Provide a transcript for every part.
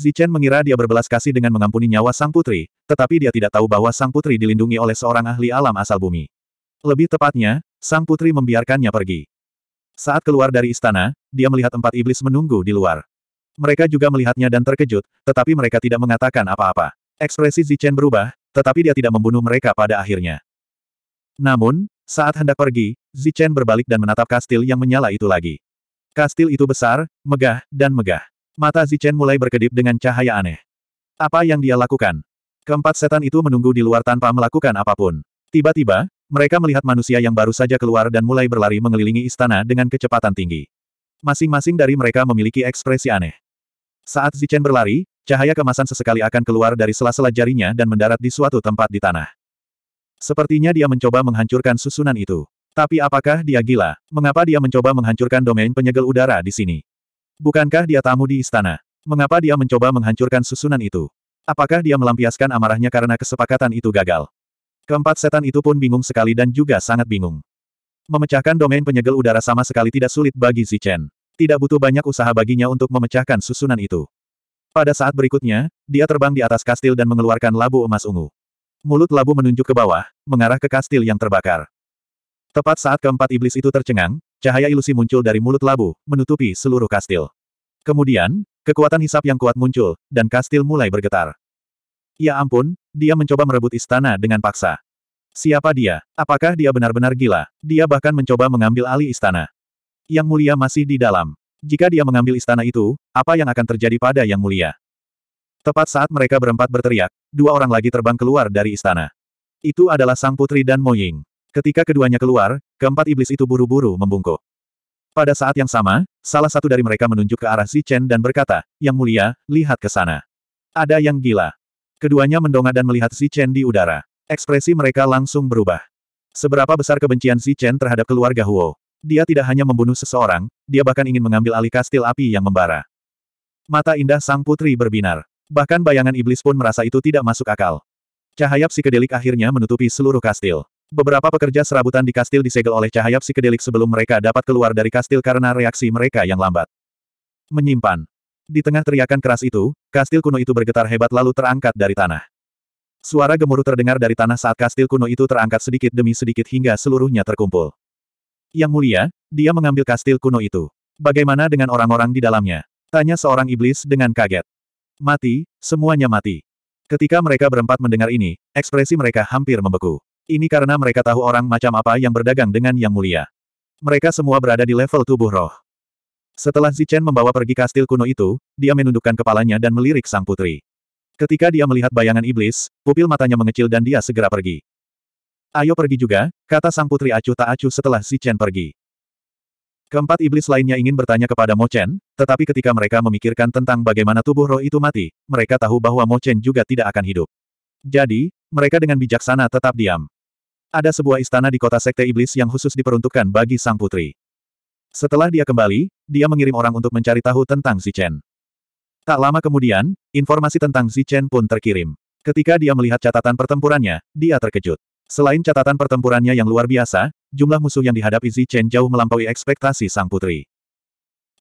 Zichen mengira dia berbelas kasih dengan mengampuni nyawa sang putri, tetapi dia tidak tahu bahwa sang putri dilindungi oleh seorang ahli alam asal bumi. Lebih tepatnya, sang putri membiarkannya pergi. Saat keluar dari istana, dia melihat empat iblis menunggu di luar. Mereka juga melihatnya dan terkejut, tetapi mereka tidak mengatakan apa-apa. Ekspresi Zichen berubah, tetapi dia tidak membunuh mereka pada akhirnya. Namun, saat hendak pergi, Zichen berbalik dan menatap kastil yang menyala itu lagi. Kastil itu besar, megah, dan megah. Mata Zichen mulai berkedip dengan cahaya aneh. Apa yang dia lakukan? Keempat setan itu menunggu di luar tanpa melakukan apapun. Tiba-tiba, mereka melihat manusia yang baru saja keluar dan mulai berlari mengelilingi istana dengan kecepatan tinggi. Masing-masing dari mereka memiliki ekspresi aneh. Saat Zichen berlari, cahaya kemasan sesekali akan keluar dari sela-sela jarinya dan mendarat di suatu tempat di tanah. Sepertinya dia mencoba menghancurkan susunan itu. Tapi apakah dia gila? Mengapa dia mencoba menghancurkan domain penyegel udara di sini? Bukankah dia tamu di istana? Mengapa dia mencoba menghancurkan susunan itu? Apakah dia melampiaskan amarahnya karena kesepakatan itu gagal? Keempat setan itu pun bingung sekali dan juga sangat bingung. Memecahkan domain penyegel udara sama sekali tidak sulit bagi Zichen. Tidak butuh banyak usaha baginya untuk memecahkan susunan itu. Pada saat berikutnya, dia terbang di atas kastil dan mengeluarkan labu emas ungu. Mulut labu menunjuk ke bawah, mengarah ke kastil yang terbakar. Tepat saat keempat iblis itu tercengang, Cahaya ilusi muncul dari mulut labu, menutupi seluruh kastil. Kemudian, kekuatan hisap yang kuat muncul, dan kastil mulai bergetar. Ya ampun, dia mencoba merebut istana dengan paksa. Siapa dia? Apakah dia benar-benar gila? Dia bahkan mencoba mengambil alih istana. Yang mulia masih di dalam. Jika dia mengambil istana itu, apa yang akan terjadi pada yang mulia? Tepat saat mereka berempat berteriak, dua orang lagi terbang keluar dari istana. Itu adalah Sang Putri dan Mo Ying. Ketika keduanya keluar, keempat iblis itu buru-buru membungkuk. Pada saat yang sama, salah satu dari mereka menunjuk ke arah Si Chen dan berkata, Yang mulia, lihat ke sana. Ada yang gila. Keduanya mendongak dan melihat Si Chen di udara. Ekspresi mereka langsung berubah. Seberapa besar kebencian Si Chen terhadap keluarga Huo. Dia tidak hanya membunuh seseorang, dia bahkan ingin mengambil alih kastil api yang membara. Mata indah sang putri berbinar. Bahkan bayangan iblis pun merasa itu tidak masuk akal. Cahaya psikedelik akhirnya menutupi seluruh kastil. Beberapa pekerja serabutan di kastil disegel oleh cahaya psikedelik sebelum mereka dapat keluar dari kastil karena reaksi mereka yang lambat. Menyimpan. Di tengah teriakan keras itu, kastil kuno itu bergetar hebat lalu terangkat dari tanah. Suara gemuruh terdengar dari tanah saat kastil kuno itu terangkat sedikit demi sedikit hingga seluruhnya terkumpul. Yang mulia, dia mengambil kastil kuno itu. Bagaimana dengan orang-orang di dalamnya? Tanya seorang iblis dengan kaget. Mati, semuanya mati. Ketika mereka berempat mendengar ini, ekspresi mereka hampir membeku. Ini karena mereka tahu orang macam apa yang berdagang dengan Yang Mulia. Mereka semua berada di level tubuh roh. Setelah Zichen membawa pergi kastil kuno itu, dia menundukkan kepalanya dan melirik sang putri. Ketika dia melihat bayangan iblis, pupil matanya mengecil dan dia segera pergi. Ayo pergi juga, kata sang putri acuh tak acuh setelah si Chen pergi. Keempat iblis lainnya ingin bertanya kepada Mo Chen, tetapi ketika mereka memikirkan tentang bagaimana tubuh roh itu mati, mereka tahu bahwa Mo Chen juga tidak akan hidup. Jadi, mereka dengan bijaksana tetap diam. Ada sebuah istana di kota Sekte Iblis yang khusus diperuntukkan bagi sang putri. Setelah dia kembali, dia mengirim orang untuk mencari tahu tentang Zichen. Tak lama kemudian, informasi tentang Zichen pun terkirim. Ketika dia melihat catatan pertempurannya, dia terkejut. Selain catatan pertempurannya yang luar biasa, jumlah musuh yang dihadapi Zichen jauh melampaui ekspektasi sang putri.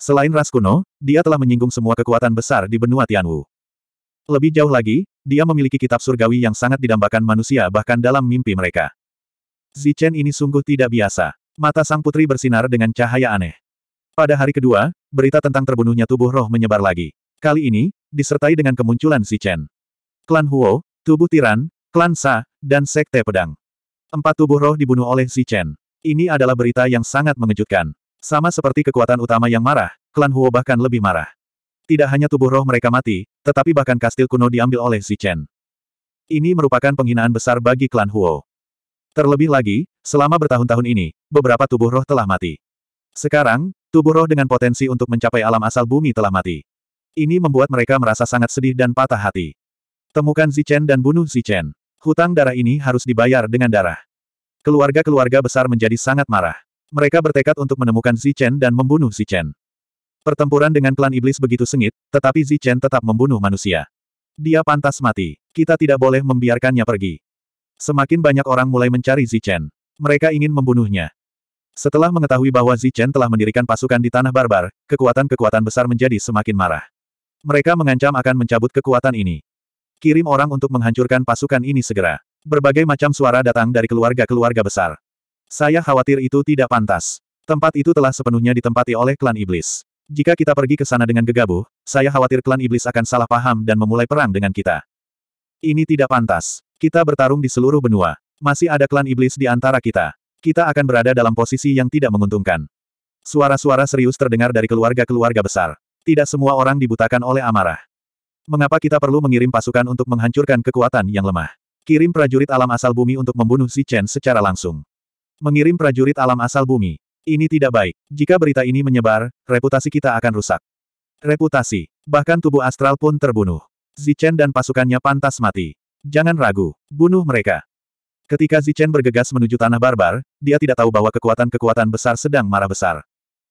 Selain ras kuno, dia telah menyinggung semua kekuatan besar di benua Tianwu. Lebih jauh lagi, dia memiliki kitab surgawi yang sangat didambakan manusia bahkan dalam mimpi mereka. Zichen ini sungguh tidak biasa. Mata sang putri bersinar dengan cahaya aneh. Pada hari kedua, berita tentang terbunuhnya tubuh roh menyebar lagi. Kali ini, disertai dengan kemunculan Zichen. Klan Huo, tubuh tiran, klan Sa, dan sekte pedang. Empat tubuh roh dibunuh oleh Zichen. Ini adalah berita yang sangat mengejutkan. Sama seperti kekuatan utama yang marah, klan Huo bahkan lebih marah. Tidak hanya tubuh roh mereka mati, tetapi bahkan kastil kuno diambil oleh Zichen. Ini merupakan penghinaan besar bagi klan Huo. Terlebih lagi, selama bertahun-tahun ini, beberapa tubuh roh telah mati. Sekarang, tubuh roh dengan potensi untuk mencapai alam asal bumi telah mati. Ini membuat mereka merasa sangat sedih dan patah hati. Temukan Zichen dan bunuh Zichen. Hutang darah ini harus dibayar dengan darah. Keluarga-keluarga besar menjadi sangat marah. Mereka bertekad untuk menemukan Zichen dan membunuh Zichen. Pertempuran dengan klan iblis begitu sengit, tetapi Zichen tetap membunuh manusia. Dia pantas mati. Kita tidak boleh membiarkannya pergi. Semakin banyak orang mulai mencari Zichen. Mereka ingin membunuhnya. Setelah mengetahui bahwa Zichen telah mendirikan pasukan di tanah barbar, kekuatan-kekuatan besar menjadi semakin marah. Mereka mengancam akan mencabut kekuatan ini. Kirim orang untuk menghancurkan pasukan ini segera. Berbagai macam suara datang dari keluarga-keluarga besar. Saya khawatir itu tidak pantas. Tempat itu telah sepenuhnya ditempati oleh klan iblis. Jika kita pergi ke sana dengan gegabah, saya khawatir klan iblis akan salah paham dan memulai perang dengan kita. Ini tidak pantas. Kita bertarung di seluruh benua. Masih ada klan iblis di antara kita. Kita akan berada dalam posisi yang tidak menguntungkan. Suara-suara serius terdengar dari keluarga-keluarga besar. Tidak semua orang dibutakan oleh amarah. Mengapa kita perlu mengirim pasukan untuk menghancurkan kekuatan yang lemah? Kirim prajurit alam asal bumi untuk membunuh si Chen secara langsung. Mengirim prajurit alam asal bumi. Ini tidak baik. Jika berita ini menyebar, reputasi kita akan rusak. Reputasi. Bahkan tubuh astral pun terbunuh. Zichen dan pasukannya pantas mati. Jangan ragu, bunuh mereka. Ketika Zichen bergegas menuju tanah barbar, dia tidak tahu bahwa kekuatan-kekuatan besar sedang marah besar.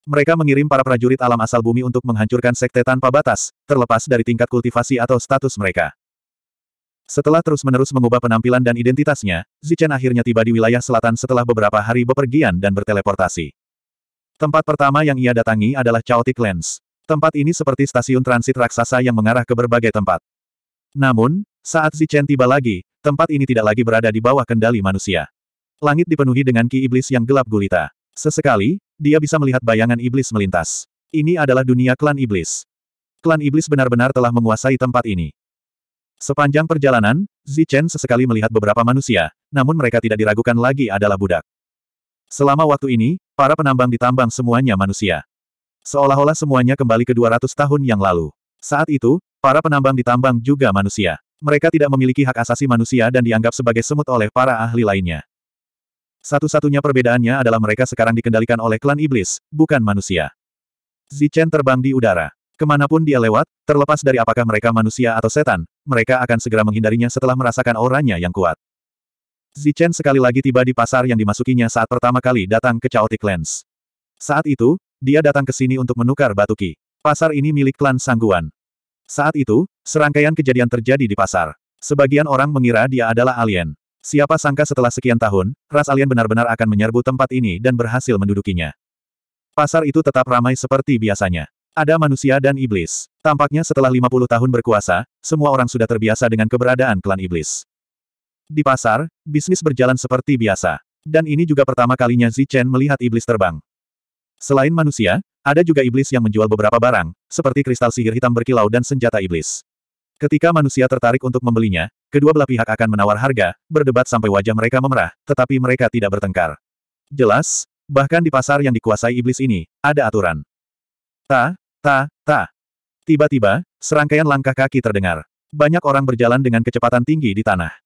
Mereka mengirim para prajurit alam asal bumi untuk menghancurkan sekte tanpa batas, terlepas dari tingkat kultivasi atau status mereka. Setelah terus-menerus mengubah penampilan dan identitasnya, Zichen akhirnya tiba di wilayah selatan setelah beberapa hari bepergian dan berteleportasi. Tempat pertama yang ia datangi adalah Chaotic Lens. Tempat ini seperti stasiun transit raksasa yang mengarah ke berbagai tempat. Namun, saat Chen tiba lagi, tempat ini tidak lagi berada di bawah kendali manusia. Langit dipenuhi dengan ki iblis yang gelap gulita. Sesekali, dia bisa melihat bayangan iblis melintas. Ini adalah dunia klan iblis. Klan iblis benar-benar telah menguasai tempat ini. Sepanjang perjalanan, Zichen sesekali melihat beberapa manusia, namun mereka tidak diragukan lagi adalah budak. Selama waktu ini, para penambang ditambang semuanya manusia. Seolah-olah semuanya kembali ke 200 tahun yang lalu. Saat itu, para penambang ditambang juga manusia. Mereka tidak memiliki hak asasi manusia dan dianggap sebagai semut oleh para ahli lainnya. Satu-satunya perbedaannya adalah mereka sekarang dikendalikan oleh klan iblis, bukan manusia. Zichen terbang di udara. Kemanapun dia lewat, terlepas dari apakah mereka manusia atau setan, mereka akan segera menghindarinya setelah merasakan auranya yang kuat. Zichen sekali lagi tiba di pasar yang dimasukinya saat pertama kali datang ke Chaotic Lens. Saat itu, dia datang ke sini untuk menukar batu ki. Pasar ini milik klan Sangguan. Saat itu, serangkaian kejadian terjadi di pasar. Sebagian orang mengira dia adalah alien. Siapa sangka setelah sekian tahun, ras alien benar-benar akan menyerbu tempat ini dan berhasil mendudukinya. Pasar itu tetap ramai seperti biasanya. Ada manusia dan iblis. Tampaknya setelah 50 tahun berkuasa, semua orang sudah terbiasa dengan keberadaan klan iblis. Di pasar, bisnis berjalan seperti biasa. Dan ini juga pertama kalinya Zichen melihat iblis terbang. Selain manusia, ada juga iblis yang menjual beberapa barang, seperti kristal sihir hitam berkilau dan senjata iblis. Ketika manusia tertarik untuk membelinya, kedua belah pihak akan menawar harga, berdebat sampai wajah mereka memerah, tetapi mereka tidak bertengkar. Jelas, bahkan di pasar yang dikuasai iblis ini, ada aturan. Ta, ta, ta. Tiba-tiba, serangkaian langkah kaki terdengar. Banyak orang berjalan dengan kecepatan tinggi di tanah.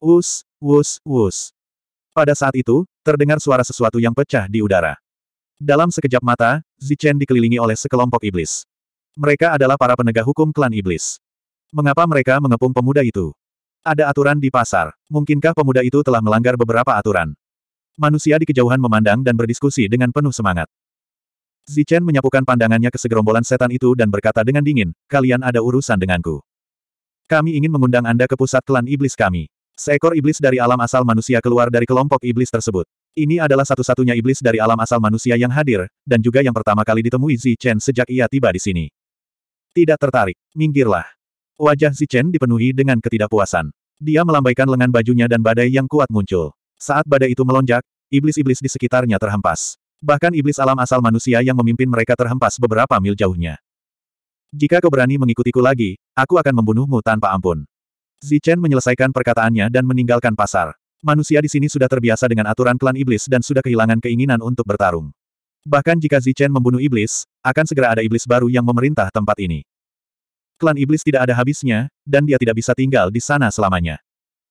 Wus, wus, wus. Pada saat itu, terdengar suara sesuatu yang pecah di udara. Dalam sekejap mata, Zichen dikelilingi oleh sekelompok iblis. Mereka adalah para penegak hukum klan iblis. Mengapa mereka mengepung pemuda itu? Ada aturan di pasar. Mungkinkah pemuda itu telah melanggar beberapa aturan? Manusia di kejauhan memandang dan berdiskusi dengan penuh semangat. Zichen menyapukan pandangannya ke segerombolan setan itu dan berkata dengan dingin, kalian ada urusan denganku. Kami ingin mengundang Anda ke pusat klan iblis kami. Seekor iblis dari alam asal manusia keluar dari kelompok iblis tersebut. Ini adalah satu-satunya iblis dari alam asal manusia yang hadir, dan juga yang pertama kali ditemui Zi Chen sejak ia tiba di sini. Tidak tertarik, minggirlah. Wajah Zi Chen dipenuhi dengan ketidakpuasan. Dia melambaikan lengan bajunya dan badai yang kuat muncul. Saat badai itu melonjak, iblis-iblis di sekitarnya terhempas. Bahkan iblis alam asal manusia yang memimpin mereka terhempas beberapa mil jauhnya. Jika kau berani mengikutiku lagi, aku akan membunuhmu tanpa ampun. Zichen menyelesaikan perkataannya dan meninggalkan pasar. Manusia di sini sudah terbiasa dengan aturan klan iblis dan sudah kehilangan keinginan untuk bertarung. Bahkan jika Zichen membunuh iblis, akan segera ada iblis baru yang memerintah tempat ini. Klan iblis tidak ada habisnya, dan dia tidak bisa tinggal di sana selamanya.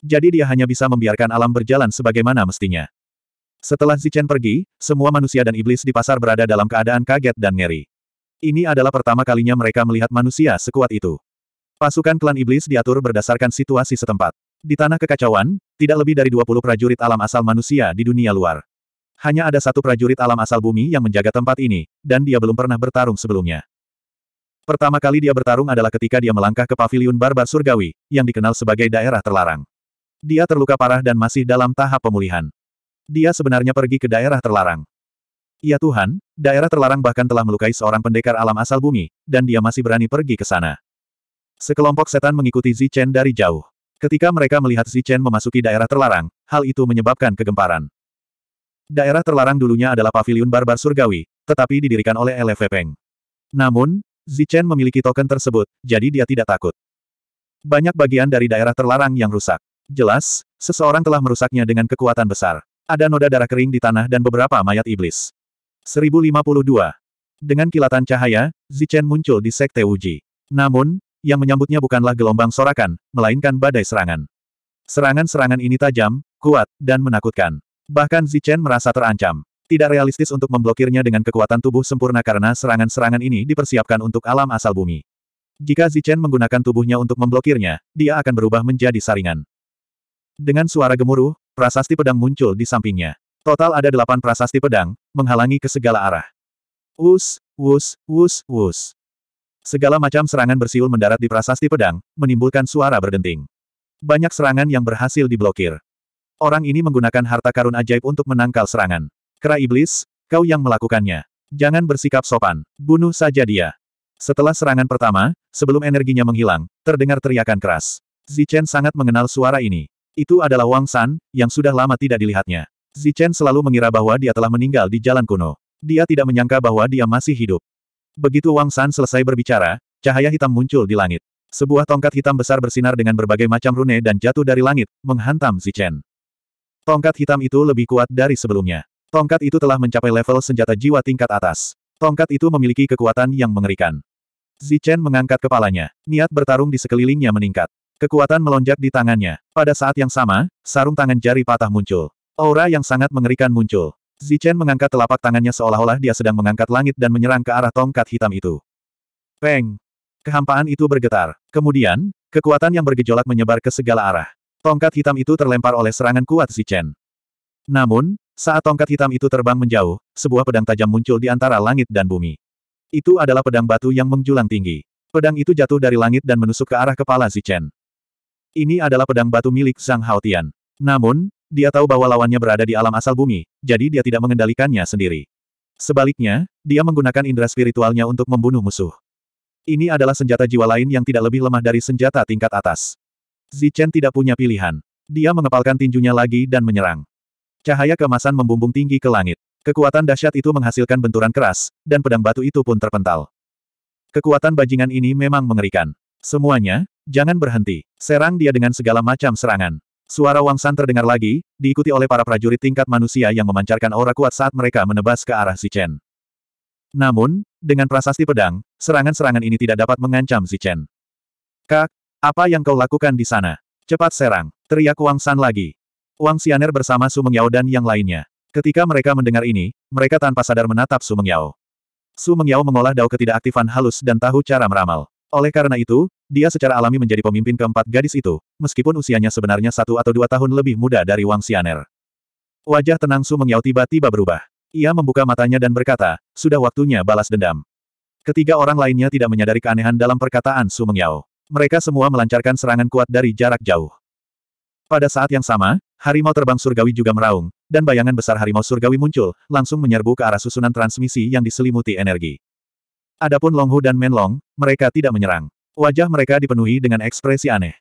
Jadi dia hanya bisa membiarkan alam berjalan sebagaimana mestinya. Setelah Zichen pergi, semua manusia dan iblis di pasar berada dalam keadaan kaget dan ngeri. Ini adalah pertama kalinya mereka melihat manusia sekuat itu. Pasukan klan iblis diatur berdasarkan situasi setempat. Di tanah kekacauan, tidak lebih dari 20 prajurit alam asal manusia di dunia luar. Hanya ada satu prajurit alam asal bumi yang menjaga tempat ini, dan dia belum pernah bertarung sebelumnya. Pertama kali dia bertarung adalah ketika dia melangkah ke paviliun barbar surgawi, yang dikenal sebagai daerah terlarang. Dia terluka parah dan masih dalam tahap pemulihan. Dia sebenarnya pergi ke daerah terlarang. Ya Tuhan, daerah terlarang bahkan telah melukai seorang pendekar alam asal bumi, dan dia masih berani pergi ke sana. Sekelompok setan mengikuti Zichen dari jauh. Ketika mereka melihat Zichen memasuki daerah terlarang, hal itu menyebabkan kegemparan. Daerah terlarang dulunya adalah pavilion barbar surgawi, tetapi didirikan oleh LF Peng. Namun, Zichen memiliki token tersebut, jadi dia tidak takut. Banyak bagian dari daerah terlarang yang rusak. Jelas, seseorang telah merusaknya dengan kekuatan besar. Ada noda darah kering di tanah dan beberapa mayat iblis. 1052. Dengan kilatan cahaya, Zichen muncul di Sekte Wuji. Namun, yang menyambutnya bukanlah gelombang sorakan, melainkan badai serangan. Serangan-serangan ini tajam, kuat, dan menakutkan. Bahkan Zichen merasa terancam. Tidak realistis untuk memblokirnya dengan kekuatan tubuh sempurna karena serangan-serangan ini dipersiapkan untuk alam asal bumi. Jika Zichen menggunakan tubuhnya untuk memblokirnya, dia akan berubah menjadi saringan. Dengan suara gemuruh, prasasti pedang muncul di sampingnya. Total ada delapan prasasti pedang, menghalangi ke segala arah. Wus, wus, wus, wus. Segala macam serangan bersiul mendarat di prasasti pedang, menimbulkan suara berdenting. Banyak serangan yang berhasil diblokir. Orang ini menggunakan harta karun ajaib untuk menangkal serangan. Kera iblis, kau yang melakukannya. Jangan bersikap sopan. Bunuh saja dia. Setelah serangan pertama, sebelum energinya menghilang, terdengar teriakan keras. Zichen sangat mengenal suara ini. Itu adalah Wang San, yang sudah lama tidak dilihatnya. Zichen selalu mengira bahwa dia telah meninggal di jalan kuno. Dia tidak menyangka bahwa dia masih hidup. Begitu Wang San selesai berbicara, cahaya hitam muncul di langit. Sebuah tongkat hitam besar bersinar dengan berbagai macam rune dan jatuh dari langit, menghantam Zichen. Tongkat hitam itu lebih kuat dari sebelumnya. Tongkat itu telah mencapai level senjata jiwa tingkat atas. Tongkat itu memiliki kekuatan yang mengerikan. Zichen mengangkat kepalanya. Niat bertarung di sekelilingnya meningkat. Kekuatan melonjak di tangannya. Pada saat yang sama, sarung tangan jari patah muncul. Aura yang sangat mengerikan muncul. Zichen mengangkat telapak tangannya seolah-olah dia sedang mengangkat langit dan menyerang ke arah tongkat hitam itu. Peng! Kehampaan itu bergetar. Kemudian, kekuatan yang bergejolak menyebar ke segala arah. Tongkat hitam itu terlempar oleh serangan kuat Zichen. Namun, saat tongkat hitam itu terbang menjauh, sebuah pedang tajam muncul di antara langit dan bumi. Itu adalah pedang batu yang menjulang tinggi. Pedang itu jatuh dari langit dan menusuk ke arah kepala Zichen. Ini adalah pedang batu milik Zhang Haotian. Namun, dia tahu bahwa lawannya berada di alam asal bumi, jadi dia tidak mengendalikannya sendiri. Sebaliknya, dia menggunakan indera spiritualnya untuk membunuh musuh. Ini adalah senjata jiwa lain yang tidak lebih lemah dari senjata tingkat atas. Zichen tidak punya pilihan. Dia mengepalkan tinjunya lagi dan menyerang. Cahaya kemasan membumbung tinggi ke langit. Kekuatan dahsyat itu menghasilkan benturan keras, dan pedang batu itu pun terpental. Kekuatan bajingan ini memang mengerikan. Semuanya, jangan berhenti. Serang dia dengan segala macam serangan. Suara Wang San terdengar lagi, diikuti oleh para prajurit tingkat manusia yang memancarkan aura kuat saat mereka menebas ke arah Zichen. Namun, dengan prasasti pedang, serangan-serangan ini tidak dapat mengancam Zichen. Kak, apa yang kau lakukan di sana? Cepat serang, teriak Wang San lagi. Wang Xianer bersama Su Mengyao dan yang lainnya. Ketika mereka mendengar ini, mereka tanpa sadar menatap Su Mengyao. Su Mengyao mengolah dao ketidakaktifan halus dan tahu cara meramal. Oleh karena itu, dia secara alami menjadi pemimpin keempat gadis itu, meskipun usianya sebenarnya satu atau dua tahun lebih muda dari Wang Xianer. Wajah tenang Su Mengyao tiba-tiba berubah. Ia membuka matanya dan berkata, sudah waktunya balas dendam. Ketiga orang lainnya tidak menyadari keanehan dalam perkataan Su Mengyao. Mereka semua melancarkan serangan kuat dari jarak jauh. Pada saat yang sama, harimau terbang surgawi juga meraung, dan bayangan besar harimau surgawi muncul, langsung menyerbu ke arah susunan transmisi yang diselimuti energi. Adapun Longhu dan Menlong, mereka tidak menyerang. Wajah mereka dipenuhi dengan ekspresi aneh.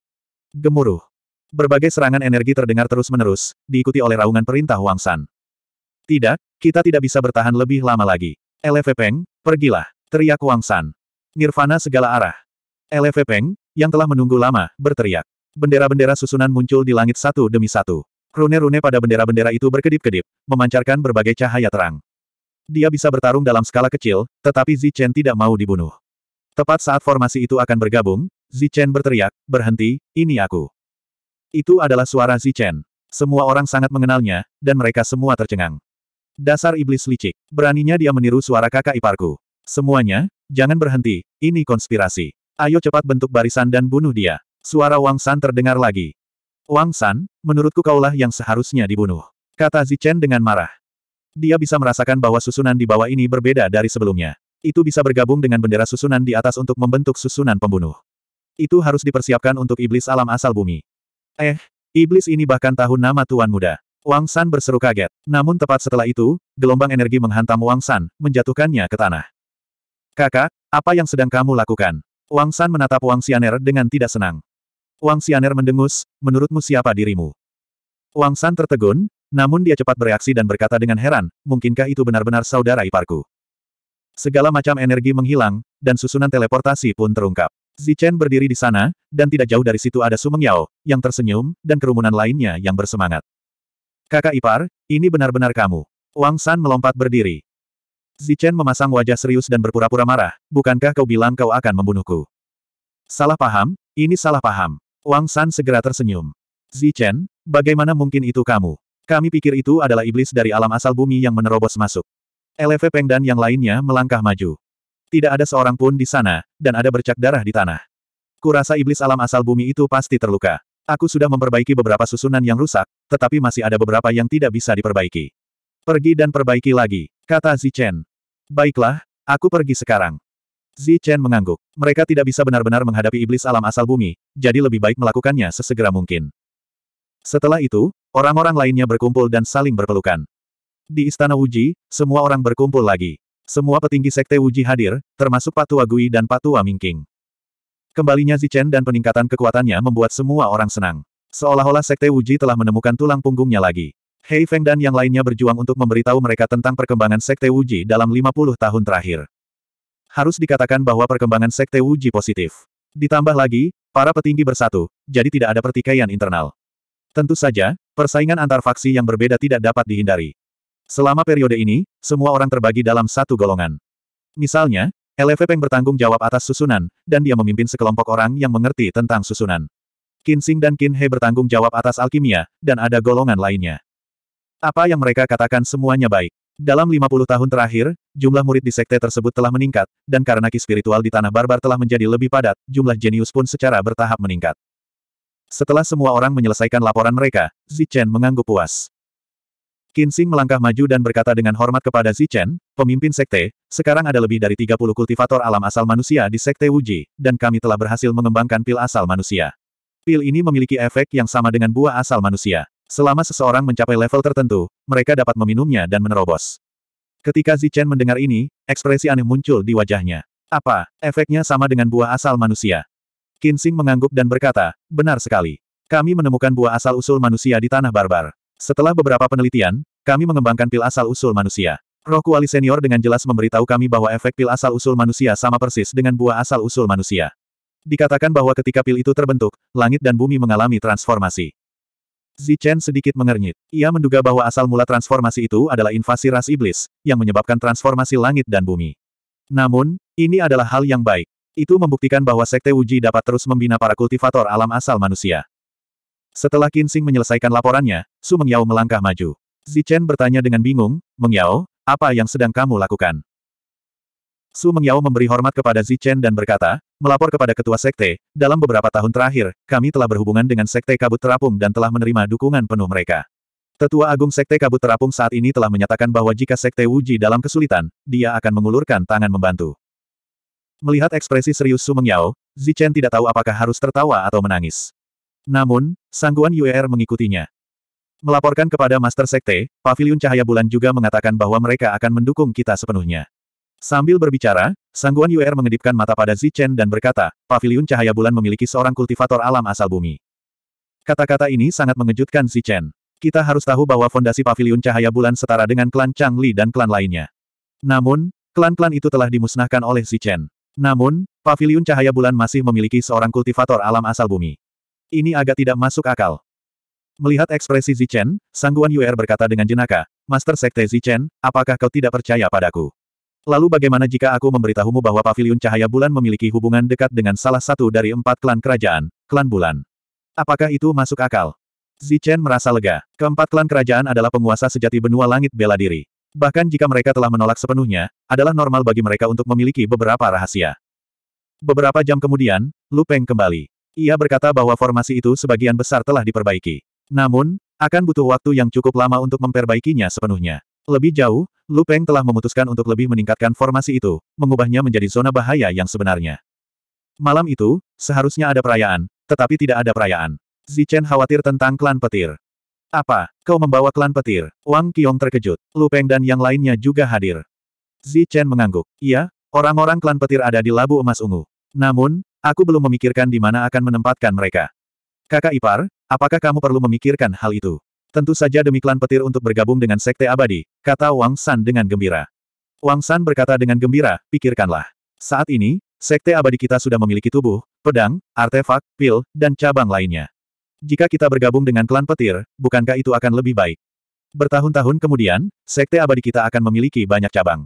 Gemuruh. Berbagai serangan energi terdengar terus-menerus, diikuti oleh raungan perintah Wang San. Tidak, kita tidak bisa bertahan lebih lama lagi. Elefe Peng, pergilah, teriak Wang San. Nirvana segala arah. Elefe Peng, yang telah menunggu lama, berteriak. Bendera-bendera susunan muncul di langit satu demi satu. Rune-rune pada bendera-bendera itu berkedip-kedip, memancarkan berbagai cahaya terang. Dia bisa bertarung dalam skala kecil, tetapi Zichen tidak mau dibunuh. Tepat saat formasi itu akan bergabung, Zichen berteriak, berhenti, ini aku. Itu adalah suara Zichen. Semua orang sangat mengenalnya, dan mereka semua tercengang. Dasar iblis licik. Beraninya dia meniru suara kakak iparku. Semuanya, jangan berhenti, ini konspirasi. Ayo cepat bentuk barisan dan bunuh dia. Suara Wang San terdengar lagi. Wang San, menurutku kaulah yang seharusnya dibunuh. Kata Zichen dengan marah. Dia bisa merasakan bahwa susunan di bawah ini berbeda dari sebelumnya. Itu bisa bergabung dengan bendera susunan di atas untuk membentuk susunan pembunuh. Itu harus dipersiapkan untuk iblis alam asal bumi. Eh, iblis ini bahkan tahu nama Tuan Muda. Wang San berseru kaget. Namun tepat setelah itu, gelombang energi menghantam Wang San, menjatuhkannya ke tanah. Kakak, apa yang sedang kamu lakukan? Wang San menatap Wang Xianer dengan tidak senang. Wang Xianer mendengus, menurutmu siapa dirimu? Wang San tertegun, namun dia cepat bereaksi dan berkata dengan heran, mungkinkah itu benar-benar saudara iparku? Segala macam energi menghilang, dan susunan teleportasi pun terungkap. Zichen berdiri di sana, dan tidak jauh dari situ ada Sumeng Yao, yang tersenyum, dan kerumunan lainnya yang bersemangat. Kakak ipar, ini benar-benar kamu. Wang San melompat berdiri. Zichen memasang wajah serius dan berpura-pura marah, bukankah kau bilang kau akan membunuhku? Salah paham, ini salah paham. Wang San segera tersenyum. Zichen, bagaimana mungkin itu kamu? Kami pikir itu adalah iblis dari alam asal bumi yang menerobos masuk. LF Peng dan yang lainnya melangkah maju. Tidak ada seorang pun di sana, dan ada bercak darah di tanah. Kurasa iblis alam asal bumi itu pasti terluka. Aku sudah memperbaiki beberapa susunan yang rusak, tetapi masih ada beberapa yang tidak bisa diperbaiki. Pergi dan perbaiki lagi, kata Zichen. Baiklah, aku pergi sekarang. Zichen mengangguk. Mereka tidak bisa benar-benar menghadapi iblis alam asal bumi, jadi lebih baik melakukannya sesegera mungkin. Setelah itu, Orang-orang lainnya berkumpul dan saling berpelukan. Di Istana Wuji, semua orang berkumpul lagi. Semua petinggi Sekte Wuji hadir, termasuk Patua Gui dan Patua Mingking. Kembalinya Zichen dan peningkatan kekuatannya membuat semua orang senang. Seolah-olah Sekte Wuji telah menemukan tulang punggungnya lagi. Hei Feng dan yang lainnya berjuang untuk memberitahu mereka tentang perkembangan Sekte Wuji dalam 50 tahun terakhir. Harus dikatakan bahwa perkembangan Sekte Wuji positif. Ditambah lagi, para petinggi bersatu, jadi tidak ada pertikaian internal. Tentu saja, Persaingan antar faksi yang berbeda tidak dapat dihindari. Selama periode ini, semua orang terbagi dalam satu golongan. Misalnya, LV Peng bertanggung jawab atas susunan, dan dia memimpin sekelompok orang yang mengerti tentang susunan. Qin Xing dan Qin He bertanggung jawab atas alkimia, dan ada golongan lainnya. Apa yang mereka katakan semuanya baik. Dalam 50 tahun terakhir, jumlah murid di sekte tersebut telah meningkat, dan karena ki spiritual di tanah barbar telah menjadi lebih padat, jumlah jenius pun secara bertahap meningkat. Setelah semua orang menyelesaikan laporan mereka, Zichen mengangguk puas. Kinsing melangkah maju dan berkata dengan hormat kepada Zichen, pemimpin sekte, sekarang ada lebih dari 30 kultivator alam asal manusia di sekte Wuji, dan kami telah berhasil mengembangkan pil asal manusia. Pil ini memiliki efek yang sama dengan buah asal manusia. Selama seseorang mencapai level tertentu, mereka dapat meminumnya dan menerobos. Ketika Zichen mendengar ini, ekspresi aneh muncul di wajahnya. Apa, efeknya sama dengan buah asal manusia? Kinsing mengangguk dan berkata, benar sekali. Kami menemukan buah asal-usul manusia di tanah barbar. Setelah beberapa penelitian, kami mengembangkan pil asal-usul manusia. Roh kuali senior dengan jelas memberitahu kami bahwa efek pil asal-usul manusia sama persis dengan buah asal-usul manusia. Dikatakan bahwa ketika pil itu terbentuk, langit dan bumi mengalami transformasi. Zichen sedikit mengernyit. Ia menduga bahwa asal mula transformasi itu adalah invasi ras iblis, yang menyebabkan transformasi langit dan bumi. Namun, ini adalah hal yang baik. Itu membuktikan bahwa Sekte Wuji dapat terus membina para kultivator alam asal manusia. Setelah Qin Kinsing menyelesaikan laporannya, Su Mengyao melangkah maju. Zichen bertanya dengan bingung, Mengyao, apa yang sedang kamu lakukan? Su Mengyao memberi hormat kepada Zichen dan berkata, melapor kepada ketua sekte, dalam beberapa tahun terakhir, kami telah berhubungan dengan sekte kabut terapung dan telah menerima dukungan penuh mereka. Tetua Agung Sekte Kabut Terapung saat ini telah menyatakan bahwa jika Sekte Wuji dalam kesulitan, dia akan mengulurkan tangan membantu. Melihat ekspresi serius Su Mengyao, Zichen tidak tahu apakah harus tertawa atau menangis. Namun, sangguan Yuer mengikutinya. Melaporkan kepada Master Sekte, Pavilion Cahaya Bulan juga mengatakan bahwa mereka akan mendukung kita sepenuhnya. Sambil berbicara, sangguan Yuer mengedipkan mata pada Zichen dan berkata, Pavilion Cahaya Bulan memiliki seorang kultivator alam asal bumi. Kata-kata ini sangat mengejutkan Zichen. Kita harus tahu bahwa fondasi Pavilion Cahaya Bulan setara dengan klan Changli dan klan lainnya. Namun, klan-klan itu telah dimusnahkan oleh Zichen. Namun, paviliun cahaya bulan masih memiliki seorang kultivator alam asal bumi. Ini agak tidak masuk akal. Melihat ekspresi Zichen, Sangguan Yuer berkata dengan jenaka, Master Sekte Zichen, apakah kau tidak percaya padaku? Lalu bagaimana jika aku memberitahumu bahwa paviliun cahaya bulan memiliki hubungan dekat dengan salah satu dari empat klan kerajaan, klan bulan? Apakah itu masuk akal? Zichen merasa lega. Keempat klan kerajaan adalah penguasa sejati benua langit bela diri. Bahkan jika mereka telah menolak sepenuhnya, adalah normal bagi mereka untuk memiliki beberapa rahasia. Beberapa jam kemudian, Lu Peng kembali. Ia berkata bahwa formasi itu sebagian besar telah diperbaiki. Namun, akan butuh waktu yang cukup lama untuk memperbaikinya sepenuhnya. Lebih jauh, Lu Peng telah memutuskan untuk lebih meningkatkan formasi itu, mengubahnya menjadi zona bahaya yang sebenarnya. Malam itu, seharusnya ada perayaan, tetapi tidak ada perayaan. Zichen khawatir tentang klan petir. Apa, kau membawa klan petir? Wang Qiong terkejut. Lu Peng dan yang lainnya juga hadir. Zi Chen mengangguk. Iya, orang-orang klan petir ada di Labu Emas Ungu. Namun, aku belum memikirkan di mana akan menempatkan mereka. Kakak Ipar, apakah kamu perlu memikirkan hal itu? Tentu saja demi klan petir untuk bergabung dengan Sekte Abadi, kata Wang San dengan gembira. Wang San berkata dengan gembira, pikirkanlah. Saat ini, Sekte Abadi kita sudah memiliki tubuh, pedang, artefak, pil, dan cabang lainnya. Jika kita bergabung dengan klan petir, bukankah itu akan lebih baik? Bertahun-tahun kemudian, sekte abadi kita akan memiliki banyak cabang.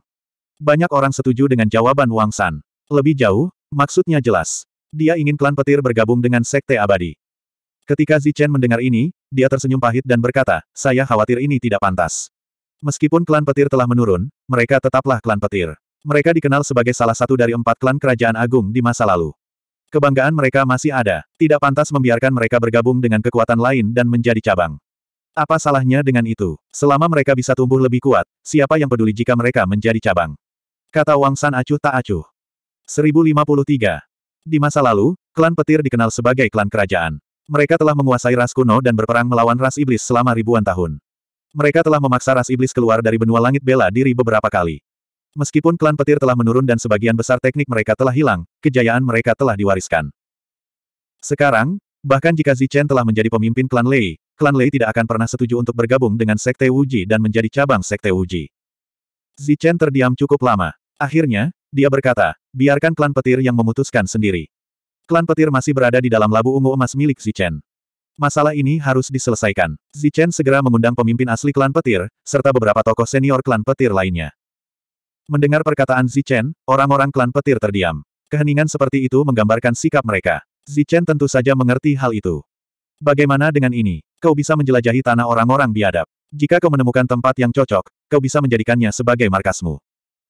Banyak orang setuju dengan jawaban Wang San. Lebih jauh, maksudnya jelas. Dia ingin klan petir bergabung dengan sekte abadi. Ketika Zichen mendengar ini, dia tersenyum pahit dan berkata, saya khawatir ini tidak pantas. Meskipun klan petir telah menurun, mereka tetaplah klan petir. Mereka dikenal sebagai salah satu dari empat klan kerajaan agung di masa lalu. Kebanggaan mereka masih ada, tidak pantas membiarkan mereka bergabung dengan kekuatan lain dan menjadi cabang. Apa salahnya dengan itu? Selama mereka bisa tumbuh lebih kuat, siapa yang peduli jika mereka menjadi cabang? Kata Wang San acuh tak acuh. 1053. Di masa lalu, klan petir dikenal sebagai klan kerajaan. Mereka telah menguasai ras kuno dan berperang melawan ras iblis selama ribuan tahun. Mereka telah memaksa ras iblis keluar dari benua langit bela diri beberapa kali. Meskipun klan petir telah menurun dan sebagian besar teknik mereka telah hilang, kejayaan mereka telah diwariskan. Sekarang, bahkan jika Zichen telah menjadi pemimpin klan Lei, klan Lei tidak akan pernah setuju untuk bergabung dengan Sekte Wuji dan menjadi cabang Sekte Wuji. Zichen terdiam cukup lama. Akhirnya, dia berkata, biarkan klan petir yang memutuskan sendiri. Klan petir masih berada di dalam labu ungu emas milik Zichen. Masalah ini harus diselesaikan. Zichen segera mengundang pemimpin asli klan petir, serta beberapa tokoh senior klan petir lainnya. Mendengar perkataan Zichen, orang-orang klan petir terdiam. Keheningan seperti itu menggambarkan sikap mereka. Zichen tentu saja mengerti hal itu. Bagaimana dengan ini? Kau bisa menjelajahi tanah orang-orang biadab. Jika kau menemukan tempat yang cocok, kau bisa menjadikannya sebagai markasmu.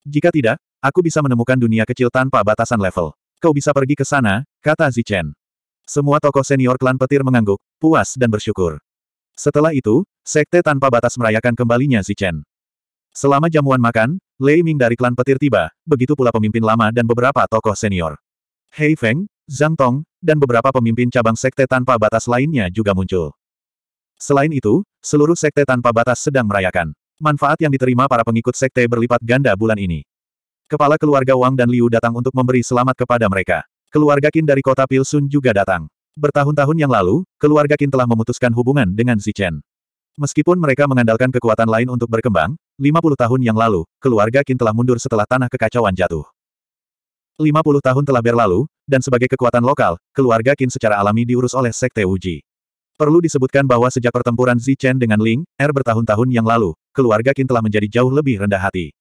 Jika tidak, aku bisa menemukan dunia kecil tanpa batasan level. Kau bisa pergi ke sana, kata Zichen. Semua tokoh senior klan petir mengangguk, puas dan bersyukur. Setelah itu, sekte tanpa batas merayakan kembalinya Zichen. Selama jamuan makan, Lei Ming dari klan petir tiba, begitu pula pemimpin lama dan beberapa tokoh senior. Hei Feng, Zhang Tong, dan beberapa pemimpin cabang sekte tanpa batas lainnya juga muncul. Selain itu, seluruh sekte tanpa batas sedang merayakan. Manfaat yang diterima para pengikut sekte berlipat ganda bulan ini. Kepala keluarga Wang dan Liu datang untuk memberi selamat kepada mereka. Keluarga Qin dari kota Pilsun juga datang. Bertahun-tahun yang lalu, keluarga Qin telah memutuskan hubungan dengan Zichen. Meskipun mereka mengandalkan kekuatan lain untuk berkembang, 50 tahun yang lalu, keluarga Qin telah mundur setelah tanah kekacauan jatuh. 50 tahun telah berlalu, dan sebagai kekuatan lokal, keluarga Qin secara alami diurus oleh Sekte Wuji. Perlu disebutkan bahwa sejak pertempuran Zichen dengan Ling, Er bertahun-tahun yang lalu, keluarga Qin telah menjadi jauh lebih rendah hati.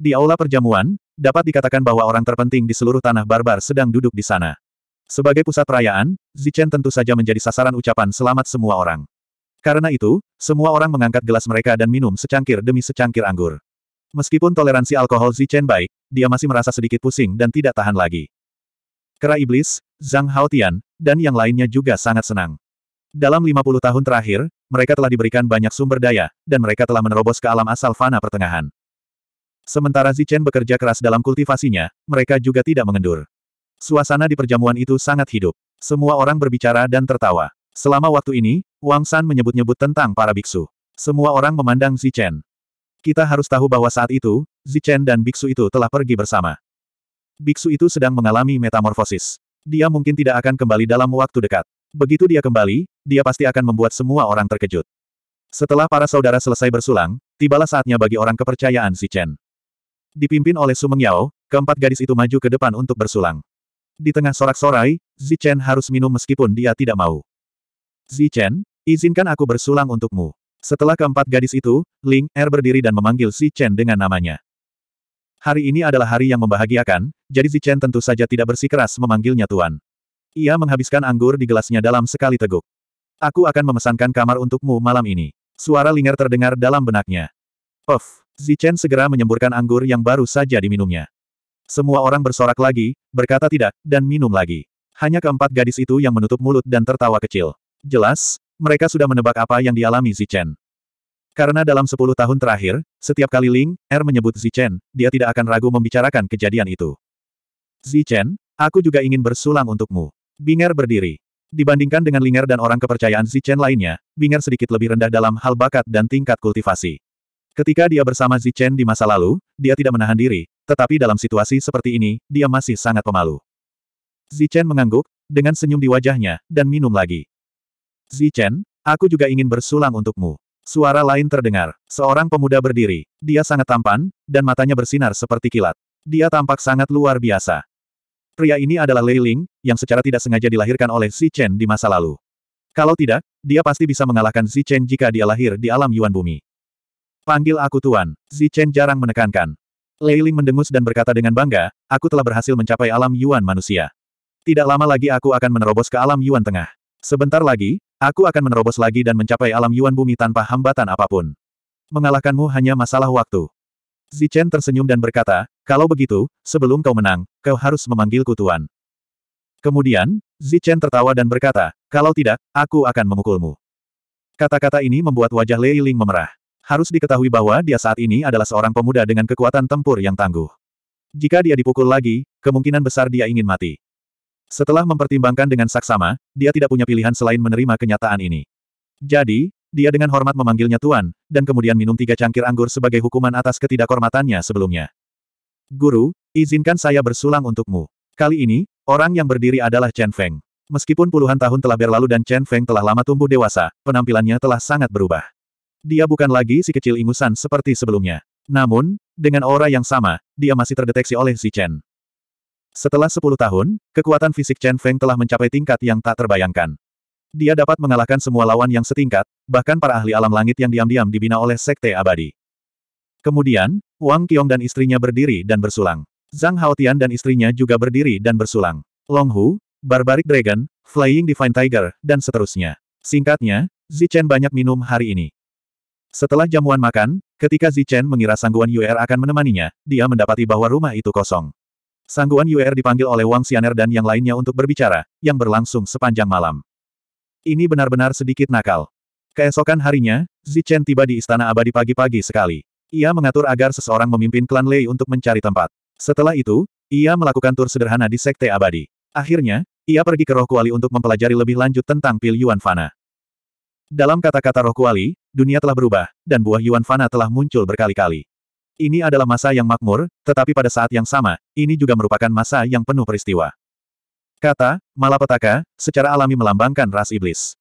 Di aula perjamuan, dapat dikatakan bahwa orang terpenting di seluruh tanah barbar sedang duduk di sana. Sebagai pusat perayaan, Zichen tentu saja menjadi sasaran ucapan selamat semua orang. Karena itu, semua orang mengangkat gelas mereka dan minum secangkir demi secangkir anggur. Meskipun toleransi alkohol Zichen baik, dia masih merasa sedikit pusing dan tidak tahan lagi. Kera Iblis, Zhang Haotian, dan yang lainnya juga sangat senang. Dalam 50 tahun terakhir, mereka telah diberikan banyak sumber daya, dan mereka telah menerobos ke alam asal fana pertengahan. Sementara Zichen bekerja keras dalam kultivasinya, mereka juga tidak mengendur. Suasana di perjamuan itu sangat hidup. Semua orang berbicara dan tertawa. Selama waktu ini, Wang San menyebut-nyebut tentang para biksu. Semua orang memandang Zichen. Kita harus tahu bahwa saat itu, Zichen dan biksu itu telah pergi bersama. Biksu itu sedang mengalami metamorfosis. Dia mungkin tidak akan kembali dalam waktu dekat. Begitu dia kembali, dia pasti akan membuat semua orang terkejut. Setelah para saudara selesai bersulang, tibalah saatnya bagi orang kepercayaan Zichen. Dipimpin oleh Sumeng Yao, keempat gadis itu maju ke depan untuk bersulang. Di tengah sorak-sorai, Zichen harus minum meskipun dia tidak mau. Zichen, Izinkan aku bersulang untukmu. Setelah keempat gadis itu, Ling Er berdiri dan memanggil Si Chen dengan namanya. Hari ini adalah hari yang membahagiakan, jadi Si Chen tentu saja tidak bersikeras memanggilnya Tuan. Ia menghabiskan anggur di gelasnya dalam sekali teguk. Aku akan memesankan kamar untukmu malam ini. Suara Linger terdengar dalam benaknya. Of, Chen segera menyemburkan anggur yang baru saja diminumnya. Semua orang bersorak lagi, berkata tidak, dan minum lagi. Hanya keempat gadis itu yang menutup mulut dan tertawa kecil. Jelas, mereka sudah menebak apa yang dialami Zichen. Karena dalam sepuluh tahun terakhir, setiap kali Ling Er menyebut Zichen, dia tidak akan ragu membicarakan kejadian itu. Zichen, aku juga ingin bersulang untukmu. Binger berdiri. Dibandingkan dengan Linger dan orang kepercayaan Zichen lainnya, Binger sedikit lebih rendah dalam hal bakat dan tingkat kultivasi. Ketika dia bersama Zichen di masa lalu, dia tidak menahan diri, tetapi dalam situasi seperti ini, dia masih sangat pemalu. Zichen mengangguk, dengan senyum di wajahnya, dan minum lagi. Zichen, aku juga ingin bersulang untukmu. Suara lain terdengar. Seorang pemuda berdiri. Dia sangat tampan, dan matanya bersinar seperti kilat. Dia tampak sangat luar biasa. Pria ini adalah Lei Ling, yang secara tidak sengaja dilahirkan oleh Zichen di masa lalu. Kalau tidak, dia pasti bisa mengalahkan Zichen jika dia lahir di alam Yuan Bumi. Panggil aku Tuan. Zichen jarang menekankan. Lei Ling mendengus dan berkata dengan bangga, aku telah berhasil mencapai alam Yuan manusia. Tidak lama lagi aku akan menerobos ke alam Yuan Tengah. Sebentar lagi, aku akan menerobos lagi dan mencapai alam Yuan Bumi tanpa hambatan apapun. Mengalahkanmu hanya masalah waktu. Zichen tersenyum dan berkata, kalau begitu, sebelum kau menang, kau harus memanggilku Tuan. Kemudian, Zichen tertawa dan berkata, kalau tidak, aku akan memukulmu. Kata-kata ini membuat wajah Lei Ling memerah. Harus diketahui bahwa dia saat ini adalah seorang pemuda dengan kekuatan tempur yang tangguh. Jika dia dipukul lagi, kemungkinan besar dia ingin mati. Setelah mempertimbangkan dengan saksama, dia tidak punya pilihan selain menerima kenyataan ini. Jadi, dia dengan hormat memanggilnya Tuan, dan kemudian minum tiga cangkir anggur sebagai hukuman atas ketidakhormatannya sebelumnya. Guru, izinkan saya bersulang untukmu. Kali ini, orang yang berdiri adalah Chen Feng. Meskipun puluhan tahun telah berlalu dan Chen Feng telah lama tumbuh dewasa, penampilannya telah sangat berubah. Dia bukan lagi si kecil ingusan seperti sebelumnya. Namun, dengan aura yang sama, dia masih terdeteksi oleh si Chen. Setelah 10 tahun, kekuatan fisik Chen Feng telah mencapai tingkat yang tak terbayangkan. Dia dapat mengalahkan semua lawan yang setingkat, bahkan para ahli alam langit yang diam-diam dibina oleh Sekte Abadi. Kemudian, Wang Qiong dan istrinya berdiri dan bersulang. Zhang Haotian dan istrinya juga berdiri dan bersulang. Long Hu, Barbaric Dragon, Flying Divine Tiger, dan seterusnya. Singkatnya, Zichen banyak minum hari ini. Setelah jamuan makan, ketika Zichen mengira sangguan Yuer akan menemaninya, dia mendapati bahwa rumah itu kosong. Sangguan Yuer dipanggil oleh Wang Xianer dan yang lainnya untuk berbicara, yang berlangsung sepanjang malam. Ini benar-benar sedikit nakal. Keesokan harinya, Zichen tiba di Istana Abadi pagi-pagi sekali. Ia mengatur agar seseorang memimpin klan Lei untuk mencari tempat. Setelah itu, ia melakukan tur sederhana di Sekte Abadi. Akhirnya, ia pergi ke Roh Kuali untuk mempelajari lebih lanjut tentang pil Yuan Fana. Dalam kata-kata Roh Kuali, dunia telah berubah, dan buah Yuan Fana telah muncul berkali-kali. Ini adalah masa yang makmur, tetapi pada saat yang sama, ini juga merupakan masa yang penuh peristiwa. Kata, malapetaka, secara alami melambangkan ras iblis.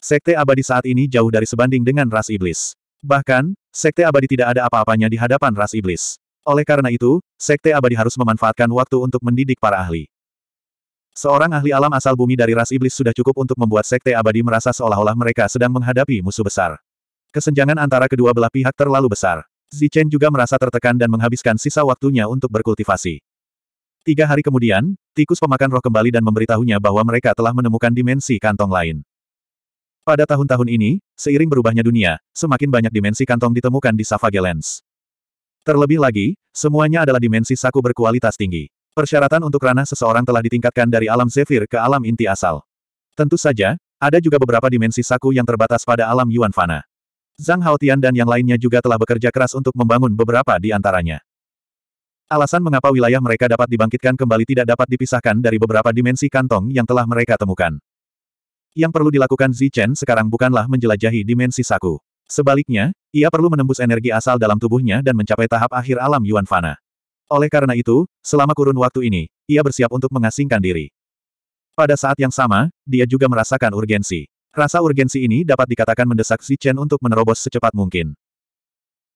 Sekte abadi saat ini jauh dari sebanding dengan ras iblis. Bahkan, sekte abadi tidak ada apa-apanya di hadapan ras iblis. Oleh karena itu, sekte abadi harus memanfaatkan waktu untuk mendidik para ahli. Seorang ahli alam asal bumi dari ras iblis sudah cukup untuk membuat sekte abadi merasa seolah-olah mereka sedang menghadapi musuh besar. Kesenjangan antara kedua belah pihak terlalu besar. Zichen juga merasa tertekan dan menghabiskan sisa waktunya untuk berkultivasi. Tiga hari kemudian, tikus pemakan roh kembali dan memberitahunya bahwa mereka telah menemukan dimensi kantong lain. Pada tahun-tahun ini, seiring berubahnya dunia, semakin banyak dimensi kantong ditemukan di Savagelands. Terlebih lagi, semuanya adalah dimensi saku berkualitas tinggi. Persyaratan untuk ranah seseorang telah ditingkatkan dari alam zephyr ke alam inti asal. Tentu saja, ada juga beberapa dimensi saku yang terbatas pada alam Yuan Fana. Zhang Haotian dan yang lainnya juga telah bekerja keras untuk membangun beberapa di antaranya. Alasan mengapa wilayah mereka dapat dibangkitkan kembali tidak dapat dipisahkan dari beberapa dimensi kantong yang telah mereka temukan. Yang perlu dilakukan Zichen sekarang bukanlah menjelajahi dimensi saku. Sebaliknya, ia perlu menembus energi asal dalam tubuhnya dan mencapai tahap akhir alam Yuan Fana. Oleh karena itu, selama kurun waktu ini, ia bersiap untuk mengasingkan diri. Pada saat yang sama, dia juga merasakan urgensi. Rasa urgensi ini dapat dikatakan mendesak Zichen untuk menerobos secepat mungkin.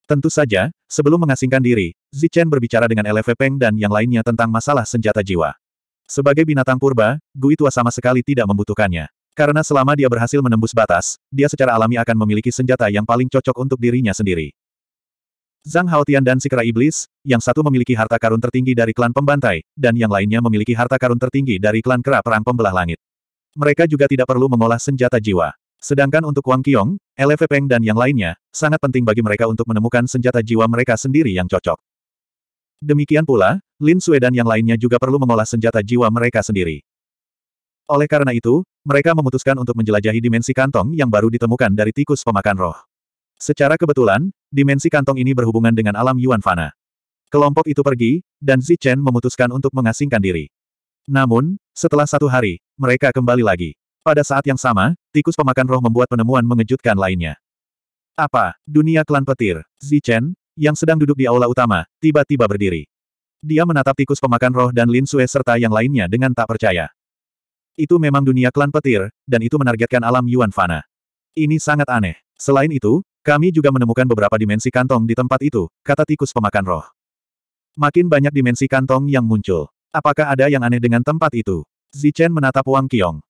Tentu saja, sebelum mengasingkan diri, Zichen berbicara dengan LV Peng dan yang lainnya tentang masalah senjata jiwa. Sebagai binatang purba, Gui Tua sama sekali tidak membutuhkannya. Karena selama dia berhasil menembus batas, dia secara alami akan memiliki senjata yang paling cocok untuk dirinya sendiri. Zhang Haotian dan Sikra Iblis, yang satu memiliki harta karun tertinggi dari klan pembantai, dan yang lainnya memiliki harta karun tertinggi dari klan kera perang pembelah langit mereka juga tidak perlu mengolah senjata jiwa. Sedangkan untuk Wang Qiong, LV Peng dan yang lainnya, sangat penting bagi mereka untuk menemukan senjata jiwa mereka sendiri yang cocok. Demikian pula, Lin Sue dan yang lainnya juga perlu mengolah senjata jiwa mereka sendiri. Oleh karena itu, mereka memutuskan untuk menjelajahi dimensi kantong yang baru ditemukan dari tikus pemakan roh. Secara kebetulan, dimensi kantong ini berhubungan dengan alam Yuan Fana. Kelompok itu pergi, dan Zi Chen memutuskan untuk mengasingkan diri. Namun, setelah satu hari, mereka kembali lagi. Pada saat yang sama, tikus pemakan roh membuat penemuan mengejutkan lainnya. Apa? Dunia klan petir. Zichen, yang sedang duduk di aula utama, tiba-tiba berdiri. Dia menatap tikus pemakan roh dan Lin Sue serta yang lainnya dengan tak percaya. Itu memang dunia klan petir, dan itu menargetkan alam Yuan Fana. Ini sangat aneh. Selain itu, kami juga menemukan beberapa dimensi kantong di tempat itu, kata tikus pemakan roh. Makin banyak dimensi kantong yang muncul. Apakah ada yang aneh dengan tempat itu? Zichen menatap Wang Qiong.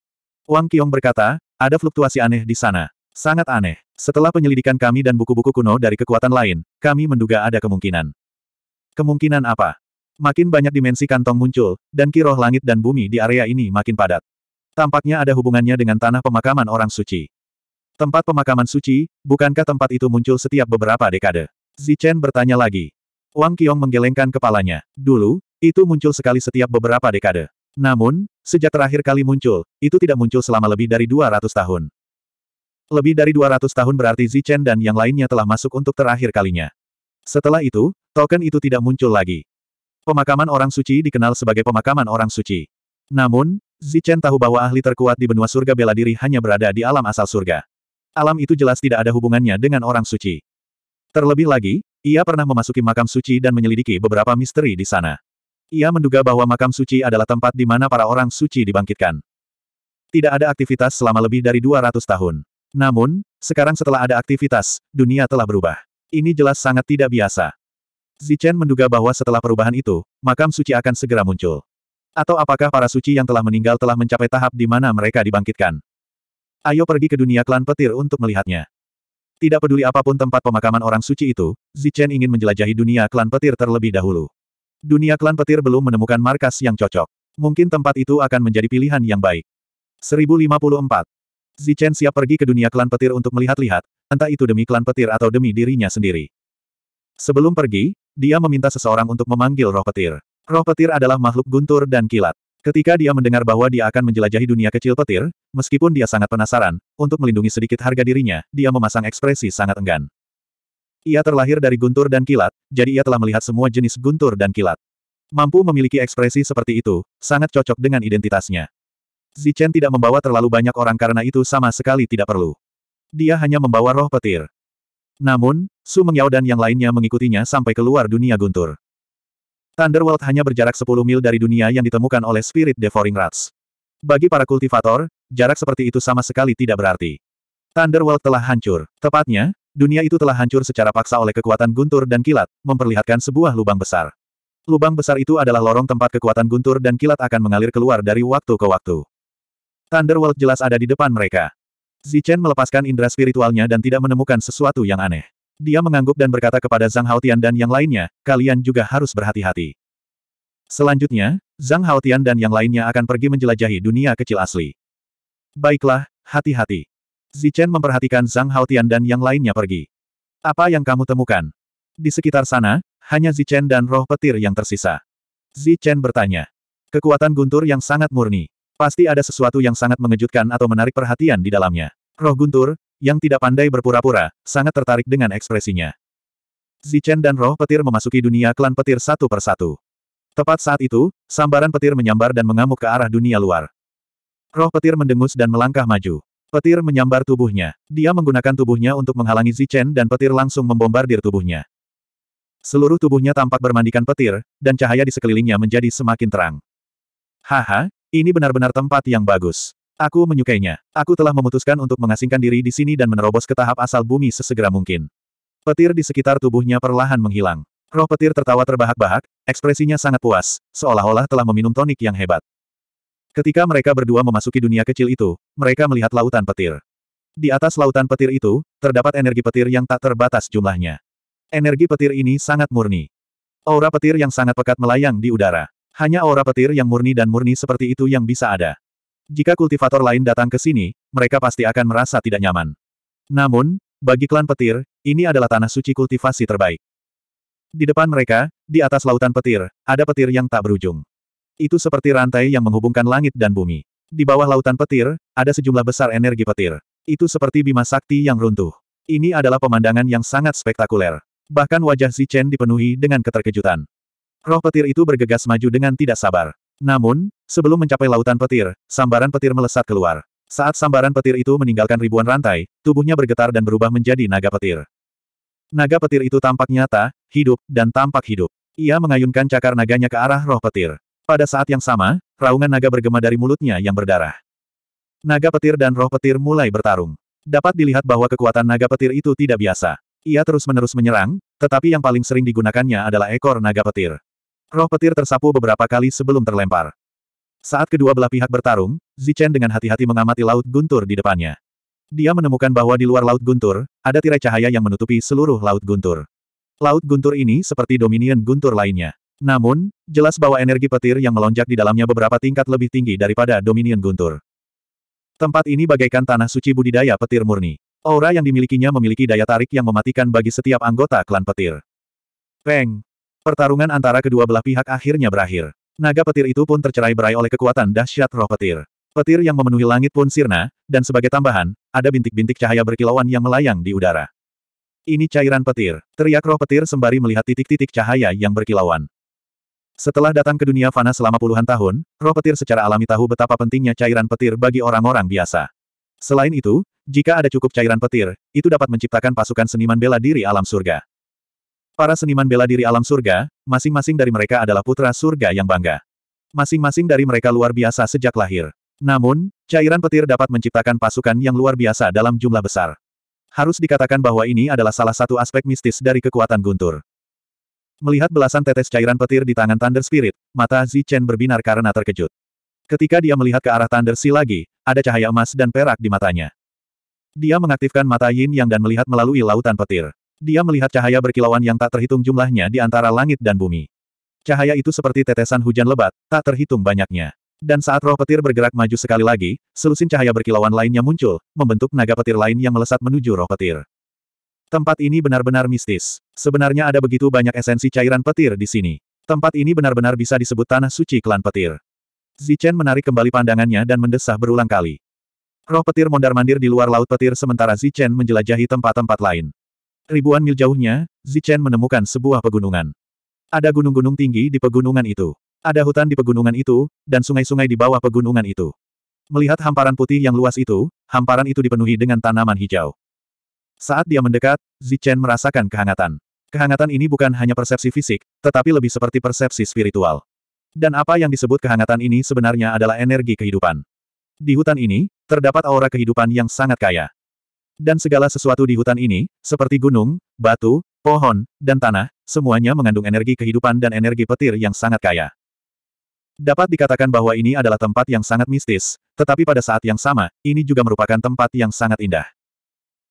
Wang Qiong berkata, ada fluktuasi aneh di sana. Sangat aneh. Setelah penyelidikan kami dan buku-buku kuno dari kekuatan lain, kami menduga ada kemungkinan. Kemungkinan apa? Makin banyak dimensi kantong muncul, dan kiroh langit dan bumi di area ini makin padat. Tampaknya ada hubungannya dengan tanah pemakaman orang suci. Tempat pemakaman suci, bukankah tempat itu muncul setiap beberapa dekade? Zichen bertanya lagi. Wang Qiong menggelengkan kepalanya. Dulu, itu muncul sekali setiap beberapa dekade. Namun, sejak terakhir kali muncul, itu tidak muncul selama lebih dari 200 tahun. Lebih dari 200 tahun berarti Zichen dan yang lainnya telah masuk untuk terakhir kalinya. Setelah itu, token itu tidak muncul lagi. Pemakaman orang suci dikenal sebagai pemakaman orang suci. Namun, Zichen tahu bahwa ahli terkuat di benua surga bela diri hanya berada di alam asal surga. Alam itu jelas tidak ada hubungannya dengan orang suci. Terlebih lagi, ia pernah memasuki makam suci dan menyelidiki beberapa misteri di sana. Ia menduga bahwa makam suci adalah tempat di mana para orang suci dibangkitkan. Tidak ada aktivitas selama lebih dari 200 tahun. Namun, sekarang setelah ada aktivitas, dunia telah berubah. Ini jelas sangat tidak biasa. Zichen menduga bahwa setelah perubahan itu, makam suci akan segera muncul. Atau apakah para suci yang telah meninggal telah mencapai tahap di mana mereka dibangkitkan? Ayo pergi ke dunia klan petir untuk melihatnya. Tidak peduli apapun tempat pemakaman orang suci itu, Zichen ingin menjelajahi dunia klan petir terlebih dahulu. Dunia klan petir belum menemukan markas yang cocok. Mungkin tempat itu akan menjadi pilihan yang baik. 1054. Zichen siap pergi ke dunia klan petir untuk melihat-lihat, entah itu demi klan petir atau demi dirinya sendiri. Sebelum pergi, dia meminta seseorang untuk memanggil roh petir. Roh petir adalah makhluk guntur dan kilat. Ketika dia mendengar bahwa dia akan menjelajahi dunia kecil petir, meskipun dia sangat penasaran, untuk melindungi sedikit harga dirinya, dia memasang ekspresi sangat enggan. Ia terlahir dari guntur dan kilat, jadi ia telah melihat semua jenis guntur dan kilat. Mampu memiliki ekspresi seperti itu, sangat cocok dengan identitasnya. Zichen tidak membawa terlalu banyak orang karena itu sama sekali tidak perlu. Dia hanya membawa roh petir. Namun, Su Mengyao dan yang lainnya mengikutinya sampai keluar dunia guntur. Thunderworld hanya berjarak 10 mil dari dunia yang ditemukan oleh Spirit Devouring Rats. Bagi para kultivator, jarak seperti itu sama sekali tidak berarti. Thunderworld telah hancur. Tepatnya, dunia itu telah hancur secara paksa oleh kekuatan guntur dan kilat, memperlihatkan sebuah lubang besar. Lubang besar itu adalah lorong tempat kekuatan guntur dan kilat akan mengalir keluar dari waktu ke waktu. Thunderworld jelas ada di depan mereka. Zichen melepaskan indera spiritualnya dan tidak menemukan sesuatu yang aneh. Dia mengangguk dan berkata kepada Zhang Haotian dan yang lainnya, kalian juga harus berhati-hati. Selanjutnya, Zhang Haotian dan yang lainnya akan pergi menjelajahi dunia kecil asli. Baiklah, hati-hati. Zichen memperhatikan Zhang Haotian dan yang lainnya pergi. Apa yang kamu temukan? Di sekitar sana, hanya Zichen dan roh petir yang tersisa. Zichen bertanya. Kekuatan guntur yang sangat murni. Pasti ada sesuatu yang sangat mengejutkan atau menarik perhatian di dalamnya. Roh guntur, yang tidak pandai berpura-pura, sangat tertarik dengan ekspresinya. Zichen dan roh petir memasuki dunia klan petir satu persatu. Tepat saat itu, sambaran petir menyambar dan mengamuk ke arah dunia luar. Roh petir mendengus dan melangkah maju. Petir menyambar tubuhnya. Dia menggunakan tubuhnya untuk menghalangi Zichen dan petir langsung membombardir tubuhnya. Seluruh tubuhnya tampak bermandikan petir, dan cahaya di sekelilingnya menjadi semakin terang. Haha, ini benar-benar tempat yang bagus. Aku menyukainya. Aku telah memutuskan untuk mengasingkan diri di sini dan menerobos ke tahap asal bumi sesegera mungkin. Petir di sekitar tubuhnya perlahan menghilang. Roh petir tertawa terbahak-bahak, ekspresinya sangat puas, seolah-olah telah meminum tonik yang hebat. Ketika mereka berdua memasuki dunia kecil itu, mereka melihat lautan petir. Di atas lautan petir itu, terdapat energi petir yang tak terbatas jumlahnya. Energi petir ini sangat murni. Aura petir yang sangat pekat melayang di udara. Hanya aura petir yang murni dan murni seperti itu yang bisa ada. Jika kultivator lain datang ke sini, mereka pasti akan merasa tidak nyaman. Namun, bagi klan petir, ini adalah tanah suci kultivasi terbaik. Di depan mereka, di atas lautan petir, ada petir yang tak berujung. Itu seperti rantai yang menghubungkan langit dan bumi. Di bawah lautan petir, ada sejumlah besar energi petir. Itu seperti bima sakti yang runtuh. Ini adalah pemandangan yang sangat spektakuler. Bahkan wajah Zichen dipenuhi dengan keterkejutan. Roh petir itu bergegas maju dengan tidak sabar. Namun, sebelum mencapai lautan petir, sambaran petir melesat keluar. Saat sambaran petir itu meninggalkan ribuan rantai, tubuhnya bergetar dan berubah menjadi naga petir. Naga petir itu tampak nyata, hidup, dan tampak hidup. Ia mengayunkan cakar naganya ke arah roh petir. Pada saat yang sama, raungan naga bergema dari mulutnya yang berdarah. Naga petir dan roh petir mulai bertarung. Dapat dilihat bahwa kekuatan naga petir itu tidak biasa. Ia terus-menerus menyerang, tetapi yang paling sering digunakannya adalah ekor naga petir. Roh petir tersapu beberapa kali sebelum terlempar. Saat kedua belah pihak bertarung, Zichen dengan hati-hati mengamati laut guntur di depannya. Dia menemukan bahwa di luar laut guntur, ada tirai cahaya yang menutupi seluruh laut guntur. Laut guntur ini seperti dominion guntur lainnya. Namun, jelas bahwa energi petir yang melonjak di dalamnya beberapa tingkat lebih tinggi daripada Dominion Guntur. Tempat ini bagaikan tanah suci budidaya petir murni. Aura yang dimilikinya memiliki daya tarik yang mematikan bagi setiap anggota klan petir. Peng! Pertarungan antara kedua belah pihak akhirnya berakhir. Naga petir itu pun tercerai-berai oleh kekuatan dahsyat roh petir. Petir yang memenuhi langit pun sirna, dan sebagai tambahan, ada bintik-bintik cahaya berkilauan yang melayang di udara. Ini cairan petir, teriak roh petir sembari melihat titik-titik cahaya yang berkilauan. Setelah datang ke dunia fana selama puluhan tahun, roh petir secara alami tahu betapa pentingnya cairan petir bagi orang-orang biasa. Selain itu, jika ada cukup cairan petir, itu dapat menciptakan pasukan seniman bela diri alam surga. Para seniman bela diri alam surga, masing-masing dari mereka adalah putra surga yang bangga. Masing-masing dari mereka luar biasa sejak lahir. Namun, cairan petir dapat menciptakan pasukan yang luar biasa dalam jumlah besar. Harus dikatakan bahwa ini adalah salah satu aspek mistis dari kekuatan Guntur. Melihat belasan tetes cairan petir di tangan Thunder Spirit, mata Chen berbinar karena terkejut. Ketika dia melihat ke arah Thunder Sea lagi, ada cahaya emas dan perak di matanya. Dia mengaktifkan mata Yin Yang dan melihat melalui lautan petir. Dia melihat cahaya berkilauan yang tak terhitung jumlahnya di antara langit dan bumi. Cahaya itu seperti tetesan hujan lebat, tak terhitung banyaknya. Dan saat roh petir bergerak maju sekali lagi, selusin cahaya berkilauan lainnya muncul, membentuk naga petir lain yang melesat menuju roh petir. Tempat ini benar-benar mistis. Sebenarnya ada begitu banyak esensi cairan petir di sini. Tempat ini benar-benar bisa disebut tanah suci klan petir. Zichen menarik kembali pandangannya dan mendesah berulang kali. Roh petir mondar-mandir di luar laut petir sementara Zichen menjelajahi tempat-tempat lain. Ribuan mil jauhnya, Zichen menemukan sebuah pegunungan. Ada gunung-gunung tinggi di pegunungan itu. Ada hutan di pegunungan itu, dan sungai-sungai di bawah pegunungan itu. Melihat hamparan putih yang luas itu, hamparan itu dipenuhi dengan tanaman hijau. Saat dia mendekat, Zichen merasakan kehangatan. Kehangatan ini bukan hanya persepsi fisik, tetapi lebih seperti persepsi spiritual. Dan apa yang disebut kehangatan ini sebenarnya adalah energi kehidupan. Di hutan ini, terdapat aura kehidupan yang sangat kaya. Dan segala sesuatu di hutan ini, seperti gunung, batu, pohon, dan tanah, semuanya mengandung energi kehidupan dan energi petir yang sangat kaya. Dapat dikatakan bahwa ini adalah tempat yang sangat mistis, tetapi pada saat yang sama, ini juga merupakan tempat yang sangat indah.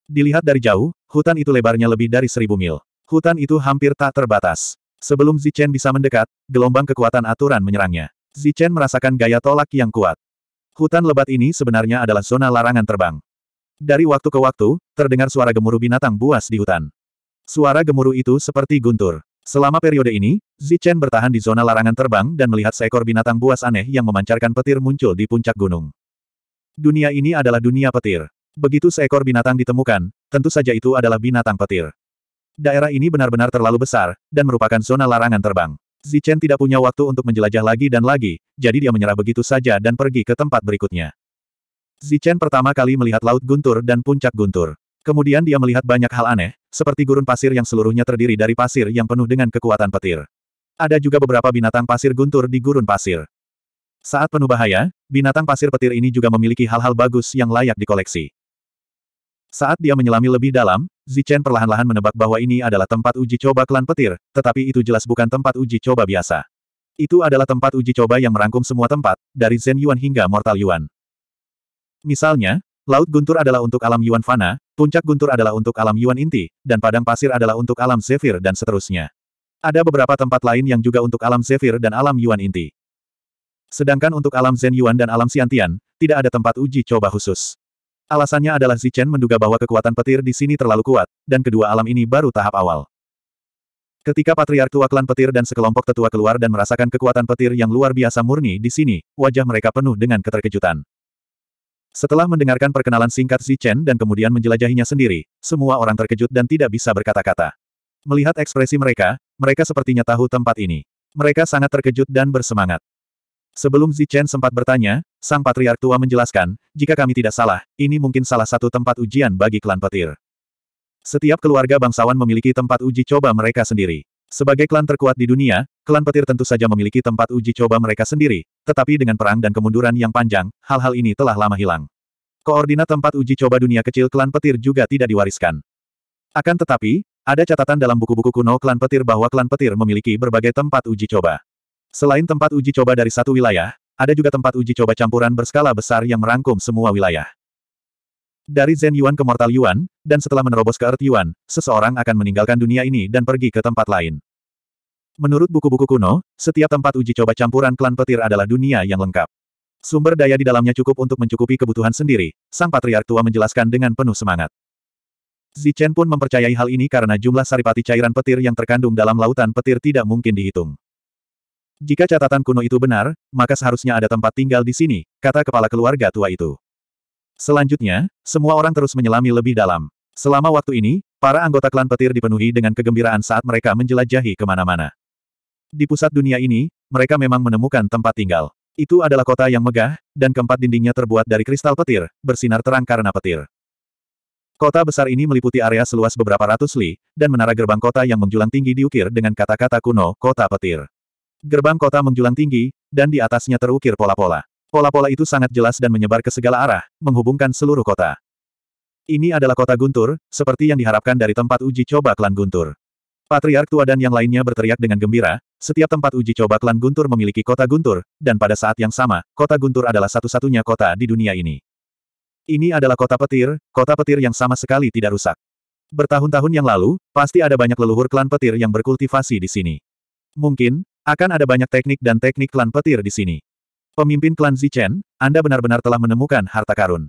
Dilihat dari jauh, hutan itu lebarnya lebih dari seribu mil. Hutan itu hampir tak terbatas. Sebelum Zichen bisa mendekat, gelombang kekuatan aturan menyerangnya. Zichen merasakan gaya tolak yang kuat. Hutan lebat ini sebenarnya adalah zona larangan terbang. Dari waktu ke waktu, terdengar suara gemuruh binatang buas di hutan. Suara gemuruh itu seperti guntur. Selama periode ini, Zichen bertahan di zona larangan terbang dan melihat seekor binatang buas aneh yang memancarkan petir muncul di puncak gunung. Dunia ini adalah dunia petir. Begitu seekor binatang ditemukan, tentu saja itu adalah binatang petir. Daerah ini benar-benar terlalu besar, dan merupakan zona larangan terbang. Zichen tidak punya waktu untuk menjelajah lagi dan lagi, jadi dia menyerah begitu saja dan pergi ke tempat berikutnya. Zichen pertama kali melihat laut guntur dan puncak guntur. Kemudian dia melihat banyak hal aneh, seperti gurun pasir yang seluruhnya terdiri dari pasir yang penuh dengan kekuatan petir. Ada juga beberapa binatang pasir guntur di gurun pasir. Saat penuh bahaya, binatang pasir petir ini juga memiliki hal-hal bagus yang layak dikoleksi. Saat dia menyelami lebih dalam, Zichen perlahan-lahan menebak bahwa ini adalah tempat uji coba klan petir, tetapi itu jelas bukan tempat uji coba biasa. Itu adalah tempat uji coba yang merangkum semua tempat, dari Zen Yuan hingga Mortal Yuan. Misalnya, Laut Guntur adalah untuk alam Yuan Fana, Puncak Guntur adalah untuk alam Yuan Inti, dan Padang Pasir adalah untuk alam Zephyr dan seterusnya. Ada beberapa tempat lain yang juga untuk alam Zephyr dan alam Yuan Inti. Sedangkan untuk alam Zen Yuan dan alam Siantian, tidak ada tempat uji coba khusus. Alasannya adalah Zichen menduga bahwa kekuatan petir di sini terlalu kuat, dan kedua alam ini baru tahap awal. Ketika Patriark Tua Klan Petir dan sekelompok tetua keluar dan merasakan kekuatan petir yang luar biasa murni di sini, wajah mereka penuh dengan keterkejutan. Setelah mendengarkan perkenalan singkat Zichen dan kemudian menjelajahinya sendiri, semua orang terkejut dan tidak bisa berkata-kata. Melihat ekspresi mereka, mereka sepertinya tahu tempat ini. Mereka sangat terkejut dan bersemangat. Sebelum Zichen sempat bertanya, Sang Patriark Tua menjelaskan, jika kami tidak salah, ini mungkin salah satu tempat ujian bagi klan petir. Setiap keluarga bangsawan memiliki tempat uji coba mereka sendiri. Sebagai klan terkuat di dunia, klan petir tentu saja memiliki tempat uji coba mereka sendiri, tetapi dengan perang dan kemunduran yang panjang, hal-hal ini telah lama hilang. Koordinat tempat uji coba dunia kecil klan petir juga tidak diwariskan. Akan tetapi, ada catatan dalam buku-buku kuno klan petir bahwa klan petir memiliki berbagai tempat uji coba. Selain tempat uji coba dari satu wilayah, ada juga tempat uji coba campuran berskala besar yang merangkum semua wilayah. Dari Zen Yuan ke Mortal Yuan, dan setelah menerobos ke Earth Yuan, seseorang akan meninggalkan dunia ini dan pergi ke tempat lain. Menurut buku-buku kuno, setiap tempat uji coba campuran klan petir adalah dunia yang lengkap. Sumber daya di dalamnya cukup untuk mencukupi kebutuhan sendiri, sang patriark tua menjelaskan dengan penuh semangat. Zichen pun mempercayai hal ini karena jumlah saripati cairan petir yang terkandung dalam lautan petir tidak mungkin dihitung. Jika catatan kuno itu benar, maka seharusnya ada tempat tinggal di sini, kata kepala keluarga tua itu. Selanjutnya, semua orang terus menyelami lebih dalam. Selama waktu ini, para anggota klan petir dipenuhi dengan kegembiraan saat mereka menjelajahi kemana-mana. Di pusat dunia ini, mereka memang menemukan tempat tinggal. Itu adalah kota yang megah, dan keempat dindingnya terbuat dari kristal petir, bersinar terang karena petir. Kota besar ini meliputi area seluas beberapa ratus li, dan menara gerbang kota yang menjulang tinggi diukir dengan kata-kata kuno, kota petir. Gerbang kota menjulang tinggi, dan di atasnya terukir pola-pola. Pola-pola itu sangat jelas dan menyebar ke segala arah, menghubungkan seluruh kota. Ini adalah kota Guntur, seperti yang diharapkan dari tempat uji coba klan Guntur. Patriark tua dan yang lainnya berteriak dengan gembira, setiap tempat uji coba klan Guntur memiliki kota Guntur, dan pada saat yang sama, kota Guntur adalah satu-satunya kota di dunia ini. Ini adalah kota petir, kota petir yang sama sekali tidak rusak. Bertahun-tahun yang lalu, pasti ada banyak leluhur klan petir yang berkultivasi di sini. Mungkin, akan ada banyak teknik dan teknik klan petir di sini. Pemimpin klan Zichen, Anda benar-benar telah menemukan harta karun.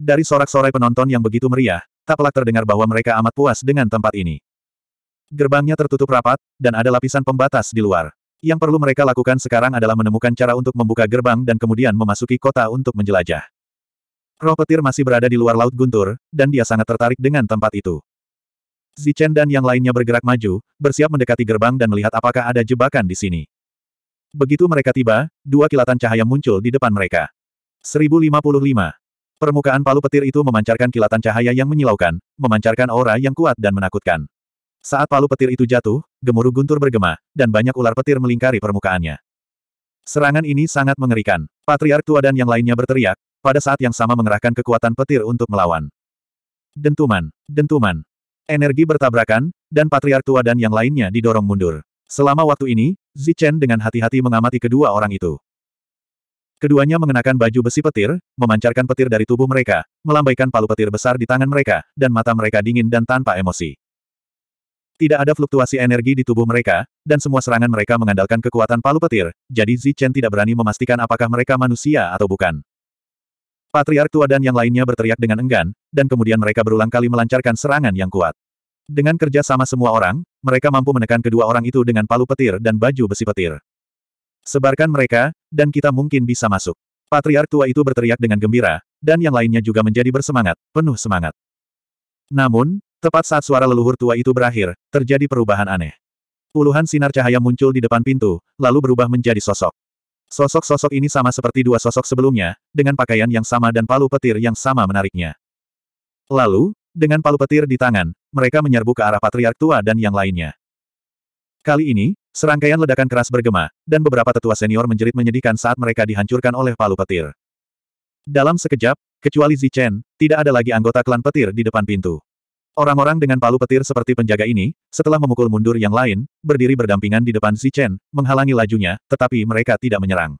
Dari sorak-sorai penonton yang begitu meriah, tak pelak terdengar bahwa mereka amat puas dengan tempat ini. Gerbangnya tertutup rapat, dan ada lapisan pembatas di luar. Yang perlu mereka lakukan sekarang adalah menemukan cara untuk membuka gerbang dan kemudian memasuki kota untuk menjelajah. Roh petir masih berada di luar laut guntur, dan dia sangat tertarik dengan tempat itu. Zichen dan yang lainnya bergerak maju, bersiap mendekati gerbang dan melihat apakah ada jebakan di sini. Begitu mereka tiba, dua kilatan cahaya muncul di depan mereka. 1055. Permukaan palu petir itu memancarkan kilatan cahaya yang menyilaukan, memancarkan aura yang kuat dan menakutkan. Saat palu petir itu jatuh, gemuruh guntur bergema, dan banyak ular petir melingkari permukaannya. Serangan ini sangat mengerikan. Patriark tua dan yang lainnya berteriak, pada saat yang sama mengerahkan kekuatan petir untuk melawan. Dentuman, dentuman. Energi bertabrakan, dan Patriark Tua dan yang lainnya didorong mundur. Selama waktu ini, Zichen dengan hati-hati mengamati kedua orang itu. Keduanya mengenakan baju besi petir, memancarkan petir dari tubuh mereka, melambaikan palu petir besar di tangan mereka, dan mata mereka dingin dan tanpa emosi. Tidak ada fluktuasi energi di tubuh mereka, dan semua serangan mereka mengandalkan kekuatan palu petir, jadi Zichen tidak berani memastikan apakah mereka manusia atau bukan. Patriark tua dan yang lainnya berteriak dengan enggan, dan kemudian mereka berulang kali melancarkan serangan yang kuat. Dengan kerja sama semua orang, mereka mampu menekan kedua orang itu dengan palu petir dan baju besi petir. Sebarkan mereka, dan kita mungkin bisa masuk. Patriark tua itu berteriak dengan gembira, dan yang lainnya juga menjadi bersemangat, penuh semangat. Namun, tepat saat suara leluhur tua itu berakhir, terjadi perubahan aneh. Puluhan sinar cahaya muncul di depan pintu, lalu berubah menjadi sosok. Sosok-sosok ini sama seperti dua sosok sebelumnya, dengan pakaian yang sama dan palu petir yang sama menariknya. Lalu, dengan palu petir di tangan, mereka menyerbu ke arah patriark tua dan yang lainnya. Kali ini, serangkaian ledakan keras bergema, dan beberapa tetua senior menjerit menyedihkan saat mereka dihancurkan oleh palu petir. Dalam sekejap, kecuali Zichen, tidak ada lagi anggota klan petir di depan pintu. Orang-orang dengan palu petir seperti penjaga ini, setelah memukul mundur yang lain, berdiri berdampingan di depan Zichen, menghalangi lajunya, tetapi mereka tidak menyerang.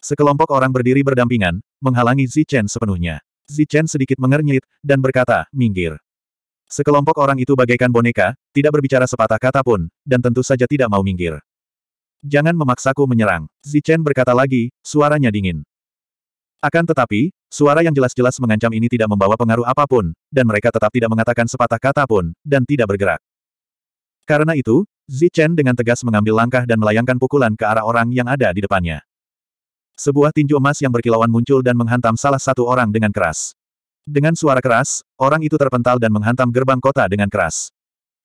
Sekelompok orang berdiri berdampingan, menghalangi Zichen sepenuhnya. Zichen sedikit mengernyit, dan berkata, minggir. Sekelompok orang itu bagaikan boneka, tidak berbicara sepatah kata pun, dan tentu saja tidak mau minggir. Jangan memaksaku menyerang. Zichen berkata lagi, suaranya dingin. Akan tetapi, suara yang jelas-jelas mengancam ini tidak membawa pengaruh apapun, dan mereka tetap tidak mengatakan sepatah kata pun, dan tidak bergerak. Karena itu, Zichen dengan tegas mengambil langkah dan melayangkan pukulan ke arah orang yang ada di depannya. Sebuah tinju emas yang berkilauan muncul dan menghantam salah satu orang dengan keras. Dengan suara keras, orang itu terpental dan menghantam gerbang kota dengan keras.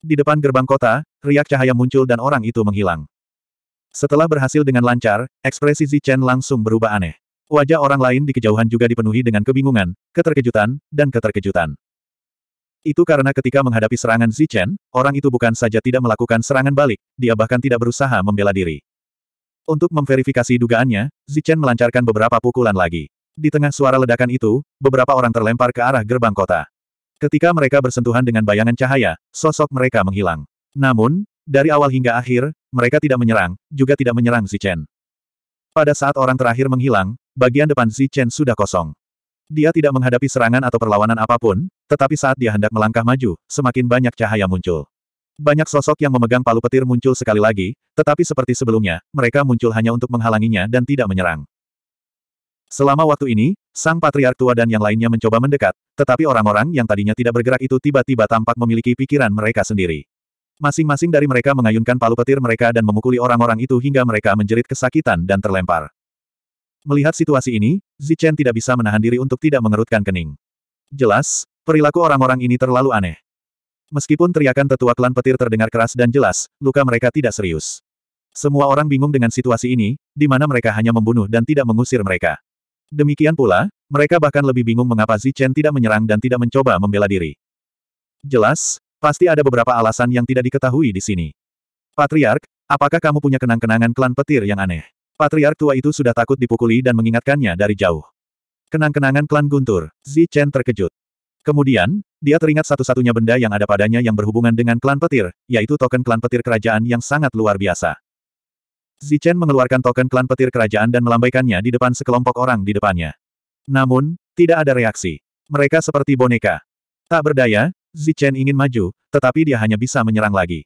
Di depan gerbang kota, riak cahaya muncul dan orang itu menghilang. Setelah berhasil dengan lancar, ekspresi Zichen langsung berubah aneh. Wajah orang lain di kejauhan juga dipenuhi dengan kebingungan, keterkejutan, dan keterkejutan. Itu karena ketika menghadapi serangan Zichen, orang itu bukan saja tidak melakukan serangan balik, dia bahkan tidak berusaha membela diri. Untuk memverifikasi dugaannya, Zichen melancarkan beberapa pukulan lagi. Di tengah suara ledakan itu, beberapa orang terlempar ke arah gerbang kota. Ketika mereka bersentuhan dengan bayangan cahaya, sosok mereka menghilang. Namun, dari awal hingga akhir, mereka tidak menyerang, juga tidak menyerang Zichen. Pada saat orang terakhir menghilang, bagian depan Zi Chen sudah kosong. Dia tidak menghadapi serangan atau perlawanan apapun, tetapi saat dia hendak melangkah maju, semakin banyak cahaya muncul. Banyak sosok yang memegang palu petir muncul sekali lagi, tetapi seperti sebelumnya, mereka muncul hanya untuk menghalanginya dan tidak menyerang. Selama waktu ini, sang patriark tua dan yang lainnya mencoba mendekat, tetapi orang-orang yang tadinya tidak bergerak itu tiba-tiba tampak memiliki pikiran mereka sendiri. Masing-masing dari mereka mengayunkan palu petir mereka dan memukuli orang-orang itu hingga mereka menjerit kesakitan dan terlempar. Melihat situasi ini, Zichen tidak bisa menahan diri untuk tidak mengerutkan kening. Jelas, perilaku orang-orang ini terlalu aneh. Meskipun teriakan tetua klan petir terdengar keras dan jelas, luka mereka tidak serius. Semua orang bingung dengan situasi ini, di mana mereka hanya membunuh dan tidak mengusir mereka. Demikian pula, mereka bahkan lebih bingung mengapa Zichen tidak menyerang dan tidak mencoba membela diri. Jelas, Pasti ada beberapa alasan yang tidak diketahui di sini. Patriark, apakah kamu punya kenang-kenangan klan petir yang aneh? Patriark tua itu sudah takut dipukuli dan mengingatkannya dari jauh. Kenang-kenangan klan Guntur, Zi Chen terkejut. Kemudian, dia teringat satu-satunya benda yang ada padanya yang berhubungan dengan klan petir, yaitu token klan petir kerajaan yang sangat luar biasa. Zi Chen mengeluarkan token klan petir kerajaan dan melambaikannya di depan sekelompok orang di depannya. Namun, tidak ada reaksi. Mereka seperti boneka. Tak berdaya, Zichen ingin maju, tetapi dia hanya bisa menyerang lagi.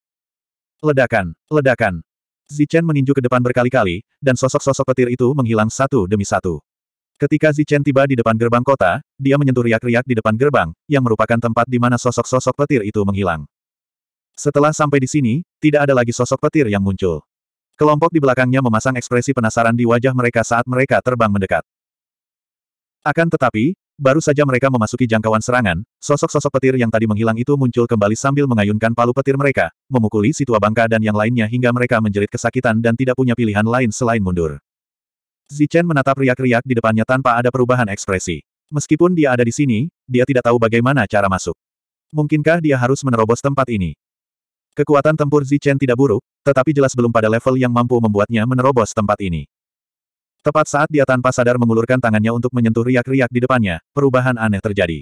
Ledakan, ledakan. Zichen meninju ke depan berkali-kali, dan sosok-sosok petir itu menghilang satu demi satu. Ketika Zichen tiba di depan gerbang kota, dia menyentuh riak-riak di depan gerbang, yang merupakan tempat di mana sosok-sosok petir itu menghilang. Setelah sampai di sini, tidak ada lagi sosok petir yang muncul. Kelompok di belakangnya memasang ekspresi penasaran di wajah mereka saat mereka terbang mendekat. Akan tetapi, Baru saja mereka memasuki jangkauan serangan, sosok-sosok petir yang tadi menghilang itu muncul kembali sambil mengayunkan palu petir mereka, memukuli si tua bangka dan yang lainnya hingga mereka menjerit kesakitan dan tidak punya pilihan lain selain mundur. Zichen menatap riak-riak di depannya tanpa ada perubahan ekspresi. Meskipun dia ada di sini, dia tidak tahu bagaimana cara masuk. Mungkinkah dia harus menerobos tempat ini? Kekuatan tempur Zichen tidak buruk, tetapi jelas belum pada level yang mampu membuatnya menerobos tempat ini. Tepat saat dia tanpa sadar mengulurkan tangannya untuk menyentuh riak-riak di depannya, perubahan aneh terjadi.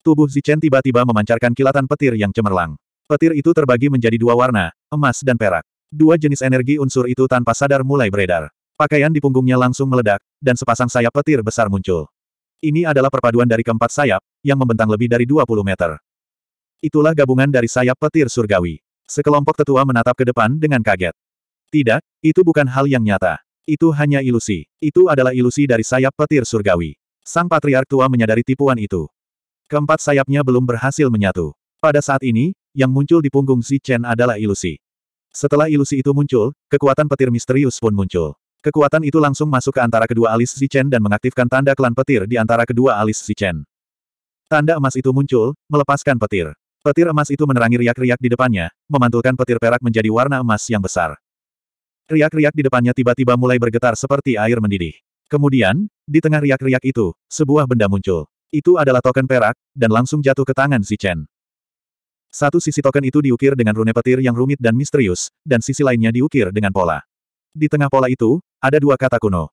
Tubuh Zichen tiba-tiba memancarkan kilatan petir yang cemerlang. Petir itu terbagi menjadi dua warna, emas dan perak. Dua jenis energi unsur itu tanpa sadar mulai beredar. Pakaian di punggungnya langsung meledak, dan sepasang sayap petir besar muncul. Ini adalah perpaduan dari keempat sayap, yang membentang lebih dari 20 meter. Itulah gabungan dari sayap petir surgawi. Sekelompok tetua menatap ke depan dengan kaget. Tidak, itu bukan hal yang nyata. Itu hanya ilusi. Itu adalah ilusi dari sayap petir surgawi. Sang patriark tua menyadari tipuan itu. Keempat sayapnya belum berhasil menyatu. Pada saat ini, yang muncul di punggung si Chen adalah ilusi. Setelah ilusi itu muncul, kekuatan petir misterius pun muncul. Kekuatan itu langsung masuk ke antara kedua alis si Chen dan mengaktifkan tanda klan petir di antara kedua alis si Chen. Tanda emas itu muncul, melepaskan petir. Petir emas itu menerangi riak-riak di depannya, memantulkan petir perak menjadi warna emas yang besar. Riak-riak di depannya tiba-tiba mulai bergetar seperti air mendidih. Kemudian, di tengah riak-riak itu, sebuah benda muncul. Itu adalah token perak, dan langsung jatuh ke tangan si Chen. Satu sisi token itu diukir dengan rune petir yang rumit dan misterius, dan sisi lainnya diukir dengan pola. Di tengah pola itu, ada dua kata kuno.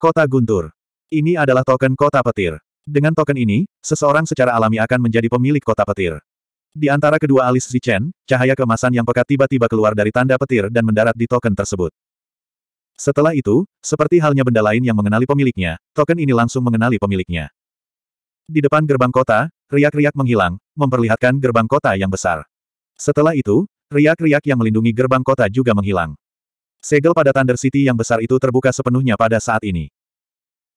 Kota Guntur. Ini adalah token kota petir. Dengan token ini, seseorang secara alami akan menjadi pemilik kota petir. Di antara kedua alis Zichen, cahaya kemasan yang pekat tiba-tiba keluar dari tanda petir dan mendarat di token tersebut. Setelah itu, seperti halnya benda lain yang mengenali pemiliknya, token ini langsung mengenali pemiliknya. Di depan gerbang kota, riak-riak menghilang, memperlihatkan gerbang kota yang besar. Setelah itu, riak-riak yang melindungi gerbang kota juga menghilang. Segel pada Thunder City yang besar itu terbuka sepenuhnya pada saat ini.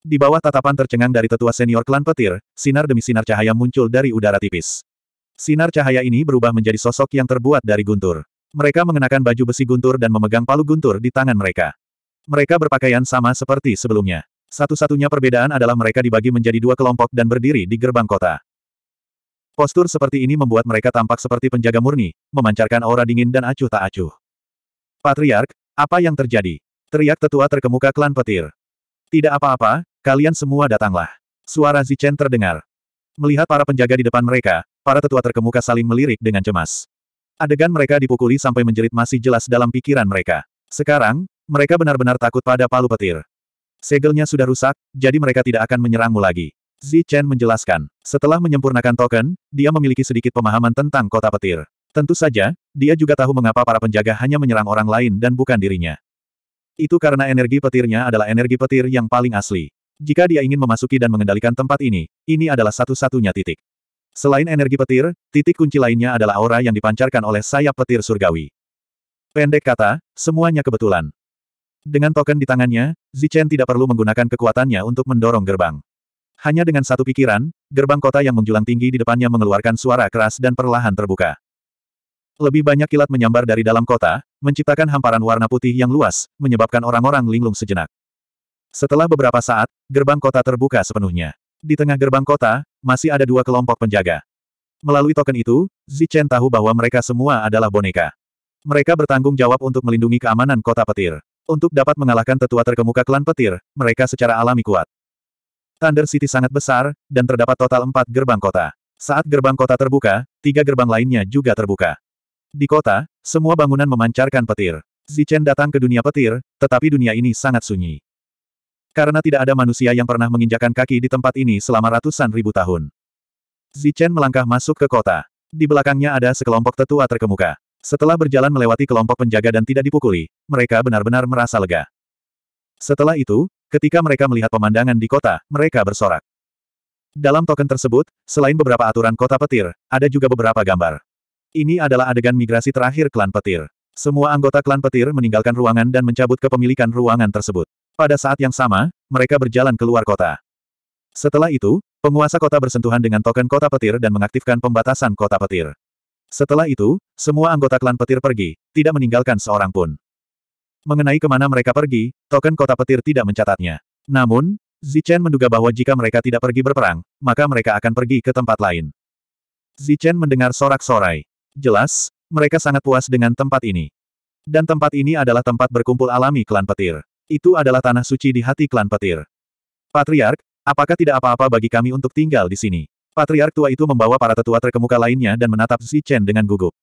Di bawah tatapan tercengang dari tetua senior klan petir, sinar demi sinar cahaya muncul dari udara tipis. Sinar cahaya ini berubah menjadi sosok yang terbuat dari guntur. Mereka mengenakan baju besi guntur dan memegang palu guntur di tangan mereka. Mereka berpakaian sama seperti sebelumnya. Satu-satunya perbedaan adalah mereka dibagi menjadi dua kelompok dan berdiri di gerbang kota. Postur seperti ini membuat mereka tampak seperti penjaga murni, memancarkan aura dingin dan acuh tak acuh. Patriark, apa yang terjadi? Teriak tetua terkemuka klan petir. Tidak apa-apa, kalian semua datanglah. Suara Zichen terdengar. Melihat para penjaga di depan mereka, Para tetua terkemuka saling melirik dengan cemas. Adegan mereka dipukuli sampai menjerit masih jelas dalam pikiran mereka. Sekarang, mereka benar-benar takut pada palu petir. Segelnya sudah rusak, jadi mereka tidak akan menyerangmu lagi. Zi Chen menjelaskan. Setelah menyempurnakan token, dia memiliki sedikit pemahaman tentang kota petir. Tentu saja, dia juga tahu mengapa para penjaga hanya menyerang orang lain dan bukan dirinya. Itu karena energi petirnya adalah energi petir yang paling asli. Jika dia ingin memasuki dan mengendalikan tempat ini, ini adalah satu-satunya titik. Selain energi petir, titik kunci lainnya adalah aura yang dipancarkan oleh sayap petir surgawi. Pendek kata, semuanya kebetulan. Dengan token di tangannya, Zichen tidak perlu menggunakan kekuatannya untuk mendorong gerbang. Hanya dengan satu pikiran, gerbang kota yang menjulang tinggi di depannya mengeluarkan suara keras dan perlahan terbuka. Lebih banyak kilat menyambar dari dalam kota, menciptakan hamparan warna putih yang luas, menyebabkan orang-orang linglung sejenak. Setelah beberapa saat, gerbang kota terbuka sepenuhnya. Di tengah gerbang kota, masih ada dua kelompok penjaga. Melalui token itu, Zichen tahu bahwa mereka semua adalah boneka. Mereka bertanggung jawab untuk melindungi keamanan kota petir. Untuk dapat mengalahkan tetua terkemuka klan petir, mereka secara alami kuat. Thunder City sangat besar, dan terdapat total empat gerbang kota. Saat gerbang kota terbuka, tiga gerbang lainnya juga terbuka. Di kota, semua bangunan memancarkan petir. Zichen datang ke dunia petir, tetapi dunia ini sangat sunyi. Karena tidak ada manusia yang pernah menginjakan kaki di tempat ini selama ratusan ribu tahun. Zichen melangkah masuk ke kota. Di belakangnya ada sekelompok tetua terkemuka. Setelah berjalan melewati kelompok penjaga dan tidak dipukuli, mereka benar-benar merasa lega. Setelah itu, ketika mereka melihat pemandangan di kota, mereka bersorak. Dalam token tersebut, selain beberapa aturan kota petir, ada juga beberapa gambar. Ini adalah adegan migrasi terakhir klan petir. Semua anggota klan petir meninggalkan ruangan dan mencabut kepemilikan ruangan tersebut. Pada saat yang sama, mereka berjalan keluar kota. Setelah itu, penguasa kota bersentuhan dengan token kota petir dan mengaktifkan pembatasan kota petir. Setelah itu, semua anggota klan petir pergi, tidak meninggalkan seorang pun. Mengenai kemana mereka pergi, token kota petir tidak mencatatnya. Namun, Zichen menduga bahwa jika mereka tidak pergi berperang, maka mereka akan pergi ke tempat lain. Zichen mendengar sorak-sorai. Jelas, mereka sangat puas dengan tempat ini. Dan tempat ini adalah tempat berkumpul alami klan petir. Itu adalah tanah suci di hati klan petir. Patriark, apakah tidak apa-apa bagi kami untuk tinggal di sini? Patriark tua itu membawa para tetua terkemuka lainnya dan menatap Zichen dengan gugup.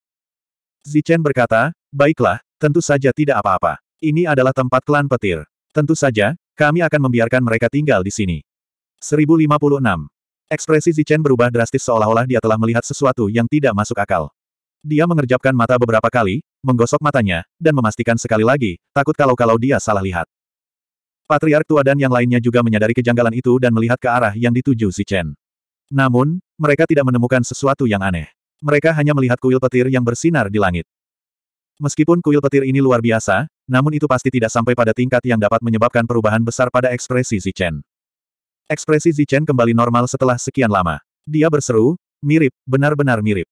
Zichen berkata, baiklah, tentu saja tidak apa-apa. Ini adalah tempat klan petir. Tentu saja, kami akan membiarkan mereka tinggal di sini. 1056. Ekspresi Zichen berubah drastis seolah-olah dia telah melihat sesuatu yang tidak masuk akal. Dia mengerjapkan mata beberapa kali, menggosok matanya, dan memastikan sekali lagi, takut kalau-kalau dia salah lihat. Patriark tua dan yang lainnya juga menyadari kejanggalan itu dan melihat ke arah yang dituju Zichen. Namun, mereka tidak menemukan sesuatu yang aneh. Mereka hanya melihat kuil petir yang bersinar di langit. Meskipun kuil petir ini luar biasa, namun itu pasti tidak sampai pada tingkat yang dapat menyebabkan perubahan besar pada ekspresi Zichen. Ekspresi Zichen kembali normal setelah sekian lama. Dia berseru, mirip, benar-benar mirip.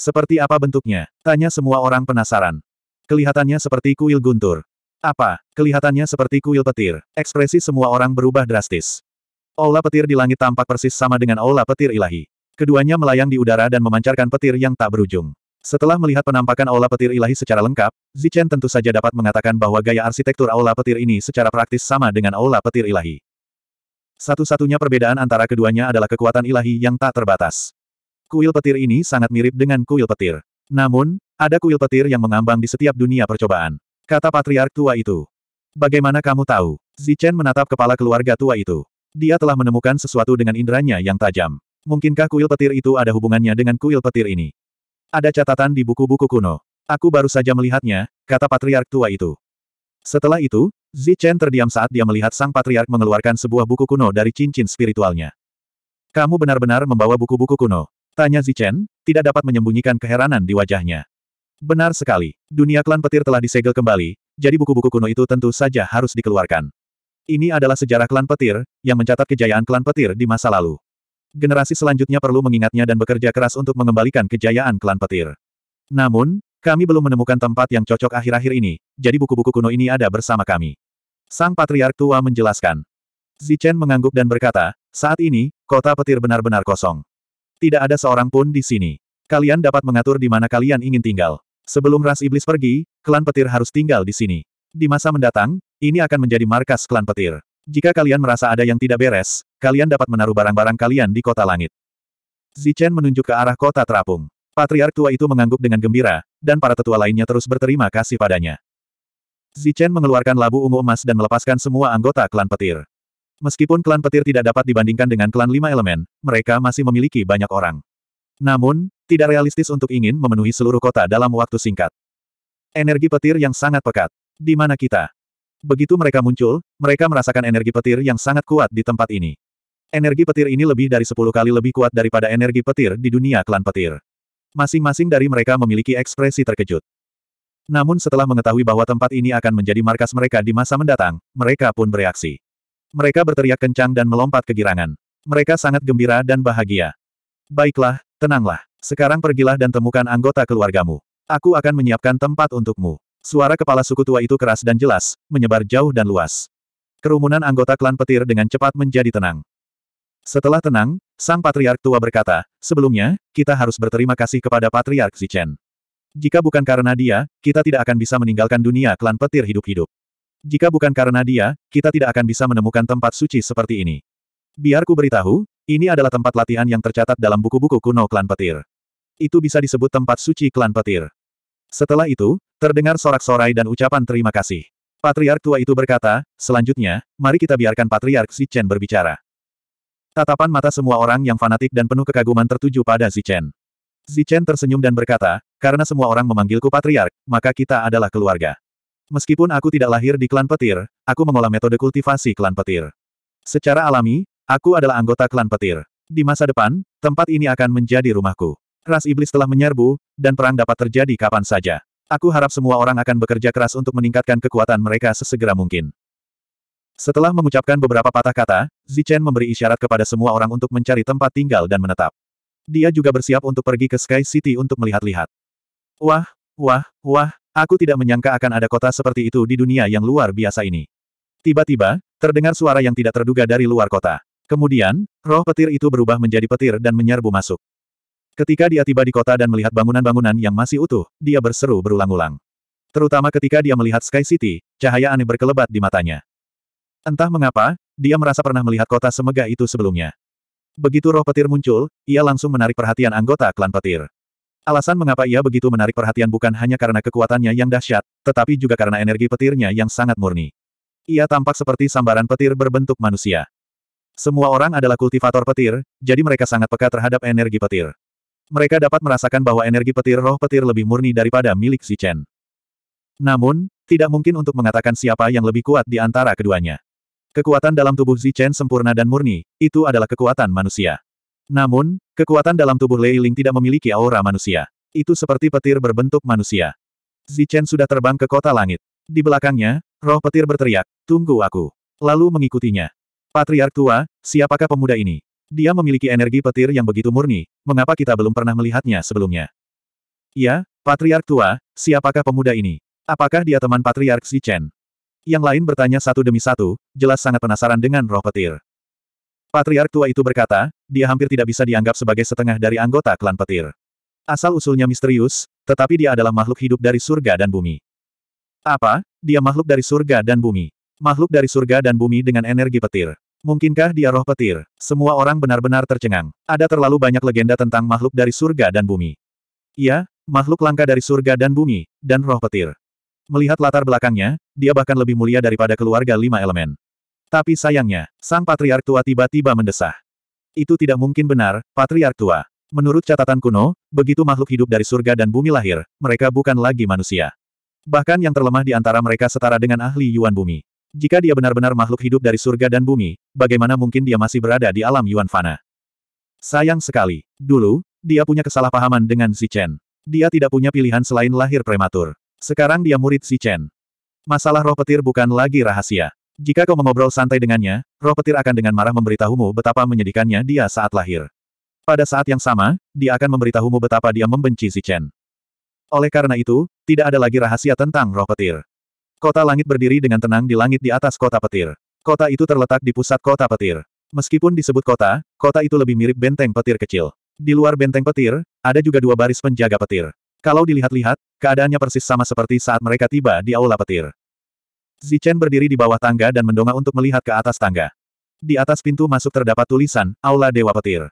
Seperti apa bentuknya? Tanya semua orang penasaran. Kelihatannya seperti kuil guntur. Apa? Kelihatannya seperti kuil petir. Ekspresi semua orang berubah drastis. Aula petir di langit tampak persis sama dengan aula petir ilahi. Keduanya melayang di udara dan memancarkan petir yang tak berujung. Setelah melihat penampakan aula petir ilahi secara lengkap, Zichen tentu saja dapat mengatakan bahwa gaya arsitektur aula petir ini secara praktis sama dengan aula petir ilahi. Satu-satunya perbedaan antara keduanya adalah kekuatan ilahi yang tak terbatas. Kuil petir ini sangat mirip dengan kuil petir. Namun, ada kuil petir yang mengambang di setiap dunia percobaan. Kata patriark tua itu. Bagaimana kamu tahu? Zichen menatap kepala keluarga tua itu. Dia telah menemukan sesuatu dengan inderanya yang tajam. Mungkinkah kuil petir itu ada hubungannya dengan kuil petir ini? Ada catatan di buku-buku kuno. Aku baru saja melihatnya, kata patriark tua itu. Setelah itu, Zichen terdiam saat dia melihat sang patriark mengeluarkan sebuah buku kuno dari cincin spiritualnya. Kamu benar-benar membawa buku-buku kuno. Tanya Zichen, tidak dapat menyembunyikan keheranan di wajahnya. Benar sekali, dunia klan petir telah disegel kembali, jadi buku-buku kuno itu tentu saja harus dikeluarkan. Ini adalah sejarah klan petir, yang mencatat kejayaan klan petir di masa lalu. Generasi selanjutnya perlu mengingatnya dan bekerja keras untuk mengembalikan kejayaan klan petir. Namun, kami belum menemukan tempat yang cocok akhir-akhir ini, jadi buku-buku kuno ini ada bersama kami. Sang Patriark Tua menjelaskan. Zichen mengangguk dan berkata, saat ini, kota petir benar-benar kosong. Tidak ada seorang pun di sini. Kalian dapat mengatur di mana kalian ingin tinggal. Sebelum ras iblis pergi, klan petir harus tinggal di sini. Di masa mendatang, ini akan menjadi markas klan petir. Jika kalian merasa ada yang tidak beres, kalian dapat menaruh barang-barang kalian di kota langit. Zichen menunjuk ke arah kota terapung. Patriark tua itu mengangguk dengan gembira, dan para tetua lainnya terus berterima kasih padanya. Zichen mengeluarkan labu ungu emas dan melepaskan semua anggota klan petir. Meskipun klan petir tidak dapat dibandingkan dengan klan lima elemen, mereka masih memiliki banyak orang. Namun, tidak realistis untuk ingin memenuhi seluruh kota dalam waktu singkat. Energi petir yang sangat pekat. Di mana kita? Begitu mereka muncul, mereka merasakan energi petir yang sangat kuat di tempat ini. Energi petir ini lebih dari 10 kali lebih kuat daripada energi petir di dunia klan petir. Masing-masing dari mereka memiliki ekspresi terkejut. Namun setelah mengetahui bahwa tempat ini akan menjadi markas mereka di masa mendatang, mereka pun bereaksi. Mereka berteriak kencang dan melompat kegirangan. Mereka sangat gembira dan bahagia. Baiklah, tenanglah. Sekarang pergilah dan temukan anggota keluargamu. Aku akan menyiapkan tempat untukmu. Suara kepala suku tua itu keras dan jelas, menyebar jauh dan luas. Kerumunan anggota klan petir dengan cepat menjadi tenang. Setelah tenang, sang patriark tua berkata, sebelumnya, kita harus berterima kasih kepada patriark Zichen. Jika bukan karena dia, kita tidak akan bisa meninggalkan dunia klan petir hidup-hidup. Jika bukan karena dia, kita tidak akan bisa menemukan tempat suci seperti ini. Biar ku beritahu, ini adalah tempat latihan yang tercatat dalam buku-buku kuno klan petir. Itu bisa disebut tempat suci klan petir. Setelah itu, terdengar sorak-sorai dan ucapan terima kasih. Patriark tua itu berkata, selanjutnya, mari kita biarkan Patriark Chen berbicara. Tatapan mata semua orang yang fanatik dan penuh kekaguman tertuju pada Chen. Zichen. Chen tersenyum dan berkata, karena semua orang memanggilku Patriark, maka kita adalah keluarga. Meskipun aku tidak lahir di klan petir, aku mengolah metode kultivasi klan petir. Secara alami, aku adalah anggota klan petir. Di masa depan, tempat ini akan menjadi rumahku. Ras iblis telah menyerbu, dan perang dapat terjadi kapan saja. Aku harap semua orang akan bekerja keras untuk meningkatkan kekuatan mereka sesegera mungkin. Setelah mengucapkan beberapa patah kata, Zichen memberi isyarat kepada semua orang untuk mencari tempat tinggal dan menetap. Dia juga bersiap untuk pergi ke Sky City untuk melihat-lihat. Wah, wah, wah, Aku tidak menyangka akan ada kota seperti itu di dunia yang luar biasa ini. Tiba-tiba, terdengar suara yang tidak terduga dari luar kota. Kemudian, roh petir itu berubah menjadi petir dan menyerbu masuk. Ketika dia tiba di kota dan melihat bangunan-bangunan yang masih utuh, dia berseru berulang-ulang. Terutama ketika dia melihat Sky City, cahaya aneh berkelebat di matanya. Entah mengapa, dia merasa pernah melihat kota semegah itu sebelumnya. Begitu roh petir muncul, ia langsung menarik perhatian anggota klan petir. Alasan mengapa ia begitu menarik perhatian bukan hanya karena kekuatannya yang dahsyat, tetapi juga karena energi petirnya yang sangat murni. Ia tampak seperti sambaran petir berbentuk manusia. Semua orang adalah kultivator petir, jadi mereka sangat peka terhadap energi petir. Mereka dapat merasakan bahwa energi petir roh petir lebih murni daripada milik si Chen. Namun, tidak mungkin untuk mengatakan siapa yang lebih kuat di antara keduanya. Kekuatan dalam tubuh Zichen sempurna dan murni, itu adalah kekuatan manusia. Namun, kekuatan dalam tubuh Lei Ling tidak memiliki aura manusia. Itu seperti petir berbentuk manusia. Zichen sudah terbang ke kota langit. Di belakangnya, roh petir berteriak, tunggu aku. Lalu mengikutinya. Patriark tua, siapakah pemuda ini? Dia memiliki energi petir yang begitu murni, mengapa kita belum pernah melihatnya sebelumnya? Ya, Patriark tua, siapakah pemuda ini? Apakah dia teman Patriark Zichen? Yang lain bertanya satu demi satu, jelas sangat penasaran dengan roh petir. Patriark tua itu berkata, dia hampir tidak bisa dianggap sebagai setengah dari anggota klan petir. Asal-usulnya misterius, tetapi dia adalah makhluk hidup dari surga dan bumi. Apa? Dia makhluk dari surga dan bumi. Makhluk dari surga dan bumi dengan energi petir. Mungkinkah dia roh petir? Semua orang benar-benar tercengang. Ada terlalu banyak legenda tentang makhluk dari surga dan bumi. Iya, makhluk langka dari surga dan bumi, dan roh petir. Melihat latar belakangnya, dia bahkan lebih mulia daripada keluarga lima elemen. Tapi sayangnya, sang patriark tua tiba-tiba mendesah. Itu tidak mungkin benar, patriark tua. Menurut catatan kuno, begitu makhluk hidup dari surga dan bumi lahir, mereka bukan lagi manusia. Bahkan yang terlemah di antara mereka setara dengan ahli Yuan Bumi. Jika dia benar-benar makhluk hidup dari surga dan bumi, bagaimana mungkin dia masih berada di alam Yuan Fana? Sayang sekali. Dulu, dia punya kesalahpahaman dengan Si Chen. Dia tidak punya pilihan selain lahir prematur. Sekarang dia murid Si Chen. Masalah roh petir bukan lagi rahasia. Jika kau mengobrol santai dengannya, roh petir akan dengan marah memberitahumu betapa menyedihkannya dia saat lahir. Pada saat yang sama, dia akan memberitahumu betapa dia membenci si Chen. Oleh karena itu, tidak ada lagi rahasia tentang roh petir. Kota langit berdiri dengan tenang di langit di atas kota petir. Kota itu terletak di pusat kota petir. Meskipun disebut kota, kota itu lebih mirip benteng petir kecil. Di luar benteng petir, ada juga dua baris penjaga petir. Kalau dilihat-lihat, keadaannya persis sama seperti saat mereka tiba di aula petir. Zichen berdiri di bawah tangga dan mendongak untuk melihat ke atas tangga. Di atas pintu masuk terdapat tulisan, Aula Dewa Petir.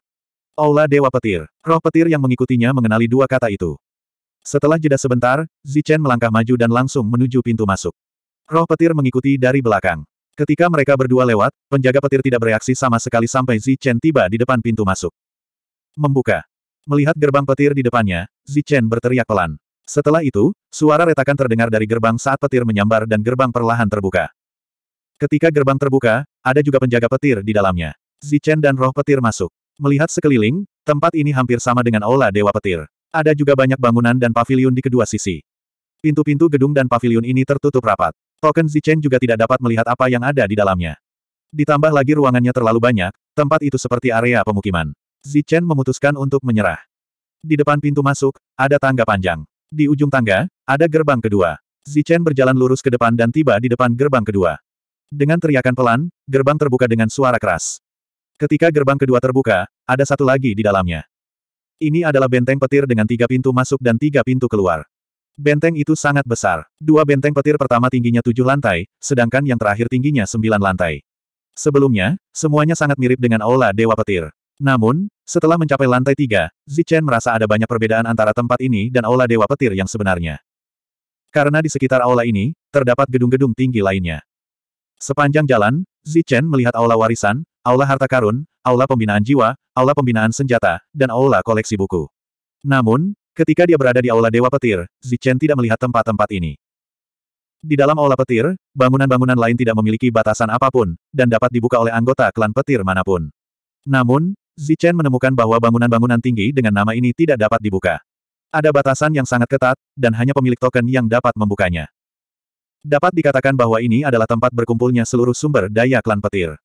Aula Dewa Petir. Roh petir yang mengikutinya mengenali dua kata itu. Setelah jeda sebentar, Zichen melangkah maju dan langsung menuju pintu masuk. Roh petir mengikuti dari belakang. Ketika mereka berdua lewat, penjaga petir tidak bereaksi sama sekali sampai Zichen tiba di depan pintu masuk. Membuka. Melihat gerbang petir di depannya, Zichen berteriak pelan. Setelah itu, suara retakan terdengar dari gerbang saat petir menyambar dan gerbang perlahan terbuka. Ketika gerbang terbuka, ada juga penjaga petir di dalamnya. Zichen dan roh petir masuk. Melihat sekeliling, tempat ini hampir sama dengan aula Dewa Petir. Ada juga banyak bangunan dan pavilion di kedua sisi. Pintu-pintu gedung dan pavilion ini tertutup rapat. Token Zichen juga tidak dapat melihat apa yang ada di dalamnya. Ditambah lagi ruangannya terlalu banyak, tempat itu seperti area pemukiman. Zichen memutuskan untuk menyerah. Di depan pintu masuk, ada tangga panjang. Di ujung tangga, ada gerbang kedua. Zichen berjalan lurus ke depan dan tiba di depan gerbang kedua. Dengan teriakan pelan, gerbang terbuka dengan suara keras. Ketika gerbang kedua terbuka, ada satu lagi di dalamnya. Ini adalah benteng petir dengan tiga pintu masuk dan tiga pintu keluar. Benteng itu sangat besar. Dua benteng petir pertama tingginya tujuh lantai, sedangkan yang terakhir tingginya sembilan lantai. Sebelumnya, semuanya sangat mirip dengan Aula Dewa Petir. Namun, setelah mencapai lantai tiga, Zichen merasa ada banyak perbedaan antara tempat ini dan Aula Dewa Petir yang sebenarnya. Karena di sekitar aula ini, terdapat gedung-gedung tinggi lainnya. Sepanjang jalan, Zichen melihat aula warisan, aula harta karun, aula pembinaan jiwa, aula pembinaan senjata, dan aula koleksi buku. Namun, ketika dia berada di aula Dewa Petir, Zichen tidak melihat tempat-tempat ini. Di dalam aula petir, bangunan-bangunan lain tidak memiliki batasan apapun, dan dapat dibuka oleh anggota klan petir manapun. Namun, Zichen menemukan bahwa bangunan-bangunan tinggi dengan nama ini tidak dapat dibuka. Ada batasan yang sangat ketat, dan hanya pemilik token yang dapat membukanya. Dapat dikatakan bahwa ini adalah tempat berkumpulnya seluruh sumber daya klan petir.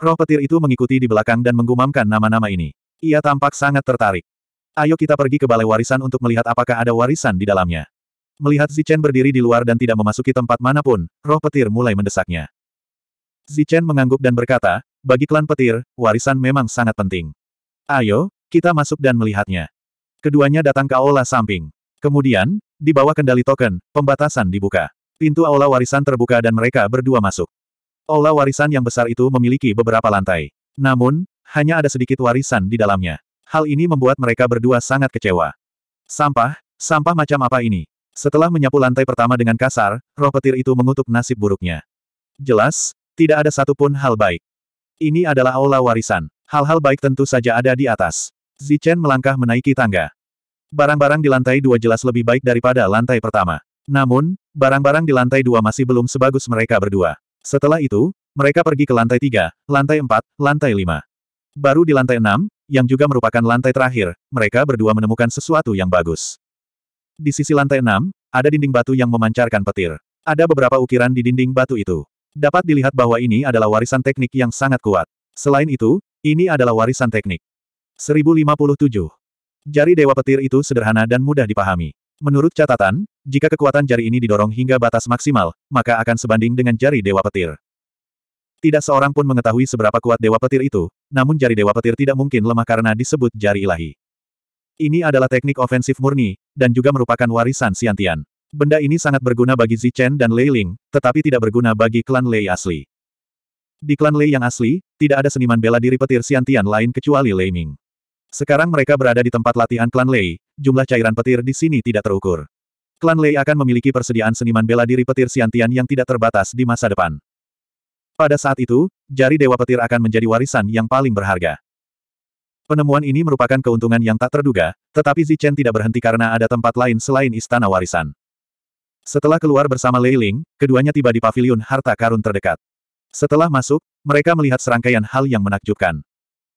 Roh petir itu mengikuti di belakang dan menggumamkan nama-nama ini. Ia tampak sangat tertarik. Ayo kita pergi ke balai warisan untuk melihat apakah ada warisan di dalamnya. Melihat Zichen berdiri di luar dan tidak memasuki tempat manapun, roh petir mulai mendesaknya. Zichen mengangguk dan berkata, bagi klan petir, warisan memang sangat penting. Ayo, kita masuk dan melihatnya. Keduanya datang ke aula samping. Kemudian, di bawah kendali token, pembatasan dibuka. Pintu aula warisan terbuka dan mereka berdua masuk. Aula warisan yang besar itu memiliki beberapa lantai. Namun, hanya ada sedikit warisan di dalamnya. Hal ini membuat mereka berdua sangat kecewa. Sampah, sampah macam apa ini? Setelah menyapu lantai pertama dengan kasar, roh petir itu mengutuk nasib buruknya. Jelas, tidak ada satupun hal baik. Ini adalah aula warisan. Hal-hal baik tentu saja ada di atas. Zichen melangkah menaiki tangga. Barang-barang di lantai dua jelas lebih baik daripada lantai pertama. Namun, barang-barang di lantai dua masih belum sebagus mereka berdua. Setelah itu, mereka pergi ke lantai tiga, lantai empat, lantai lima. Baru di lantai enam, yang juga merupakan lantai terakhir, mereka berdua menemukan sesuatu yang bagus. Di sisi lantai enam, ada dinding batu yang memancarkan petir. Ada beberapa ukiran di dinding batu itu. Dapat dilihat bahwa ini adalah warisan teknik yang sangat kuat. Selain itu, ini adalah warisan teknik. 1057. Jari Dewa Petir itu sederhana dan mudah dipahami. Menurut catatan, jika kekuatan jari ini didorong hingga batas maksimal, maka akan sebanding dengan jari Dewa Petir. Tidak seorang pun mengetahui seberapa kuat Dewa Petir itu, namun jari Dewa Petir tidak mungkin lemah karena disebut jari ilahi. Ini adalah teknik ofensif murni, dan juga merupakan warisan siantian. Benda ini sangat berguna bagi Zichen dan Lei Ling, tetapi tidak berguna bagi klan Lei asli. Di klan Lei yang asli, tidak ada seniman bela diri petir siantian lain kecuali Lei Ming. Sekarang mereka berada di tempat latihan klan Lei, jumlah cairan petir di sini tidak terukur. Klan Lei akan memiliki persediaan seniman bela diri petir siantian yang tidak terbatas di masa depan. Pada saat itu, jari Dewa Petir akan menjadi warisan yang paling berharga. Penemuan ini merupakan keuntungan yang tak terduga, tetapi Zichen tidak berhenti karena ada tempat lain selain Istana Warisan. Setelah keluar bersama Lei Ling, keduanya tiba di pavilion harta karun terdekat. Setelah masuk, mereka melihat serangkaian hal yang menakjubkan.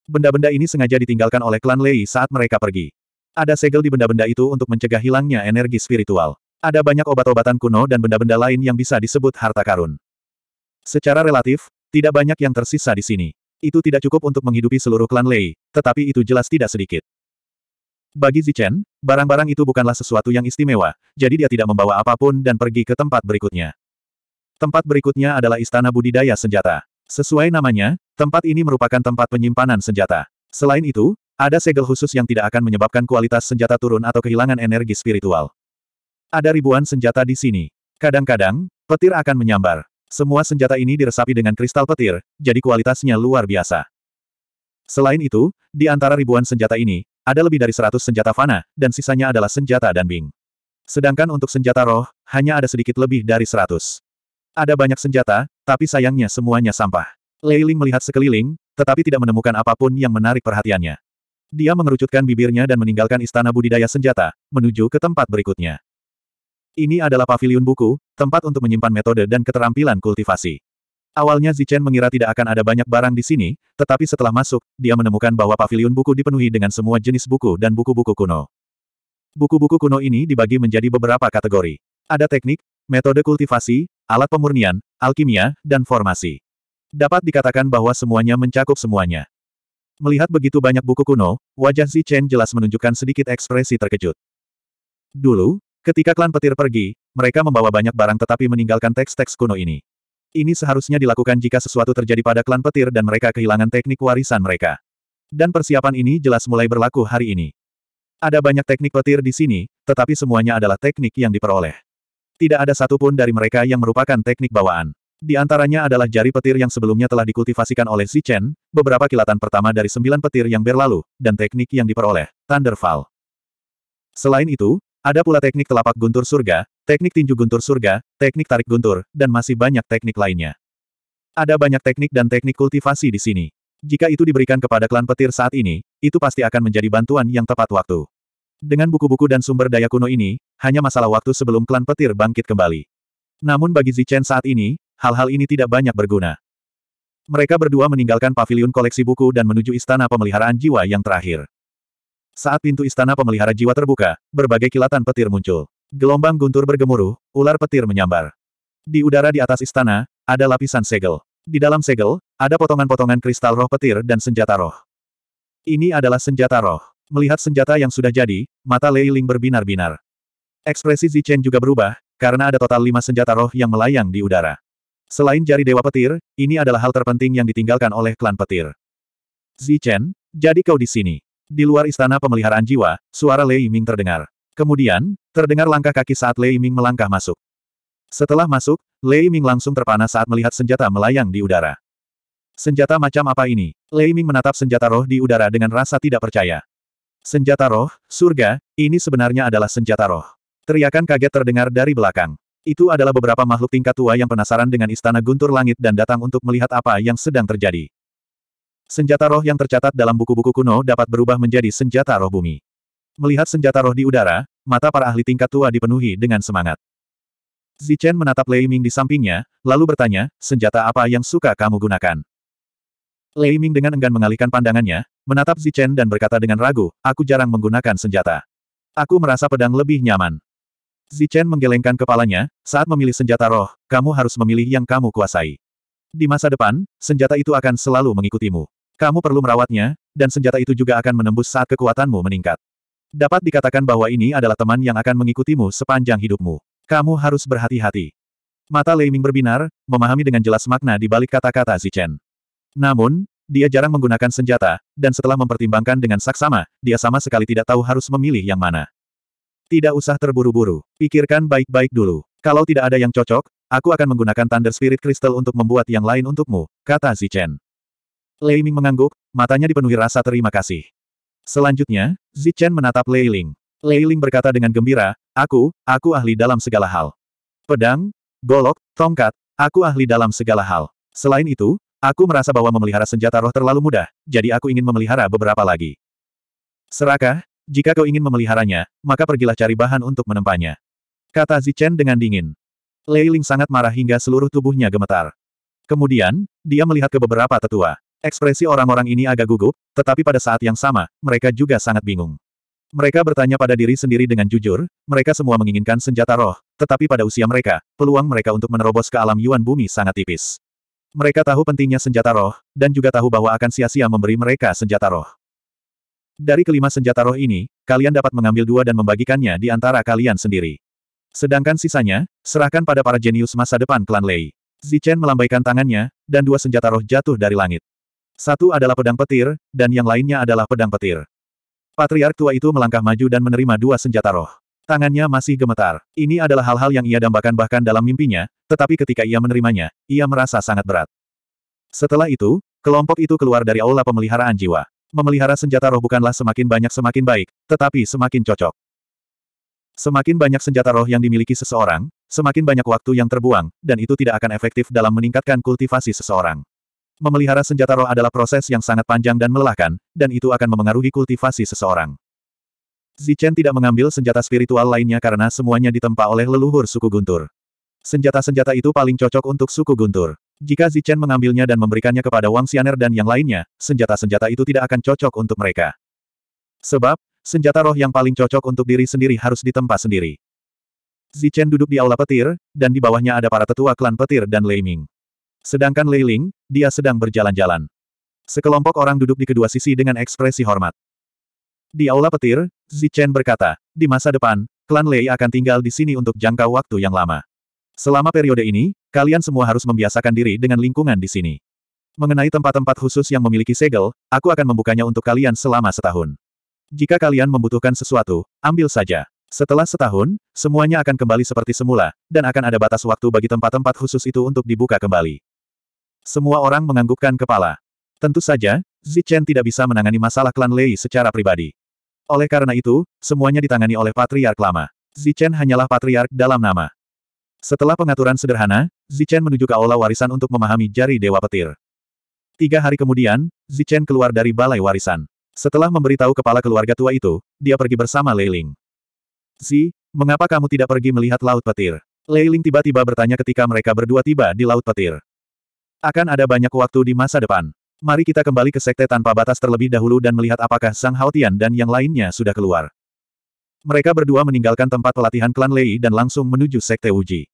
Benda-benda ini sengaja ditinggalkan oleh klan Lei saat mereka pergi. Ada segel di benda-benda itu untuk mencegah hilangnya energi spiritual. Ada banyak obat-obatan kuno dan benda-benda lain yang bisa disebut harta karun. Secara relatif, tidak banyak yang tersisa di sini. Itu tidak cukup untuk menghidupi seluruh klan Lei, tetapi itu jelas tidak sedikit. Bagi Zichen, barang-barang itu bukanlah sesuatu yang istimewa, jadi dia tidak membawa apapun dan pergi ke tempat berikutnya. Tempat berikutnya adalah Istana Budidaya Senjata. Sesuai namanya, tempat ini merupakan tempat penyimpanan senjata. Selain itu, ada segel khusus yang tidak akan menyebabkan kualitas senjata turun atau kehilangan energi spiritual. Ada ribuan senjata di sini. Kadang-kadang, petir akan menyambar. Semua senjata ini diresapi dengan kristal petir, jadi kualitasnya luar biasa. Selain itu, di antara ribuan senjata ini, ada lebih dari seratus senjata fana, dan sisanya adalah senjata dan bing. Sedangkan untuk senjata roh, hanya ada sedikit lebih dari seratus. Ada banyak senjata, tapi sayangnya semuanya sampah. Leiling melihat sekeliling, tetapi tidak menemukan apapun yang menarik perhatiannya. Dia mengerucutkan bibirnya dan meninggalkan istana budidaya senjata, menuju ke tempat berikutnya. Ini adalah pavilion buku, tempat untuk menyimpan metode dan keterampilan kultivasi. Awalnya Zichen mengira tidak akan ada banyak barang di sini, tetapi setelah masuk, dia menemukan bahwa pavilion buku dipenuhi dengan semua jenis buku dan buku-buku kuno. Buku-buku kuno ini dibagi menjadi beberapa kategori. Ada teknik, metode kultivasi, alat pemurnian, alkimia, dan formasi. Dapat dikatakan bahwa semuanya mencakup semuanya. Melihat begitu banyak buku kuno, wajah Zichen jelas menunjukkan sedikit ekspresi terkejut. Dulu, ketika klan petir pergi, mereka membawa banyak barang tetapi meninggalkan teks-teks kuno ini. Ini seharusnya dilakukan jika sesuatu terjadi pada klan petir dan mereka kehilangan teknik warisan mereka. Dan persiapan ini jelas mulai berlaku hari ini. Ada banyak teknik petir di sini, tetapi semuanya adalah teknik yang diperoleh. Tidak ada satupun dari mereka yang merupakan teknik bawaan. Di antaranya adalah jari petir yang sebelumnya telah dikultivasikan oleh Si Chen, beberapa kilatan pertama dari sembilan petir yang berlalu, dan teknik yang diperoleh, Thunderfall. Selain itu, ada pula teknik telapak guntur surga, teknik tinju guntur surga, teknik tarik guntur, dan masih banyak teknik lainnya. Ada banyak teknik dan teknik kultivasi di sini. Jika itu diberikan kepada klan petir saat ini, itu pasti akan menjadi bantuan yang tepat waktu. Dengan buku-buku dan sumber daya kuno ini, hanya masalah waktu sebelum klan petir bangkit kembali. Namun bagi Zichen saat ini, hal-hal ini tidak banyak berguna. Mereka berdua meninggalkan paviliun koleksi buku dan menuju istana pemeliharaan jiwa yang terakhir. Saat pintu istana pemelihara jiwa terbuka, berbagai kilatan petir muncul. Gelombang guntur bergemuruh, ular petir menyambar. Di udara di atas istana, ada lapisan segel. Di dalam segel, ada potongan-potongan kristal roh petir dan senjata roh. Ini adalah senjata roh. Melihat senjata yang sudah jadi, mata Lei Ling berbinar-binar. Ekspresi Zichen juga berubah, karena ada total lima senjata roh yang melayang di udara. Selain jari Dewa Petir, ini adalah hal terpenting yang ditinggalkan oleh klan Petir. Zichen, jadi kau di sini. Di luar istana pemeliharaan jiwa, suara Lei Ming terdengar. Kemudian, terdengar langkah kaki saat Lei Ming melangkah masuk. Setelah masuk, Lei Ming langsung terpana saat melihat senjata melayang di udara. Senjata macam apa ini? Lei Ming menatap senjata roh di udara dengan rasa tidak percaya. Senjata roh, surga, ini sebenarnya adalah senjata roh. Teriakan kaget terdengar dari belakang. Itu adalah beberapa makhluk tingkat tua yang penasaran dengan istana guntur langit dan datang untuk melihat apa yang sedang terjadi. Senjata roh yang tercatat dalam buku-buku kuno dapat berubah menjadi senjata roh bumi. Melihat senjata roh di udara, mata para ahli tingkat tua dipenuhi dengan semangat. Zichen menatap Lei Ming di sampingnya, lalu bertanya, senjata apa yang suka kamu gunakan? Lei Ming dengan enggan mengalihkan pandangannya, menatap Zichen dan berkata dengan ragu, aku jarang menggunakan senjata. Aku merasa pedang lebih nyaman. Zichen menggelengkan kepalanya, saat memilih senjata roh, kamu harus memilih yang kamu kuasai. Di masa depan, senjata itu akan selalu mengikutimu. Kamu perlu merawatnya, dan senjata itu juga akan menembus saat kekuatanmu meningkat. Dapat dikatakan bahwa ini adalah teman yang akan mengikutimu sepanjang hidupmu. Kamu harus berhati-hati. Mata Lei Ming berbinar, memahami dengan jelas makna di balik kata-kata Zichen. Namun, dia jarang menggunakan senjata, dan setelah mempertimbangkan dengan saksama, dia sama sekali tidak tahu harus memilih yang mana. Tidak usah terburu-buru, pikirkan baik-baik dulu. Kalau tidak ada yang cocok, aku akan menggunakan Thunder Spirit Crystal untuk membuat yang lain untukmu, kata Zichen. Lei Ming mengangguk, matanya dipenuhi rasa terima kasih. Selanjutnya, Zichen menatap Lei Ling. Lei Ling berkata dengan gembira, Aku, aku ahli dalam segala hal. Pedang, golok, tongkat, aku ahli dalam segala hal. Selain itu, aku merasa bahwa memelihara senjata roh terlalu mudah, jadi aku ingin memelihara beberapa lagi. Serakah, jika kau ingin memeliharanya, maka pergilah cari bahan untuk menempanya. Kata Zichen dengan dingin. Lei Ling sangat marah hingga seluruh tubuhnya gemetar. Kemudian, dia melihat ke beberapa tetua. Ekspresi orang-orang ini agak gugup, tetapi pada saat yang sama, mereka juga sangat bingung. Mereka bertanya pada diri sendiri dengan jujur, mereka semua menginginkan senjata roh, tetapi pada usia mereka, peluang mereka untuk menerobos ke alam Yuan Bumi sangat tipis. Mereka tahu pentingnya senjata roh, dan juga tahu bahwa akan sia-sia memberi mereka senjata roh. Dari kelima senjata roh ini, kalian dapat mengambil dua dan membagikannya di antara kalian sendiri. Sedangkan sisanya, serahkan pada para jenius masa depan klan Lei. Zichen melambaikan tangannya, dan dua senjata roh jatuh dari langit. Satu adalah pedang petir, dan yang lainnya adalah pedang petir. Patriark tua itu melangkah maju dan menerima dua senjata roh. Tangannya masih gemetar. Ini adalah hal-hal yang ia dambakan bahkan dalam mimpinya, tetapi ketika ia menerimanya, ia merasa sangat berat. Setelah itu, kelompok itu keluar dari aula pemeliharaan jiwa. Memelihara senjata roh bukanlah semakin banyak semakin baik, tetapi semakin cocok. Semakin banyak senjata roh yang dimiliki seseorang, semakin banyak waktu yang terbuang, dan itu tidak akan efektif dalam meningkatkan kultivasi seseorang. Memelihara senjata roh adalah proses yang sangat panjang dan melelahkan, dan itu akan memengaruhi kultivasi seseorang. Zichen tidak mengambil senjata spiritual lainnya karena semuanya ditempa oleh leluhur suku Guntur. Senjata-senjata itu paling cocok untuk suku Guntur. Jika Zichen mengambilnya dan memberikannya kepada Wang Xianer dan yang lainnya, senjata-senjata itu tidak akan cocok untuk mereka. Sebab, senjata roh yang paling cocok untuk diri sendiri harus ditempa sendiri. Zichen duduk di aula petir, dan di bawahnya ada para tetua klan petir dan Leiming. Sedangkan Lei Ling, dia sedang berjalan-jalan. Sekelompok orang duduk di kedua sisi dengan ekspresi hormat. Di aula petir, Zichen berkata, di masa depan, klan Lei akan tinggal di sini untuk jangka waktu yang lama. Selama periode ini, kalian semua harus membiasakan diri dengan lingkungan di sini. Mengenai tempat-tempat khusus yang memiliki segel, aku akan membukanya untuk kalian selama setahun. Jika kalian membutuhkan sesuatu, ambil saja. Setelah setahun, semuanya akan kembali seperti semula, dan akan ada batas waktu bagi tempat-tempat khusus itu untuk dibuka kembali. Semua orang menganggukkan kepala. Tentu saja, Zichen tidak bisa menangani masalah klan Lei secara pribadi. Oleh karena itu, semuanya ditangani oleh Patriark lama. Zichen hanyalah Patriark dalam nama. Setelah pengaturan sederhana, Zichen menuju ke aula warisan untuk memahami jari Dewa Petir. Tiga hari kemudian, Zichen keluar dari balai warisan. Setelah memberitahu kepala keluarga tua itu, dia pergi bersama Lei Ling. Zi, mengapa kamu tidak pergi melihat Laut Petir? Lei Ling tiba-tiba bertanya ketika mereka berdua tiba di Laut Petir. Akan ada banyak waktu di masa depan. Mari kita kembali ke Sekte Tanpa Batas terlebih dahulu dan melihat apakah Sang Haotian dan yang lainnya sudah keluar. Mereka berdua meninggalkan tempat pelatihan klan Lei dan langsung menuju Sekte Uji.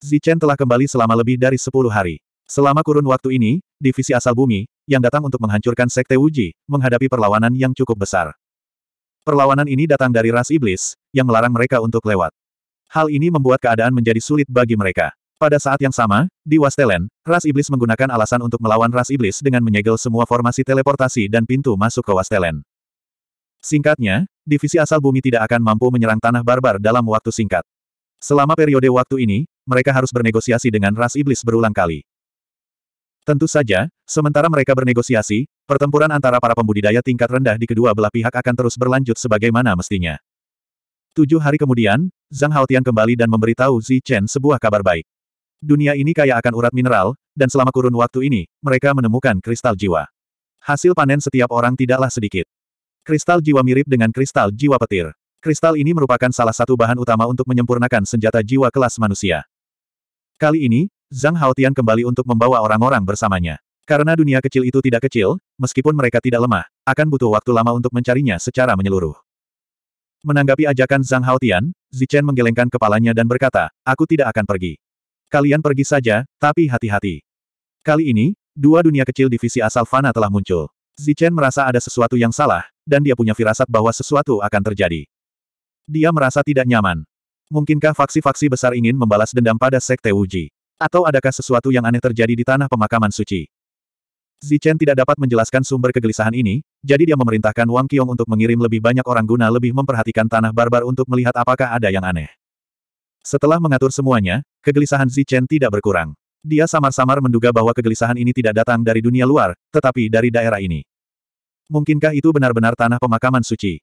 Zichen telah kembali selama lebih dari 10 hari. Selama kurun waktu ini, divisi asal bumi, yang datang untuk menghancurkan Sekte Uji, menghadapi perlawanan yang cukup besar. Perlawanan ini datang dari ras iblis, yang melarang mereka untuk lewat. Hal ini membuat keadaan menjadi sulit bagi mereka. Pada saat yang sama, di Wastelen, ras iblis menggunakan alasan untuk melawan ras iblis dengan menyegel semua formasi teleportasi dan pintu masuk ke Wastelen. Singkatnya, divisi asal bumi tidak akan mampu menyerang tanah barbar dalam waktu singkat. Selama periode waktu ini, mereka harus bernegosiasi dengan ras iblis berulang kali. Tentu saja, sementara mereka bernegosiasi, pertempuran antara para pembudidaya tingkat rendah di kedua belah pihak akan terus berlanjut sebagaimana mestinya. Tujuh hari kemudian, Zhang Haotian kembali dan memberitahu Zi Chen sebuah kabar baik. Dunia ini kaya akan urat mineral, dan selama kurun waktu ini, mereka menemukan kristal jiwa. Hasil panen setiap orang tidaklah sedikit. Kristal jiwa mirip dengan kristal jiwa petir. Kristal ini merupakan salah satu bahan utama untuk menyempurnakan senjata jiwa kelas manusia. Kali ini, Zhang Haotian kembali untuk membawa orang-orang bersamanya. Karena dunia kecil itu tidak kecil, meskipun mereka tidak lemah, akan butuh waktu lama untuk mencarinya secara menyeluruh. Menanggapi ajakan Zhang Haotian, Zichen menggelengkan kepalanya dan berkata, aku tidak akan pergi. Kalian pergi saja, tapi hati-hati. Kali ini, dua dunia kecil divisi asal Fana telah muncul. Zichen merasa ada sesuatu yang salah, dan dia punya firasat bahwa sesuatu akan terjadi. Dia merasa tidak nyaman. Mungkinkah faksi-faksi besar ingin membalas dendam pada Sekte Wuji? Atau adakah sesuatu yang aneh terjadi di tanah pemakaman suci? Zichen tidak dapat menjelaskan sumber kegelisahan ini, jadi dia memerintahkan Wang Qiong untuk mengirim lebih banyak orang guna lebih memperhatikan tanah barbar untuk melihat apakah ada yang aneh. Setelah mengatur semuanya, kegelisahan Zichen tidak berkurang. Dia samar-samar menduga bahwa kegelisahan ini tidak datang dari dunia luar, tetapi dari daerah ini. Mungkinkah itu benar-benar tanah pemakaman suci?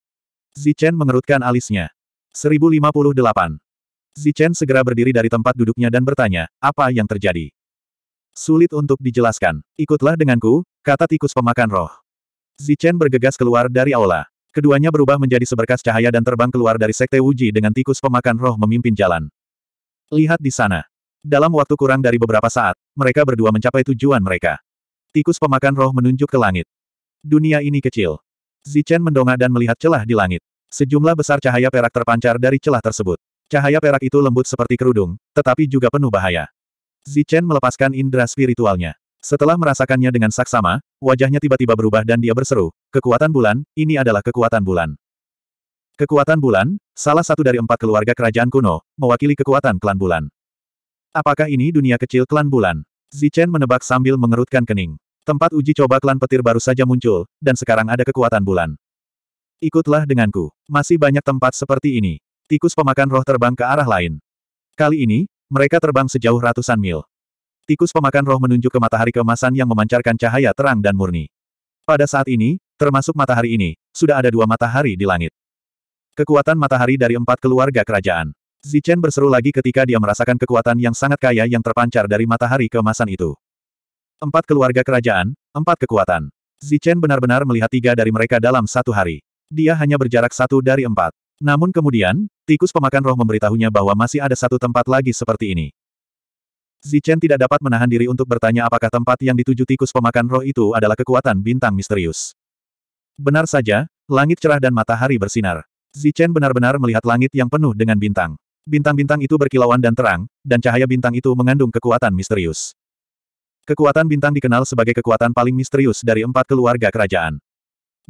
Zichen mengerutkan alisnya. 1058. Zichen segera berdiri dari tempat duduknya dan bertanya, apa yang terjadi? Sulit untuk dijelaskan. Ikutlah denganku, kata tikus pemakan roh. Zichen bergegas keluar dari aula. Keduanya berubah menjadi seberkas cahaya dan terbang keluar dari Sekte Wuji dengan tikus pemakan roh memimpin jalan. Lihat di sana. Dalam waktu kurang dari beberapa saat, mereka berdua mencapai tujuan mereka. Tikus pemakan roh menunjuk ke langit. Dunia ini kecil. Zichen mendongak dan melihat celah di langit. Sejumlah besar cahaya perak terpancar dari celah tersebut. Cahaya perak itu lembut seperti kerudung, tetapi juga penuh bahaya. Zichen melepaskan indera spiritualnya. Setelah merasakannya dengan saksama, wajahnya tiba-tiba berubah dan dia berseru, kekuatan bulan, ini adalah kekuatan bulan. Kekuatan bulan, salah satu dari empat keluarga kerajaan kuno, mewakili kekuatan klan bulan. Apakah ini dunia kecil klan bulan? Zichen menebak sambil mengerutkan kening. Tempat uji coba klan petir baru saja muncul, dan sekarang ada kekuatan bulan. Ikutlah denganku. Masih banyak tempat seperti ini. Tikus pemakan roh terbang ke arah lain. Kali ini, mereka terbang sejauh ratusan mil. Tikus pemakan roh menunjuk ke matahari kemasan yang memancarkan cahaya terang dan murni. Pada saat ini, termasuk matahari ini, sudah ada dua matahari di langit. Kekuatan matahari dari empat keluarga kerajaan. Zichen berseru lagi ketika dia merasakan kekuatan yang sangat kaya yang terpancar dari matahari kemasan itu. Empat keluarga kerajaan, empat kekuatan. Zichen benar-benar melihat tiga dari mereka dalam satu hari. Dia hanya berjarak satu dari empat. Namun kemudian, tikus pemakan roh memberitahunya bahwa masih ada satu tempat lagi seperti ini. Zichen tidak dapat menahan diri untuk bertanya apakah tempat yang dituju tikus pemakan roh itu adalah kekuatan bintang misterius. Benar saja, langit cerah dan matahari bersinar. Zichen benar-benar melihat langit yang penuh dengan bintang. Bintang-bintang itu berkilauan dan terang, dan cahaya bintang itu mengandung kekuatan misterius. Kekuatan bintang dikenal sebagai kekuatan paling misterius dari empat keluarga kerajaan.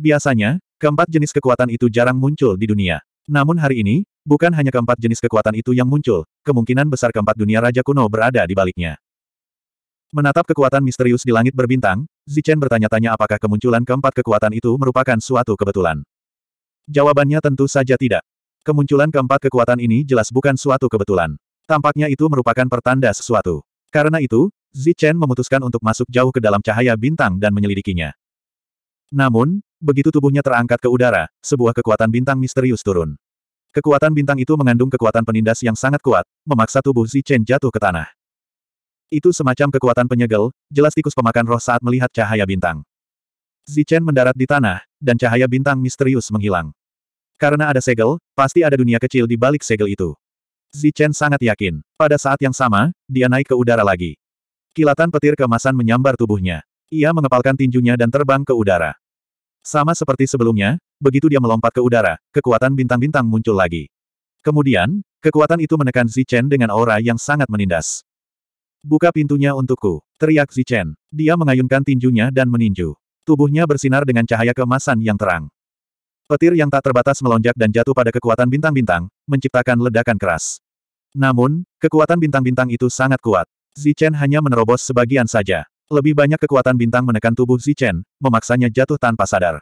Biasanya, keempat jenis kekuatan itu jarang muncul di dunia. Namun hari ini, Bukan hanya keempat jenis kekuatan itu yang muncul, kemungkinan besar keempat dunia Raja Kuno berada di baliknya. Menatap kekuatan misterius di langit berbintang, Zichen bertanya-tanya apakah kemunculan keempat kekuatan itu merupakan suatu kebetulan. Jawabannya tentu saja tidak. Kemunculan keempat kekuatan ini jelas bukan suatu kebetulan. Tampaknya itu merupakan pertanda sesuatu. Karena itu, Zichen memutuskan untuk masuk jauh ke dalam cahaya bintang dan menyelidikinya. Namun, begitu tubuhnya terangkat ke udara, sebuah kekuatan bintang misterius turun. Kekuatan bintang itu mengandung kekuatan penindas yang sangat kuat, memaksa tubuh Zichen jatuh ke tanah. Itu semacam kekuatan penyegel, jelas tikus pemakan roh saat melihat cahaya bintang. Zichen mendarat di tanah, dan cahaya bintang misterius menghilang. Karena ada segel, pasti ada dunia kecil di balik segel itu. Zichen sangat yakin. Pada saat yang sama, dia naik ke udara lagi. Kilatan petir keemasan menyambar tubuhnya. Ia mengepalkan tinjunya dan terbang ke udara. Sama seperti sebelumnya, begitu dia melompat ke udara, kekuatan bintang-bintang muncul lagi. Kemudian, kekuatan itu menekan Zichen dengan aura yang sangat menindas. Buka pintunya untukku, teriak Zichen. Dia mengayunkan tinjunya dan meninju. Tubuhnya bersinar dengan cahaya kemasan yang terang. Petir yang tak terbatas melonjak dan jatuh pada kekuatan bintang-bintang, menciptakan ledakan keras. Namun, kekuatan bintang-bintang itu sangat kuat. Zichen hanya menerobos sebagian saja. Lebih banyak kekuatan bintang menekan tubuh Zichen, memaksanya jatuh tanpa sadar.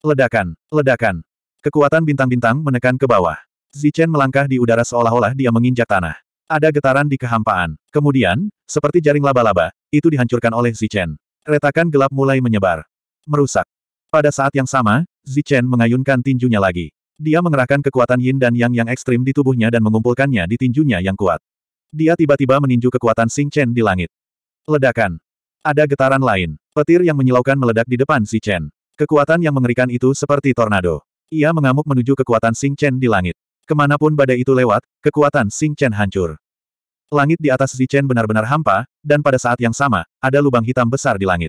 Ledakan, ledakan. Kekuatan bintang-bintang menekan ke bawah. Zichen melangkah di udara seolah-olah dia menginjak tanah. Ada getaran di kehampaan. Kemudian, seperti jaring laba-laba, itu dihancurkan oleh Zichen. Retakan gelap mulai menyebar. Merusak. Pada saat yang sama, Zichen mengayunkan tinjunya lagi. Dia mengerahkan kekuatan yin dan yang yang ekstrim di tubuhnya dan mengumpulkannya di tinjunya yang kuat. Dia tiba-tiba meninju kekuatan Sing Chen di langit. Ledakan, ada getaran lain. Petir yang menyilaukan meledak di depan si Chen. Kekuatan yang mengerikan itu seperti tornado. Ia mengamuk menuju kekuatan Sing Chen di langit. Kemanapun badai itu lewat, kekuatan Sing Chen hancur. Langit di atas Zichen benar-benar hampa, dan pada saat yang sama, ada lubang hitam besar di langit.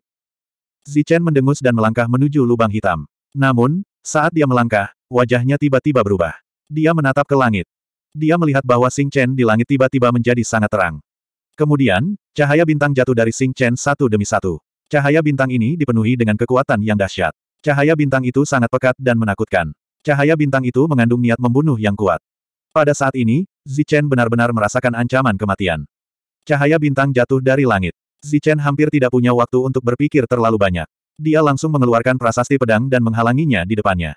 Zichen mendengus dan melangkah menuju lubang hitam. Namun, saat dia melangkah, wajahnya tiba-tiba berubah. Dia menatap ke langit. Dia melihat bahwa Sing Chen di langit tiba-tiba menjadi sangat terang. Kemudian, cahaya bintang jatuh dari Sing Chen satu demi satu. Cahaya bintang ini dipenuhi dengan kekuatan yang dahsyat. Cahaya bintang itu sangat pekat dan menakutkan. Cahaya bintang itu mengandung niat membunuh yang kuat. Pada saat ini, Zichen benar-benar merasakan ancaman kematian. Cahaya bintang jatuh dari langit. Zichen hampir tidak punya waktu untuk berpikir terlalu banyak. Dia langsung mengeluarkan prasasti pedang dan menghalanginya di depannya.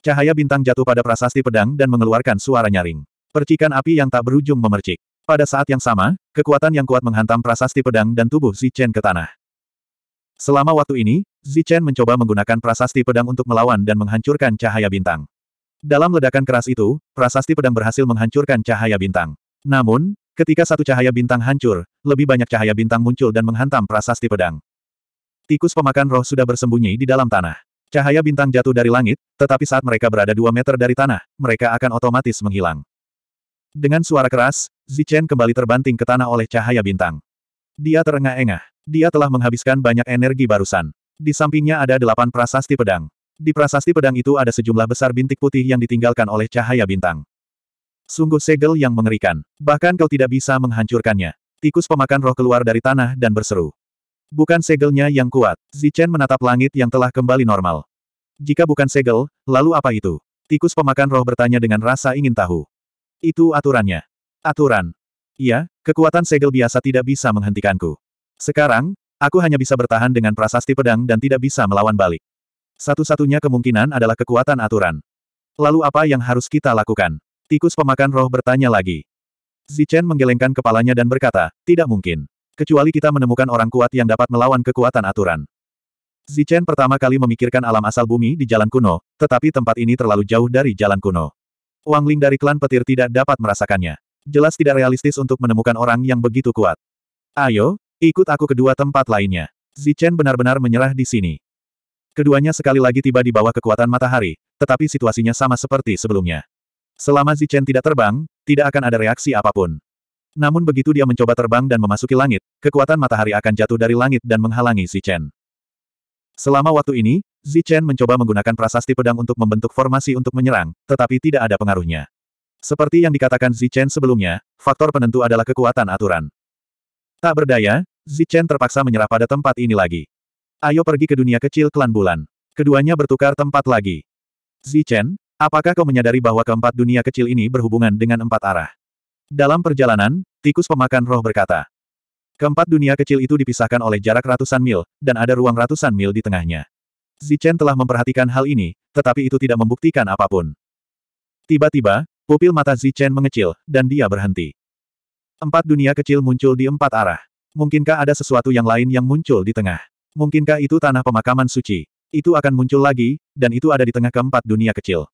Cahaya bintang jatuh pada prasasti pedang dan mengeluarkan suara nyaring. Percikan api yang tak berujung memercik. Pada saat yang sama, kekuatan yang kuat menghantam prasasti pedang dan tubuh Zichen ke tanah. Selama waktu ini, Zichen mencoba menggunakan prasasti pedang untuk melawan dan menghancurkan cahaya bintang. Dalam ledakan keras itu, prasasti pedang berhasil menghancurkan cahaya bintang. Namun, ketika satu cahaya bintang hancur, lebih banyak cahaya bintang muncul dan menghantam prasasti pedang. Tikus pemakan roh sudah bersembunyi di dalam tanah. Cahaya bintang jatuh dari langit, tetapi saat mereka berada dua meter dari tanah, mereka akan otomatis menghilang. Dengan suara keras, Zichen kembali terbanting ke tanah oleh cahaya bintang. Dia terengah-engah. Dia telah menghabiskan banyak energi barusan. Di sampingnya ada delapan prasasti pedang. Di prasasti pedang itu ada sejumlah besar bintik putih yang ditinggalkan oleh cahaya bintang. Sungguh segel yang mengerikan. Bahkan kau tidak bisa menghancurkannya. Tikus pemakan roh keluar dari tanah dan berseru. Bukan segelnya yang kuat. Zichen menatap langit yang telah kembali normal. Jika bukan segel, lalu apa itu? Tikus pemakan roh bertanya dengan rasa ingin tahu. Itu aturannya. Aturan. Iya, kekuatan segel biasa tidak bisa menghentikanku. Sekarang, aku hanya bisa bertahan dengan prasasti pedang dan tidak bisa melawan balik. Satu-satunya kemungkinan adalah kekuatan aturan. Lalu apa yang harus kita lakukan? Tikus pemakan roh bertanya lagi. Zichen menggelengkan kepalanya dan berkata, tidak mungkin. Kecuali kita menemukan orang kuat yang dapat melawan kekuatan aturan. Zichen pertama kali memikirkan alam asal bumi di jalan kuno, tetapi tempat ini terlalu jauh dari jalan kuno. Wang Ling dari klan petir tidak dapat merasakannya. Jelas tidak realistis untuk menemukan orang yang begitu kuat. Ayo, ikut aku ke dua tempat lainnya. Zichen benar-benar menyerah di sini. Keduanya sekali lagi tiba di bawah kekuatan matahari, tetapi situasinya sama seperti sebelumnya. Selama Zichen tidak terbang, tidak akan ada reaksi apapun. Namun begitu dia mencoba terbang dan memasuki langit, kekuatan matahari akan jatuh dari langit dan menghalangi Zichen. Selama waktu ini, Zichen mencoba menggunakan prasasti pedang untuk membentuk formasi untuk menyerang, tetapi tidak ada pengaruhnya. Seperti yang dikatakan Zichen sebelumnya, faktor penentu adalah kekuatan aturan. Tak berdaya, Zichen terpaksa menyerah pada tempat ini lagi. Ayo pergi ke dunia kecil klan bulan. Keduanya bertukar tempat lagi. Zichen, apakah kau menyadari bahwa keempat dunia kecil ini berhubungan dengan empat arah? Dalam perjalanan, tikus pemakan roh berkata, Keempat dunia kecil itu dipisahkan oleh jarak ratusan mil, dan ada ruang ratusan mil di tengahnya. Zichen telah memperhatikan hal ini, tetapi itu tidak membuktikan apapun. Tiba-tiba, pupil mata Zichen mengecil, dan dia berhenti. Empat dunia kecil muncul di empat arah. Mungkinkah ada sesuatu yang lain yang muncul di tengah? Mungkinkah itu tanah pemakaman suci? Itu akan muncul lagi, dan itu ada di tengah keempat dunia kecil.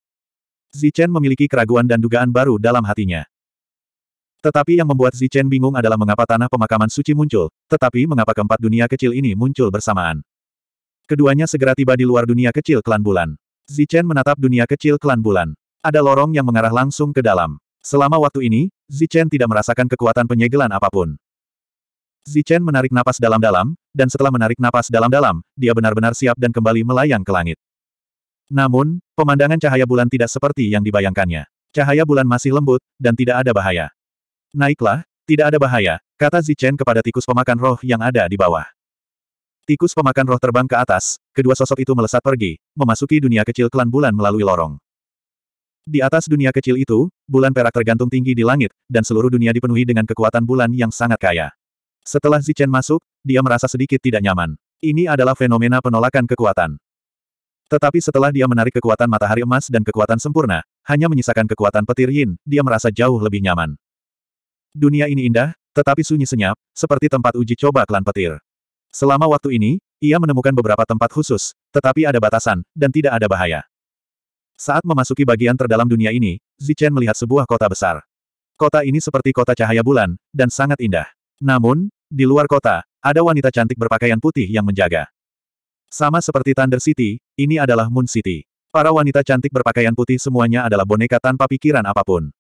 Zichen memiliki keraguan dan dugaan baru dalam hatinya. Tetapi yang membuat Zichen bingung adalah mengapa tanah pemakaman suci muncul, tetapi mengapa keempat dunia kecil ini muncul bersamaan. Keduanya segera tiba di luar dunia kecil klan bulan. Zichen menatap dunia kecil klan bulan. Ada lorong yang mengarah langsung ke dalam. Selama waktu ini, Zichen tidak merasakan kekuatan penyegelan apapun. Zichen menarik napas dalam-dalam, dan setelah menarik napas dalam-dalam, dia benar-benar siap dan kembali melayang ke langit. Namun, pemandangan cahaya bulan tidak seperti yang dibayangkannya. Cahaya bulan masih lembut, dan tidak ada bahaya. Naiklah, tidak ada bahaya, kata Zichen kepada tikus pemakan roh yang ada di bawah. Tikus pemakan roh terbang ke atas, kedua sosok itu melesat pergi, memasuki dunia kecil klan bulan melalui lorong. Di atas dunia kecil itu, bulan perak tergantung tinggi di langit, dan seluruh dunia dipenuhi dengan kekuatan bulan yang sangat kaya. Setelah Zichen masuk, dia merasa sedikit tidak nyaman. Ini adalah fenomena penolakan kekuatan. Tetapi setelah dia menarik kekuatan matahari emas dan kekuatan sempurna, hanya menyisakan kekuatan petir yin, dia merasa jauh lebih nyaman. Dunia ini indah, tetapi sunyi senyap, seperti tempat uji coba klan petir. Selama waktu ini, ia menemukan beberapa tempat khusus, tetapi ada batasan, dan tidak ada bahaya. Saat memasuki bagian terdalam dunia ini, Zichen melihat sebuah kota besar. Kota ini seperti kota cahaya bulan, dan sangat indah. Namun, di luar kota, ada wanita cantik berpakaian putih yang menjaga. Sama seperti Thunder City, ini adalah Moon City. Para wanita cantik berpakaian putih semuanya adalah boneka tanpa pikiran apapun.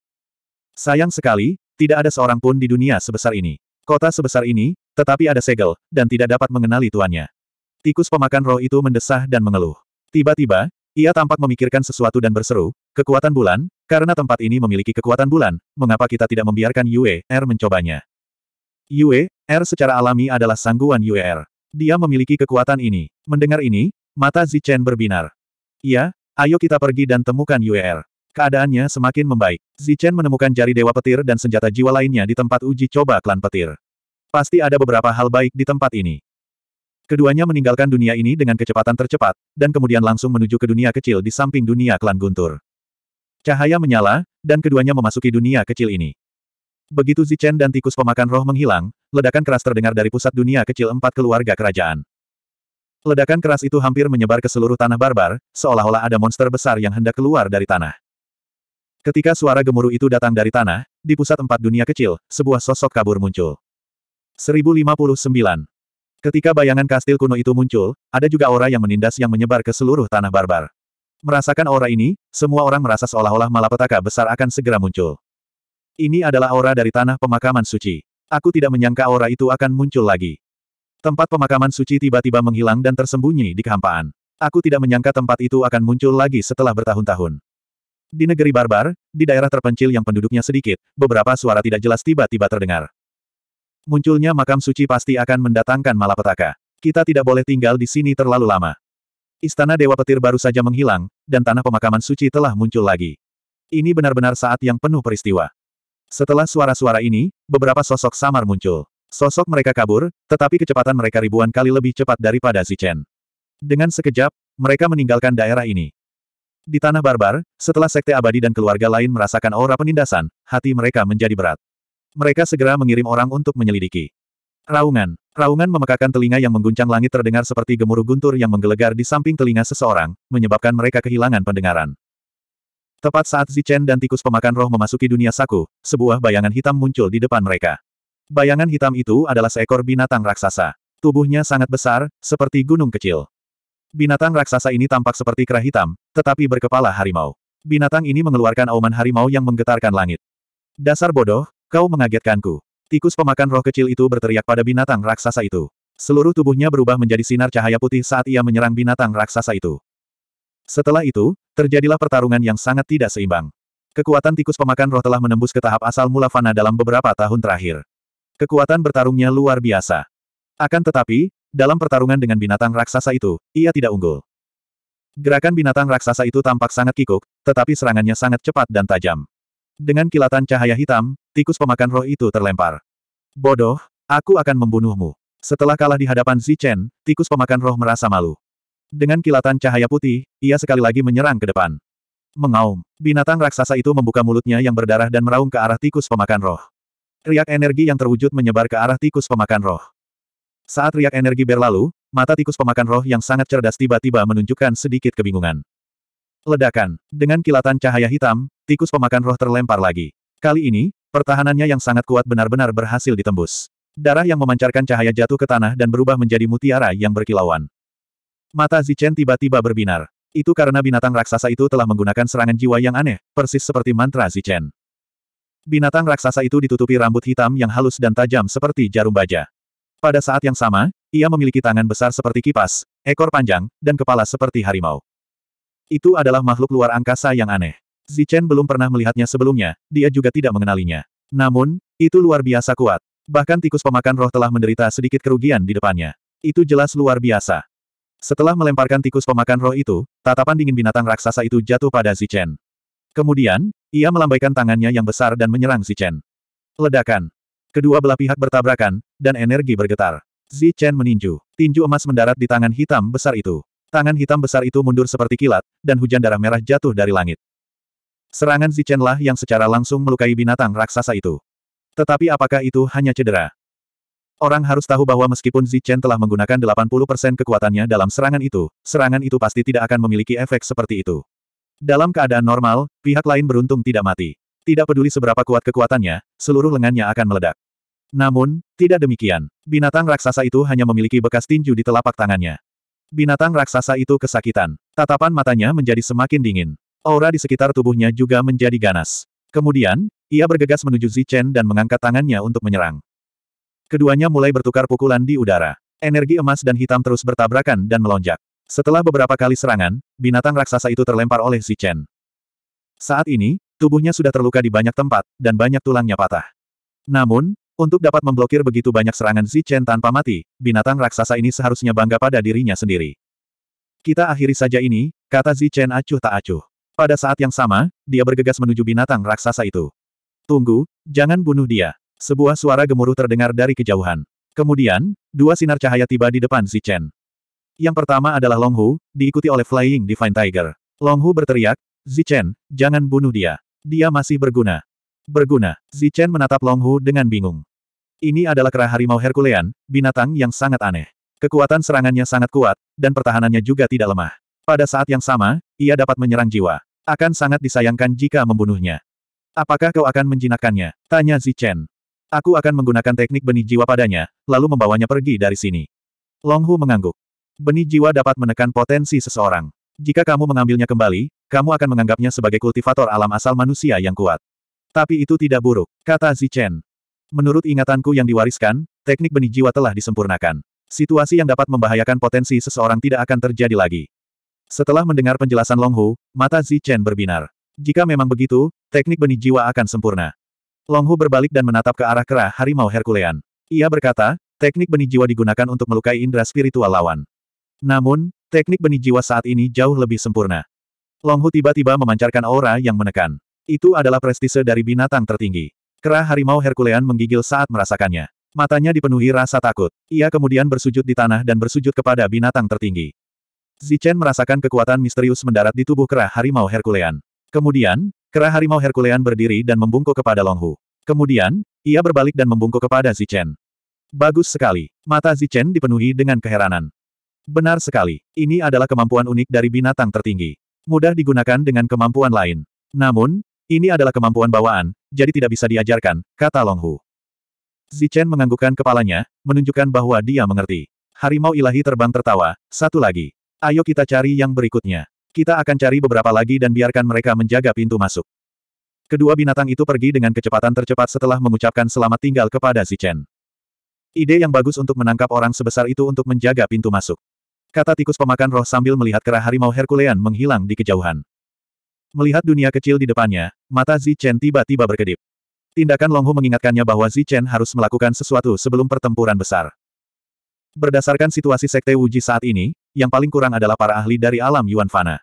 Sayang sekali, tidak ada seorang pun di dunia sebesar ini. Kota sebesar ini, tetapi ada segel, dan tidak dapat mengenali tuannya. Tikus pemakan roh itu mendesah dan mengeluh. Tiba-tiba, ia tampak memikirkan sesuatu dan berseru, kekuatan bulan, karena tempat ini memiliki kekuatan bulan, mengapa kita tidak membiarkan Yue, R er mencobanya. Yue, R er secara alami adalah sangguan Yue R. Er. Dia memiliki kekuatan ini. Mendengar ini, mata Zichen berbinar. Iya, ayo kita pergi dan temukan Yue R. Keadaannya semakin membaik. Zichen menemukan jari dewa petir dan senjata jiwa lainnya di tempat uji coba klan petir. Pasti ada beberapa hal baik di tempat ini. Keduanya meninggalkan dunia ini dengan kecepatan tercepat, dan kemudian langsung menuju ke dunia kecil di samping dunia klan Guntur. Cahaya menyala, dan keduanya memasuki dunia kecil ini. Begitu Zichen dan tikus pemakan roh menghilang, ledakan keras terdengar dari pusat dunia kecil empat keluarga kerajaan. Ledakan keras itu hampir menyebar ke seluruh tanah barbar, seolah-olah ada monster besar yang hendak keluar dari tanah. Ketika suara gemuruh itu datang dari tanah, di pusat empat dunia kecil, sebuah sosok kabur muncul. 1059. Ketika bayangan kastil kuno itu muncul, ada juga aura yang menindas yang menyebar ke seluruh tanah barbar. Merasakan aura ini, semua orang merasa seolah-olah malapetaka besar akan segera muncul. Ini adalah aura dari tanah pemakaman suci. Aku tidak menyangka aura itu akan muncul lagi. Tempat pemakaman suci tiba-tiba menghilang dan tersembunyi di kehampaan. Aku tidak menyangka tempat itu akan muncul lagi setelah bertahun-tahun. Di negeri barbar, di daerah terpencil yang penduduknya sedikit, beberapa suara tidak jelas tiba-tiba terdengar. Munculnya makam suci pasti akan mendatangkan malapetaka. Kita tidak boleh tinggal di sini terlalu lama. Istana Dewa Petir baru saja menghilang, dan tanah pemakaman suci telah muncul lagi. Ini benar-benar saat yang penuh peristiwa. Setelah suara-suara ini, beberapa sosok samar muncul. Sosok mereka kabur, tetapi kecepatan mereka ribuan kali lebih cepat daripada Zichen. Dengan sekejap, mereka meninggalkan daerah ini. Di tanah barbar, setelah sekte abadi dan keluarga lain merasakan aura penindasan, hati mereka menjadi berat. Mereka segera mengirim orang untuk menyelidiki. Raungan. Raungan memekakan telinga yang mengguncang langit terdengar seperti gemuruh guntur yang menggelegar di samping telinga seseorang, menyebabkan mereka kehilangan pendengaran. Tepat saat Zichen dan tikus pemakan roh memasuki dunia saku, sebuah bayangan hitam muncul di depan mereka. Bayangan hitam itu adalah seekor binatang raksasa. Tubuhnya sangat besar, seperti gunung kecil. Binatang raksasa ini tampak seperti kera hitam, tetapi berkepala harimau. Binatang ini mengeluarkan auman harimau yang menggetarkan langit. Dasar bodoh, kau mengagetkanku. Tikus pemakan roh kecil itu berteriak pada binatang raksasa itu. Seluruh tubuhnya berubah menjadi sinar cahaya putih saat ia menyerang binatang raksasa itu. Setelah itu, terjadilah pertarungan yang sangat tidak seimbang. Kekuatan tikus pemakan roh telah menembus ke tahap asal mula fana dalam beberapa tahun terakhir. Kekuatan bertarungnya luar biasa. Akan tetapi, dalam pertarungan dengan binatang raksasa itu, ia tidak unggul. Gerakan binatang raksasa itu tampak sangat kikuk, tetapi serangannya sangat cepat dan tajam. Dengan kilatan cahaya hitam, tikus pemakan roh itu terlempar. Bodoh, aku akan membunuhmu. Setelah kalah di hadapan Zichen, tikus pemakan roh merasa malu. Dengan kilatan cahaya putih, ia sekali lagi menyerang ke depan. Mengaum, binatang raksasa itu membuka mulutnya yang berdarah dan meraung ke arah tikus pemakan roh. Riak energi yang terwujud menyebar ke arah tikus pemakan roh. Saat riak energi berlalu, mata tikus pemakan roh yang sangat cerdas tiba-tiba menunjukkan sedikit kebingungan. Ledakan. Dengan kilatan cahaya hitam, tikus pemakan roh terlempar lagi. Kali ini, pertahanannya yang sangat kuat benar-benar berhasil ditembus. Darah yang memancarkan cahaya jatuh ke tanah dan berubah menjadi mutiara yang berkilauan. Mata Zichen tiba-tiba berbinar. Itu karena binatang raksasa itu telah menggunakan serangan jiwa yang aneh, persis seperti mantra Zichen. Binatang raksasa itu ditutupi rambut hitam yang halus dan tajam seperti jarum baja. Pada saat yang sama, ia memiliki tangan besar seperti kipas, ekor panjang, dan kepala seperti harimau. Itu adalah makhluk luar angkasa yang aneh. Zichen belum pernah melihatnya sebelumnya, dia juga tidak mengenalinya. Namun, itu luar biasa kuat. Bahkan tikus pemakan roh telah menderita sedikit kerugian di depannya. Itu jelas luar biasa. Setelah melemparkan tikus pemakan roh itu, tatapan dingin binatang raksasa itu jatuh pada Zichen. Kemudian, ia melambaikan tangannya yang besar dan menyerang Zichen. Ledakan. Kedua belah pihak bertabrakan, dan energi bergetar. Zi Chen meninju. Tinju emas mendarat di tangan hitam besar itu. Tangan hitam besar itu mundur seperti kilat, dan hujan darah merah jatuh dari langit. Serangan Zi Chen lah yang secara langsung melukai binatang raksasa itu. Tetapi apakah itu hanya cedera? Orang harus tahu bahwa meskipun Zi Chen telah menggunakan 80% kekuatannya dalam serangan itu, serangan itu pasti tidak akan memiliki efek seperti itu. Dalam keadaan normal, pihak lain beruntung tidak mati. Tidak peduli seberapa kuat kekuatannya, seluruh lengannya akan meledak. Namun, tidak demikian. Binatang raksasa itu hanya memiliki bekas tinju di telapak tangannya. Binatang raksasa itu kesakitan. Tatapan matanya menjadi semakin dingin. Aura di sekitar tubuhnya juga menjadi ganas. Kemudian, ia bergegas menuju Zichen dan mengangkat tangannya untuk menyerang. Keduanya mulai bertukar pukulan di udara. Energi emas dan hitam terus bertabrakan dan melonjak. Setelah beberapa kali serangan, binatang raksasa itu terlempar oleh Zichen. Saat ini, tubuhnya sudah terluka di banyak tempat, dan banyak tulangnya patah. Namun, untuk dapat memblokir begitu banyak serangan Zichen tanpa mati, binatang raksasa ini seharusnya bangga pada dirinya sendiri. Kita akhiri saja ini, kata Zichen acuh tak acuh. Pada saat yang sama, dia bergegas menuju binatang raksasa itu. Tunggu, jangan bunuh dia. Sebuah suara gemuruh terdengar dari kejauhan. Kemudian, dua sinar cahaya tiba di depan Zichen. Yang pertama adalah Longhu, diikuti oleh Flying Divine Tiger. Longhu berteriak, Zichen, jangan bunuh dia. Dia masih berguna. Berguna. Zichen menatap Longhu dengan bingung. Ini adalah kera harimau Herculean, binatang yang sangat aneh. Kekuatan serangannya sangat kuat, dan pertahanannya juga tidak lemah. Pada saat yang sama, ia dapat menyerang jiwa. Akan sangat disayangkan jika membunuhnya. Apakah kau akan menjinakkannya? Tanya Zichen. Aku akan menggunakan teknik benih jiwa padanya, lalu membawanya pergi dari sini. Longhu mengangguk. Benih jiwa dapat menekan potensi seseorang. Jika kamu mengambilnya kembali, kamu akan menganggapnya sebagai kultivator alam asal manusia yang kuat. Tapi itu tidak buruk, kata Zichen. Menurut ingatanku yang diwariskan, teknik benih jiwa telah disempurnakan. Situasi yang dapat membahayakan potensi seseorang tidak akan terjadi lagi. Setelah mendengar penjelasan Longhu, mata Zichen berbinar. Jika memang begitu, teknik benih jiwa akan sempurna. Longhu berbalik dan menatap ke arah kerah harimau Herculean. Ia berkata, teknik benih jiwa digunakan untuk melukai indera spiritual lawan. Namun, teknik benih jiwa saat ini jauh lebih sempurna. Longhu tiba-tiba memancarkan aura yang menekan. Itu adalah prestise dari binatang tertinggi. Kera harimau Herculean menggigil saat merasakannya. Matanya dipenuhi rasa takut. Ia kemudian bersujud di tanah dan bersujud kepada binatang tertinggi. Zichen merasakan kekuatan misterius mendarat di tubuh kera harimau Herculean. Kemudian, kera harimau Herculean berdiri dan membungkuk kepada Longhu. Kemudian, ia berbalik dan membungkuk kepada Zichen. Bagus sekali. Mata Zichen dipenuhi dengan keheranan. Benar sekali. Ini adalah kemampuan unik dari binatang tertinggi. Mudah digunakan dengan kemampuan lain. Namun, ini adalah kemampuan bawaan, jadi tidak bisa diajarkan, kata Long Hu. Zichen menganggukkan kepalanya, menunjukkan bahwa dia mengerti. Harimau ilahi terbang tertawa, satu lagi. Ayo kita cari yang berikutnya. Kita akan cari beberapa lagi dan biarkan mereka menjaga pintu masuk. Kedua binatang itu pergi dengan kecepatan tercepat setelah mengucapkan selamat tinggal kepada Zichen. Ide yang bagus untuk menangkap orang sebesar itu untuk menjaga pintu masuk. Kata tikus pemakan roh sambil melihat kerah harimau Herculean menghilang di kejauhan. Melihat dunia kecil di depannya, mata Zi Chen tiba-tiba berkedip. Tindakan Longhu mengingatkannya bahwa Zi Chen harus melakukan sesuatu sebelum pertempuran besar. Berdasarkan situasi Sekte Wuji saat ini, yang paling kurang adalah para ahli dari alam Yuan Fana.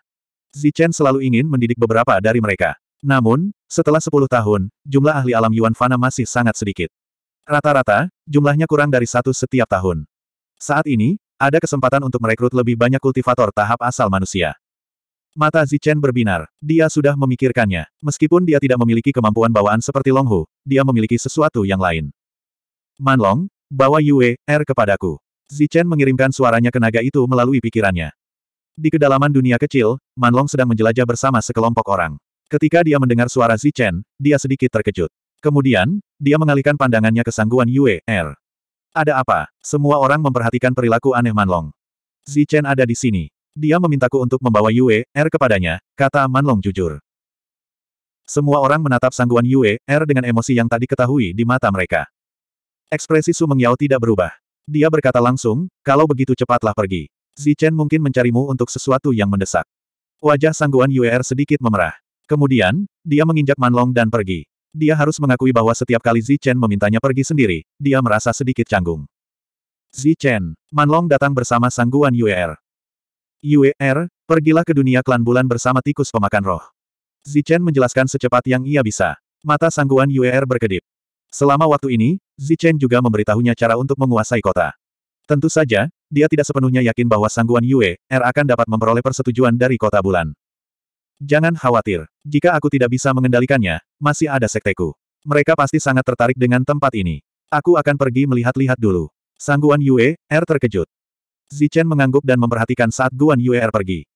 Zi Chen selalu ingin mendidik beberapa dari mereka. Namun, setelah 10 tahun, jumlah ahli alam Yuan Fana masih sangat sedikit. Rata-rata, jumlahnya kurang dari satu setiap tahun. Saat ini, ada kesempatan untuk merekrut lebih banyak kultivator tahap asal manusia. Mata Zichen berbinar. Dia sudah memikirkannya. Meskipun dia tidak memiliki kemampuan bawaan seperti Longhu, dia memiliki sesuatu yang lain. Man Long, bawa Yue, R er kepadaku. Zichen mengirimkan suaranya ke naga itu melalui pikirannya. Di kedalaman dunia kecil, Man Long sedang menjelajah bersama sekelompok orang. Ketika dia mendengar suara Zichen, dia sedikit terkejut. Kemudian, dia mengalihkan pandangannya ke sangguan Yue, R. Er. Ada apa? Semua orang memperhatikan perilaku aneh Man Manlong. Zichen ada di sini. Dia memintaku untuk membawa Yue, R er kepadanya, kata Manlong jujur. Semua orang menatap sangguan Yue, R er dengan emosi yang tak diketahui di mata mereka. Ekspresi Su Mengyao tidak berubah. Dia berkata langsung, kalau begitu cepatlah pergi. Zichen mungkin mencarimu untuk sesuatu yang mendesak. Wajah sangguan Yue R er sedikit memerah. Kemudian, dia menginjak Manlong dan pergi. Dia harus mengakui bahwa setiap kali Zichen memintanya pergi sendiri, dia merasa sedikit canggung. Zichen, Manlong datang bersama sangguan Yue R. Yuer, er, pergilah ke dunia klan bulan bersama tikus pemakan roh. Zichen menjelaskan secepat yang ia bisa. Mata sangguan Yuer er berkedip. Selama waktu ini, Zichen juga memberitahunya cara untuk menguasai kota. Tentu saja, dia tidak sepenuhnya yakin bahwa sangguan Yue, er akan dapat memperoleh persetujuan dari kota bulan. Jangan khawatir, jika aku tidak bisa mengendalikannya, masih ada sekteku. Mereka pasti sangat tertarik dengan tempat ini. Aku akan pergi melihat-lihat dulu. Sangguan Yue, R terkejut. Zichen mengangguk dan memperhatikan saat Guan Yuer pergi.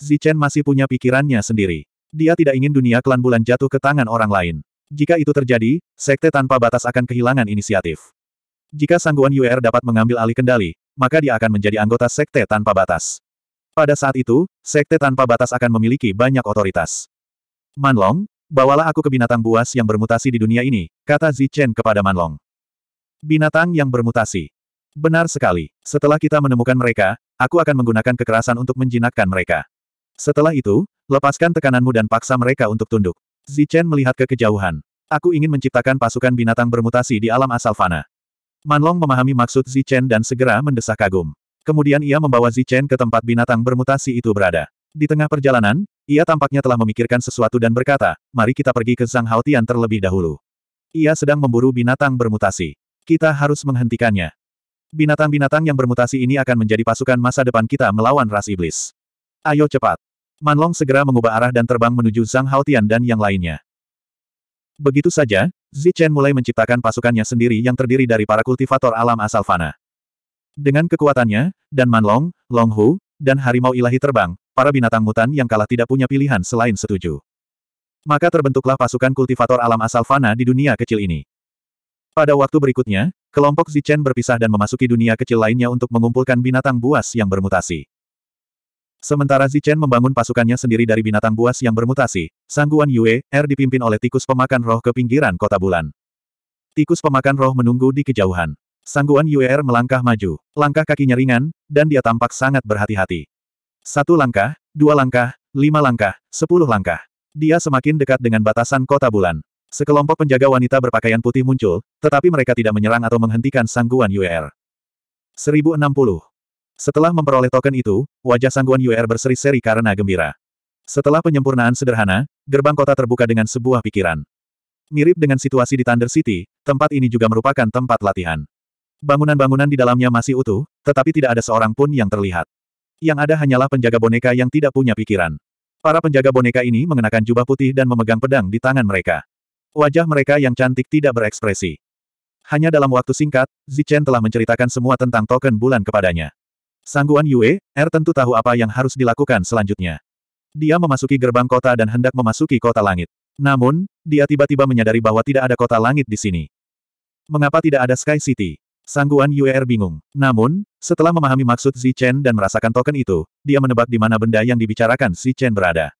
Zichen masih punya pikirannya sendiri. Dia tidak ingin dunia klan bulan jatuh ke tangan orang lain. Jika itu terjadi, sekte tanpa batas akan kehilangan inisiatif. Jika Sangguan Yuer dapat mengambil alih kendali, maka dia akan menjadi anggota sekte tanpa batas. Pada saat itu, sekte tanpa batas akan memiliki banyak otoritas. Manlong, bawalah aku ke binatang buas yang bermutasi di dunia ini, kata Zichen kepada Manlong. Binatang yang bermutasi. Benar sekali. Setelah kita menemukan mereka, aku akan menggunakan kekerasan untuk menjinakkan mereka. Setelah itu, lepaskan tekananmu dan paksa mereka untuk tunduk. Zichen melihat ke kejauhan. Aku ingin menciptakan pasukan binatang bermutasi di alam asal Fana. Manlong memahami maksud Zichen dan segera mendesah kagum. Kemudian ia membawa Zichen ke tempat binatang bermutasi itu berada. Di tengah perjalanan, ia tampaknya telah memikirkan sesuatu dan berkata, mari kita pergi ke Zhang Haotian terlebih dahulu. Ia sedang memburu binatang bermutasi. Kita harus menghentikannya. Binatang-binatang yang bermutasi ini akan menjadi pasukan masa depan kita melawan ras iblis. Ayo cepat. Manlong segera mengubah arah dan terbang menuju Zhang Haotian dan yang lainnya. Begitu saja, Zi Chen mulai menciptakan pasukannya sendiri yang terdiri dari para kultivator alam asal Fana. Dengan kekuatannya, dan Manlong, Longhu, dan harimau ilahi terbang, para binatang mutan yang kalah tidak punya pilihan selain setuju. Maka terbentuklah pasukan kultivator alam asal Fana di dunia kecil ini. Pada waktu berikutnya, Kelompok Zichen berpisah dan memasuki dunia kecil lainnya untuk mengumpulkan binatang buas yang bermutasi. Sementara Zichen membangun pasukannya sendiri dari binatang buas yang bermutasi, Sangguan Yue, R er dipimpin oleh tikus pemakan roh ke pinggiran kota bulan. Tikus pemakan roh menunggu di kejauhan. Sangguan Yue R er melangkah maju. Langkah kakinya ringan, dan dia tampak sangat berhati-hati. Satu langkah, dua langkah, lima langkah, sepuluh langkah. Dia semakin dekat dengan batasan kota bulan. Sekelompok penjaga wanita berpakaian putih muncul, tetapi mereka tidak menyerang atau menghentikan sangguan UR. 1060. Setelah memperoleh token itu, wajah sangguan UR berseri-seri karena gembira. Setelah penyempurnaan sederhana, gerbang kota terbuka dengan sebuah pikiran. Mirip dengan situasi di Thunder City, tempat ini juga merupakan tempat latihan. Bangunan-bangunan di dalamnya masih utuh, tetapi tidak ada seorang pun yang terlihat. Yang ada hanyalah penjaga boneka yang tidak punya pikiran. Para penjaga boneka ini mengenakan jubah putih dan memegang pedang di tangan mereka. Wajah mereka yang cantik tidak berekspresi. Hanya dalam waktu singkat, Zichen telah menceritakan semua tentang token bulan kepadanya. Sangguan Yue, Er tentu tahu apa yang harus dilakukan selanjutnya. Dia memasuki gerbang kota dan hendak memasuki kota langit. Namun, dia tiba-tiba menyadari bahwa tidak ada kota langit di sini. Mengapa tidak ada Sky City? Sangguan Yue Er bingung. Namun, setelah memahami maksud Zichen dan merasakan token itu, dia menebak di mana benda yang dibicarakan Zichen berada.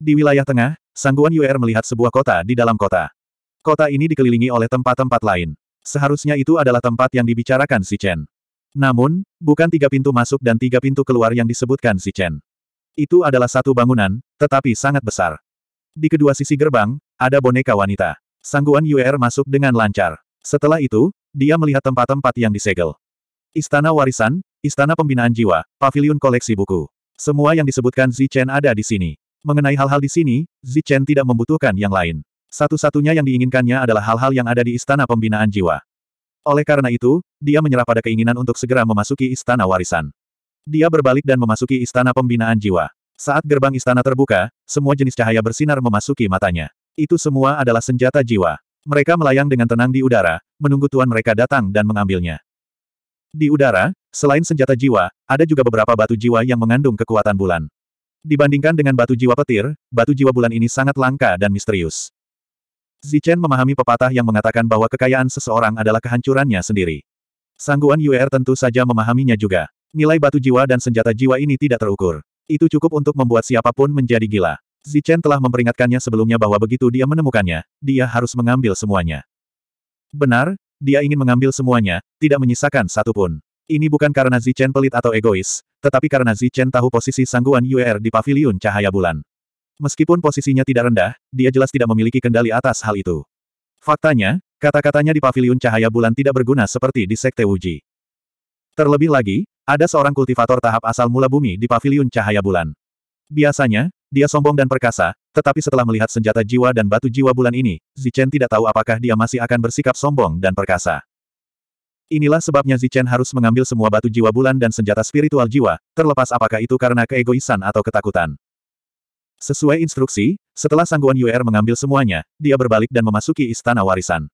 Di wilayah tengah, Sangguan Yuer melihat sebuah kota di dalam kota. Kota ini dikelilingi oleh tempat-tempat lain. Seharusnya itu adalah tempat yang dibicarakan si Chen. Namun, bukan tiga pintu masuk dan tiga pintu keluar yang disebutkan si Chen. Itu adalah satu bangunan, tetapi sangat besar. Di kedua sisi gerbang, ada boneka wanita. Sangguan Yuer masuk dengan lancar. Setelah itu, dia melihat tempat-tempat yang disegel. Istana warisan, istana pembinaan jiwa, paviliun koleksi buku. Semua yang disebutkan Zichen ada di sini. Mengenai hal-hal di sini, Zichen tidak membutuhkan yang lain. Satu-satunya yang diinginkannya adalah hal-hal yang ada di Istana Pembinaan Jiwa. Oleh karena itu, dia menyerah pada keinginan untuk segera memasuki Istana Warisan. Dia berbalik dan memasuki Istana Pembinaan Jiwa. Saat gerbang istana terbuka, semua jenis cahaya bersinar memasuki matanya. Itu semua adalah senjata jiwa. Mereka melayang dengan tenang di udara, menunggu tuan mereka datang dan mengambilnya. Di udara, selain senjata jiwa, ada juga beberapa batu jiwa yang mengandung kekuatan bulan. Dibandingkan dengan batu jiwa petir, batu jiwa bulan ini sangat langka dan misterius. Zichen memahami pepatah yang mengatakan bahwa kekayaan seseorang adalah kehancurannya sendiri. Sangguan Yuer tentu saja memahaminya juga. Nilai batu jiwa dan senjata jiwa ini tidak terukur. Itu cukup untuk membuat siapapun menjadi gila. Zichen telah memperingatkannya sebelumnya bahwa begitu dia menemukannya, dia harus mengambil semuanya. Benar, dia ingin mengambil semuanya, tidak menyisakan satupun. Ini bukan karena Zichen pelit atau egois, tetapi karena Zichen tahu posisi sangguan UER di paviliun cahaya bulan. Meskipun posisinya tidak rendah, dia jelas tidak memiliki kendali atas hal itu. Faktanya, kata-katanya di paviliun cahaya bulan tidak berguna seperti di Sekte Wuji. Terlebih lagi, ada seorang kultivator tahap asal mula bumi di paviliun cahaya bulan. Biasanya, dia sombong dan perkasa, tetapi setelah melihat senjata jiwa dan batu jiwa bulan ini, Zichen tidak tahu apakah dia masih akan bersikap sombong dan perkasa. Inilah sebabnya Zichen harus mengambil semua batu jiwa bulan dan senjata spiritual jiwa, terlepas apakah itu karena keegoisan atau ketakutan. Sesuai instruksi, setelah Sangguan Yuer mengambil semuanya, dia berbalik dan memasuki istana warisan.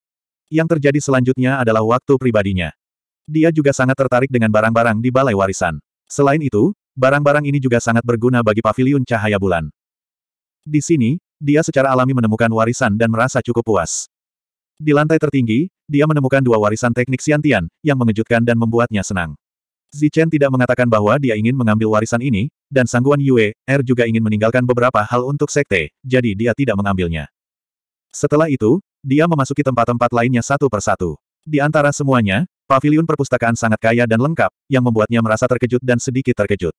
Yang terjadi selanjutnya adalah waktu pribadinya. Dia juga sangat tertarik dengan barang-barang di balai warisan. Selain itu, barang-barang ini juga sangat berguna bagi paviliun cahaya bulan. Di sini, dia secara alami menemukan warisan dan merasa cukup puas. Di lantai tertinggi, dia menemukan dua warisan teknik Xiantian, yang mengejutkan dan membuatnya senang. Zichen tidak mengatakan bahwa dia ingin mengambil warisan ini, dan Sangguan Yue, Er juga ingin meninggalkan beberapa hal untuk sekte, jadi dia tidak mengambilnya. Setelah itu, dia memasuki tempat-tempat lainnya satu persatu. Di antara semuanya, paviliun perpustakaan sangat kaya dan lengkap, yang membuatnya merasa terkejut dan sedikit terkejut.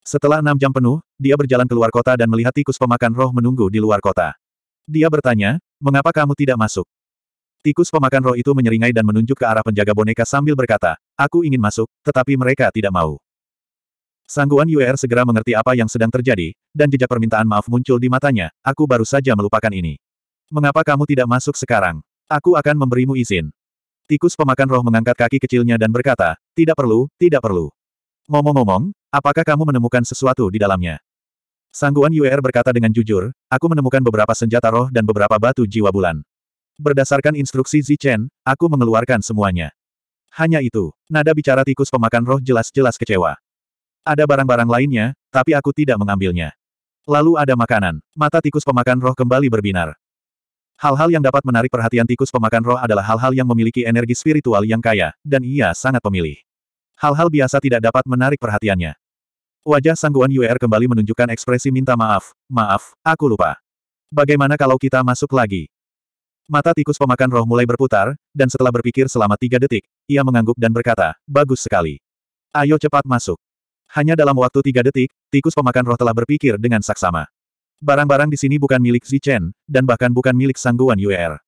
Setelah enam jam penuh, dia berjalan keluar kota dan melihat tikus pemakan roh menunggu di luar kota. Dia bertanya, mengapa kamu tidak masuk? Tikus pemakan roh itu menyeringai dan menunjuk ke arah penjaga boneka sambil berkata, aku ingin masuk, tetapi mereka tidak mau. Sangguan Yuer segera mengerti apa yang sedang terjadi, dan jejak permintaan maaf muncul di matanya, aku baru saja melupakan ini. Mengapa kamu tidak masuk sekarang? Aku akan memberimu izin. Tikus pemakan roh mengangkat kaki kecilnya dan berkata, tidak perlu, tidak perlu. Ngomong-ngomong, apakah kamu menemukan sesuatu di dalamnya? Sangguan Yuer berkata dengan jujur, aku menemukan beberapa senjata roh dan beberapa batu jiwa bulan. Berdasarkan instruksi Zichen, aku mengeluarkan semuanya. Hanya itu, nada bicara tikus pemakan roh jelas-jelas kecewa. Ada barang-barang lainnya, tapi aku tidak mengambilnya. Lalu ada makanan. Mata tikus pemakan roh kembali berbinar. Hal-hal yang dapat menarik perhatian tikus pemakan roh adalah hal-hal yang memiliki energi spiritual yang kaya, dan ia sangat pemilih. Hal-hal biasa tidak dapat menarik perhatiannya. Wajah Sangguan UR kembali menunjukkan ekspresi minta maaf, maaf, aku lupa. Bagaimana kalau kita masuk lagi? Mata tikus pemakan roh mulai berputar, dan setelah berpikir selama tiga detik, ia mengangguk dan berkata, bagus sekali. Ayo cepat masuk. Hanya dalam waktu tiga detik, tikus pemakan roh telah berpikir dengan saksama. Barang-barang di sini bukan milik Zichen, dan bahkan bukan milik sangguan UER.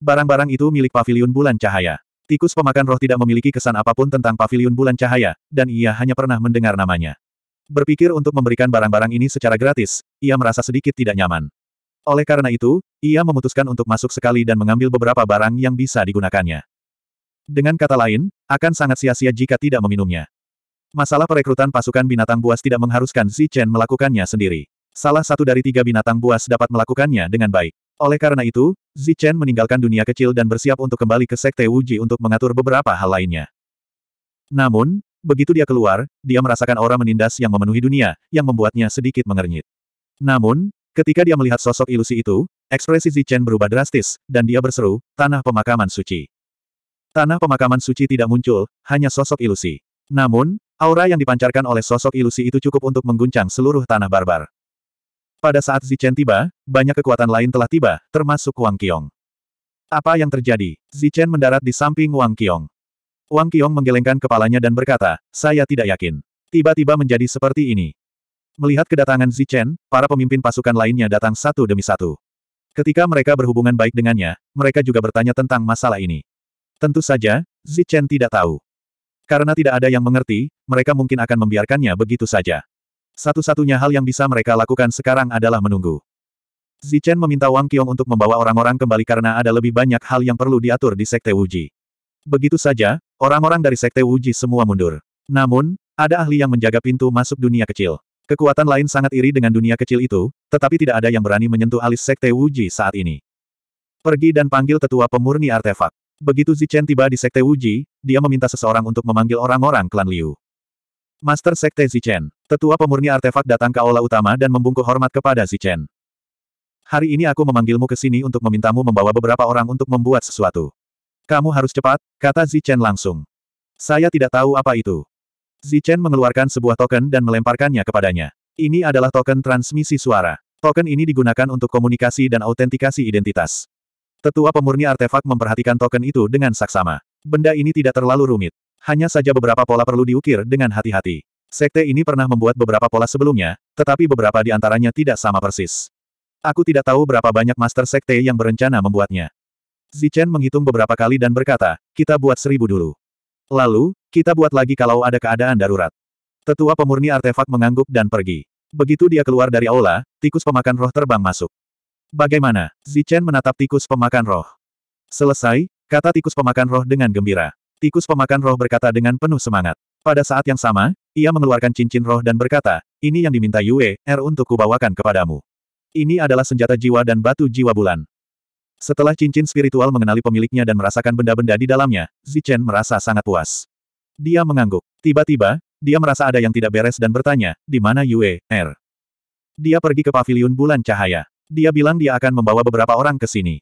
Barang-barang itu milik Paviliun bulan cahaya. Tikus pemakan roh tidak memiliki kesan apapun tentang Paviliun bulan cahaya, dan ia hanya pernah mendengar namanya. Berpikir untuk memberikan barang-barang ini secara gratis, ia merasa sedikit tidak nyaman. Oleh karena itu, ia memutuskan untuk masuk sekali dan mengambil beberapa barang yang bisa digunakannya. Dengan kata lain, akan sangat sia-sia jika tidak meminumnya. Masalah perekrutan pasukan binatang buas tidak mengharuskan Xi Chen melakukannya sendiri. Salah satu dari tiga binatang buas dapat melakukannya dengan baik. Oleh karena itu, Xi Chen meninggalkan dunia kecil dan bersiap untuk kembali ke Sekte Wuji untuk mengatur beberapa hal lainnya. Namun, begitu dia keluar, dia merasakan aura menindas yang memenuhi dunia, yang membuatnya sedikit mengernyit. Namun, Ketika dia melihat sosok ilusi itu, ekspresi Zichen berubah drastis, dan dia berseru, Tanah Pemakaman Suci. Tanah Pemakaman Suci tidak muncul, hanya sosok ilusi. Namun, aura yang dipancarkan oleh sosok ilusi itu cukup untuk mengguncang seluruh tanah barbar. Pada saat Zichen tiba, banyak kekuatan lain telah tiba, termasuk Wang Qiong. Apa yang terjadi? Zichen mendarat di samping Wang Qiong. Wang Qiong menggelengkan kepalanya dan berkata, saya tidak yakin. Tiba-tiba menjadi seperti ini. Melihat kedatangan Zichen, para pemimpin pasukan lainnya datang satu demi satu. Ketika mereka berhubungan baik dengannya, mereka juga bertanya tentang masalah ini. Tentu saja, Zichen tidak tahu. Karena tidak ada yang mengerti, mereka mungkin akan membiarkannya begitu saja. Satu-satunya hal yang bisa mereka lakukan sekarang adalah menunggu. Zichen meminta Wang Qiong untuk membawa orang-orang kembali karena ada lebih banyak hal yang perlu diatur di Sekte Wuji. Begitu saja, orang-orang dari Sekte Wuji semua mundur. Namun, ada ahli yang menjaga pintu masuk dunia kecil. Kekuatan lain sangat iri dengan dunia kecil itu, tetapi tidak ada yang berani menyentuh alis Sekte Wuji saat ini. Pergi dan panggil tetua pemurni artefak. Begitu Zichen tiba di Sekte Wuji, dia meminta seseorang untuk memanggil orang-orang klan Liu. Master Sekte Zichen, tetua pemurni artefak datang ke aula utama dan membungkuk hormat kepada Zichen. Hari ini aku memanggilmu ke sini untuk memintamu membawa beberapa orang untuk membuat sesuatu. Kamu harus cepat, kata Zichen langsung. Saya tidak tahu apa itu. Zichen mengeluarkan sebuah token dan melemparkannya kepadanya. Ini adalah token transmisi suara. Token ini digunakan untuk komunikasi dan autentikasi identitas. Tetua pemurni artefak memperhatikan token itu dengan saksama. Benda ini tidak terlalu rumit. Hanya saja beberapa pola perlu diukir dengan hati-hati. Sekte ini pernah membuat beberapa pola sebelumnya, tetapi beberapa di antaranya tidak sama persis. Aku tidak tahu berapa banyak master sekte yang berencana membuatnya. Zichen menghitung beberapa kali dan berkata, kita buat seribu dulu. Lalu, kita buat lagi kalau ada keadaan darurat. Tetua pemurni artefak mengangguk dan pergi. Begitu dia keluar dari aula, tikus pemakan roh terbang masuk. Bagaimana? Zichen menatap tikus pemakan roh. Selesai, kata tikus pemakan roh dengan gembira. Tikus pemakan roh berkata dengan penuh semangat. Pada saat yang sama, ia mengeluarkan cincin roh dan berkata, ini yang diminta Yue, R er untuk kubawakan kepadamu. Ini adalah senjata jiwa dan batu jiwa bulan. Setelah cincin spiritual mengenali pemiliknya dan merasakan benda-benda di dalamnya, Zichen merasa sangat puas. Dia mengangguk. Tiba-tiba, dia merasa ada yang tidak beres dan bertanya, di mana Yue, Er? Dia pergi ke pavilion bulan cahaya. Dia bilang dia akan membawa beberapa orang ke sini.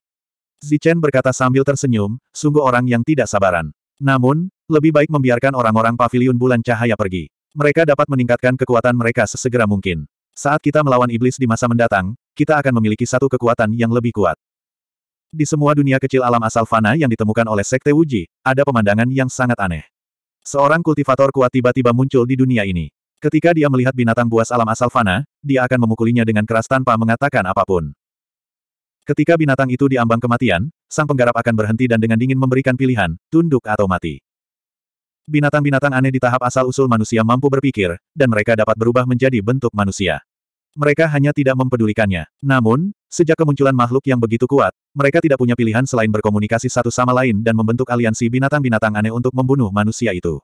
Zichen berkata sambil tersenyum, sungguh orang yang tidak sabaran. Namun, lebih baik membiarkan orang-orang pavilion bulan cahaya pergi. Mereka dapat meningkatkan kekuatan mereka sesegera mungkin. Saat kita melawan iblis di masa mendatang, kita akan memiliki satu kekuatan yang lebih kuat. Di semua dunia kecil alam asal fana yang ditemukan oleh Sekte Wuji, ada pemandangan yang sangat aneh. Seorang kultivator kuat tiba-tiba muncul di dunia ini. Ketika dia melihat binatang buas alam asal fana, dia akan memukulinya dengan keras tanpa mengatakan apapun. Ketika binatang itu diambang kematian, sang penggarap akan berhenti dan dengan dingin memberikan pilihan, tunduk atau mati. Binatang-binatang aneh di tahap asal-usul manusia mampu berpikir, dan mereka dapat berubah menjadi bentuk manusia mereka hanya tidak mempedulikannya. Namun, sejak kemunculan makhluk yang begitu kuat, mereka tidak punya pilihan selain berkomunikasi satu sama lain dan membentuk aliansi binatang-binatang aneh untuk membunuh manusia itu.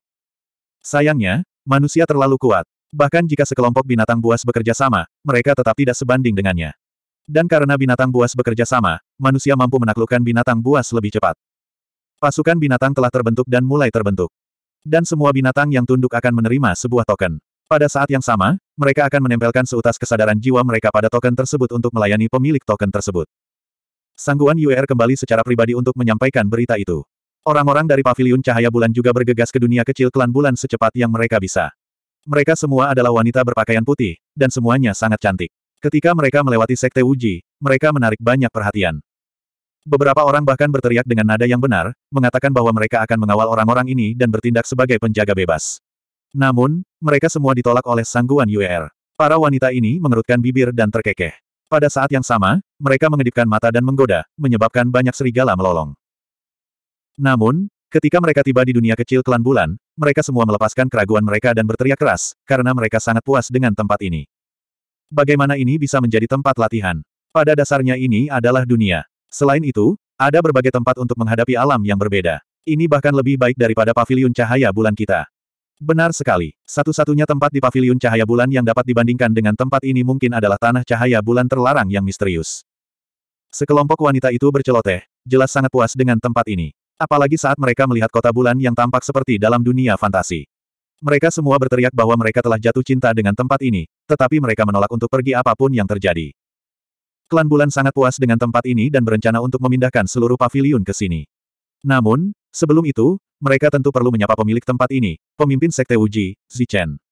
Sayangnya, manusia terlalu kuat. Bahkan jika sekelompok binatang buas bekerja sama, mereka tetap tidak sebanding dengannya. Dan karena binatang buas bekerja sama, manusia mampu menaklukkan binatang buas lebih cepat. Pasukan binatang telah terbentuk dan mulai terbentuk. Dan semua binatang yang tunduk akan menerima sebuah token. Pada saat yang sama, mereka akan menempelkan seutas kesadaran jiwa mereka pada token tersebut untuk melayani pemilik token tersebut. Sangguan UR kembali secara pribadi untuk menyampaikan berita itu. Orang-orang dari Paviliun Cahaya Bulan juga bergegas ke dunia kecil klan bulan secepat yang mereka bisa. Mereka semua adalah wanita berpakaian putih, dan semuanya sangat cantik. Ketika mereka melewati Sekte Wuji, mereka menarik banyak perhatian. Beberapa orang bahkan berteriak dengan nada yang benar, mengatakan bahwa mereka akan mengawal orang-orang ini dan bertindak sebagai penjaga bebas. Namun, mereka semua ditolak oleh sangguan UER. Para wanita ini mengerutkan bibir dan terkekeh. Pada saat yang sama, mereka mengedipkan mata dan menggoda, menyebabkan banyak serigala melolong. Namun, ketika mereka tiba di dunia kecil klan bulan, mereka semua melepaskan keraguan mereka dan berteriak keras, karena mereka sangat puas dengan tempat ini. Bagaimana ini bisa menjadi tempat latihan? Pada dasarnya ini adalah dunia. Selain itu, ada berbagai tempat untuk menghadapi alam yang berbeda. Ini bahkan lebih baik daripada paviliun cahaya bulan kita. Benar sekali. Satu-satunya tempat di paviliun cahaya bulan yang dapat dibandingkan dengan tempat ini mungkin adalah tanah cahaya bulan terlarang yang misterius. Sekelompok wanita itu berceloteh, jelas sangat puas dengan tempat ini. Apalagi saat mereka melihat kota bulan yang tampak seperti dalam dunia fantasi. Mereka semua berteriak bahwa mereka telah jatuh cinta dengan tempat ini, tetapi mereka menolak untuk pergi apapun yang terjadi. Klan Bulan sangat puas dengan tempat ini dan berencana untuk memindahkan seluruh paviliun ke sini. Namun, Sebelum itu, mereka tentu perlu menyapa pemilik tempat ini, pemimpin Sekte Wuji, Zichen.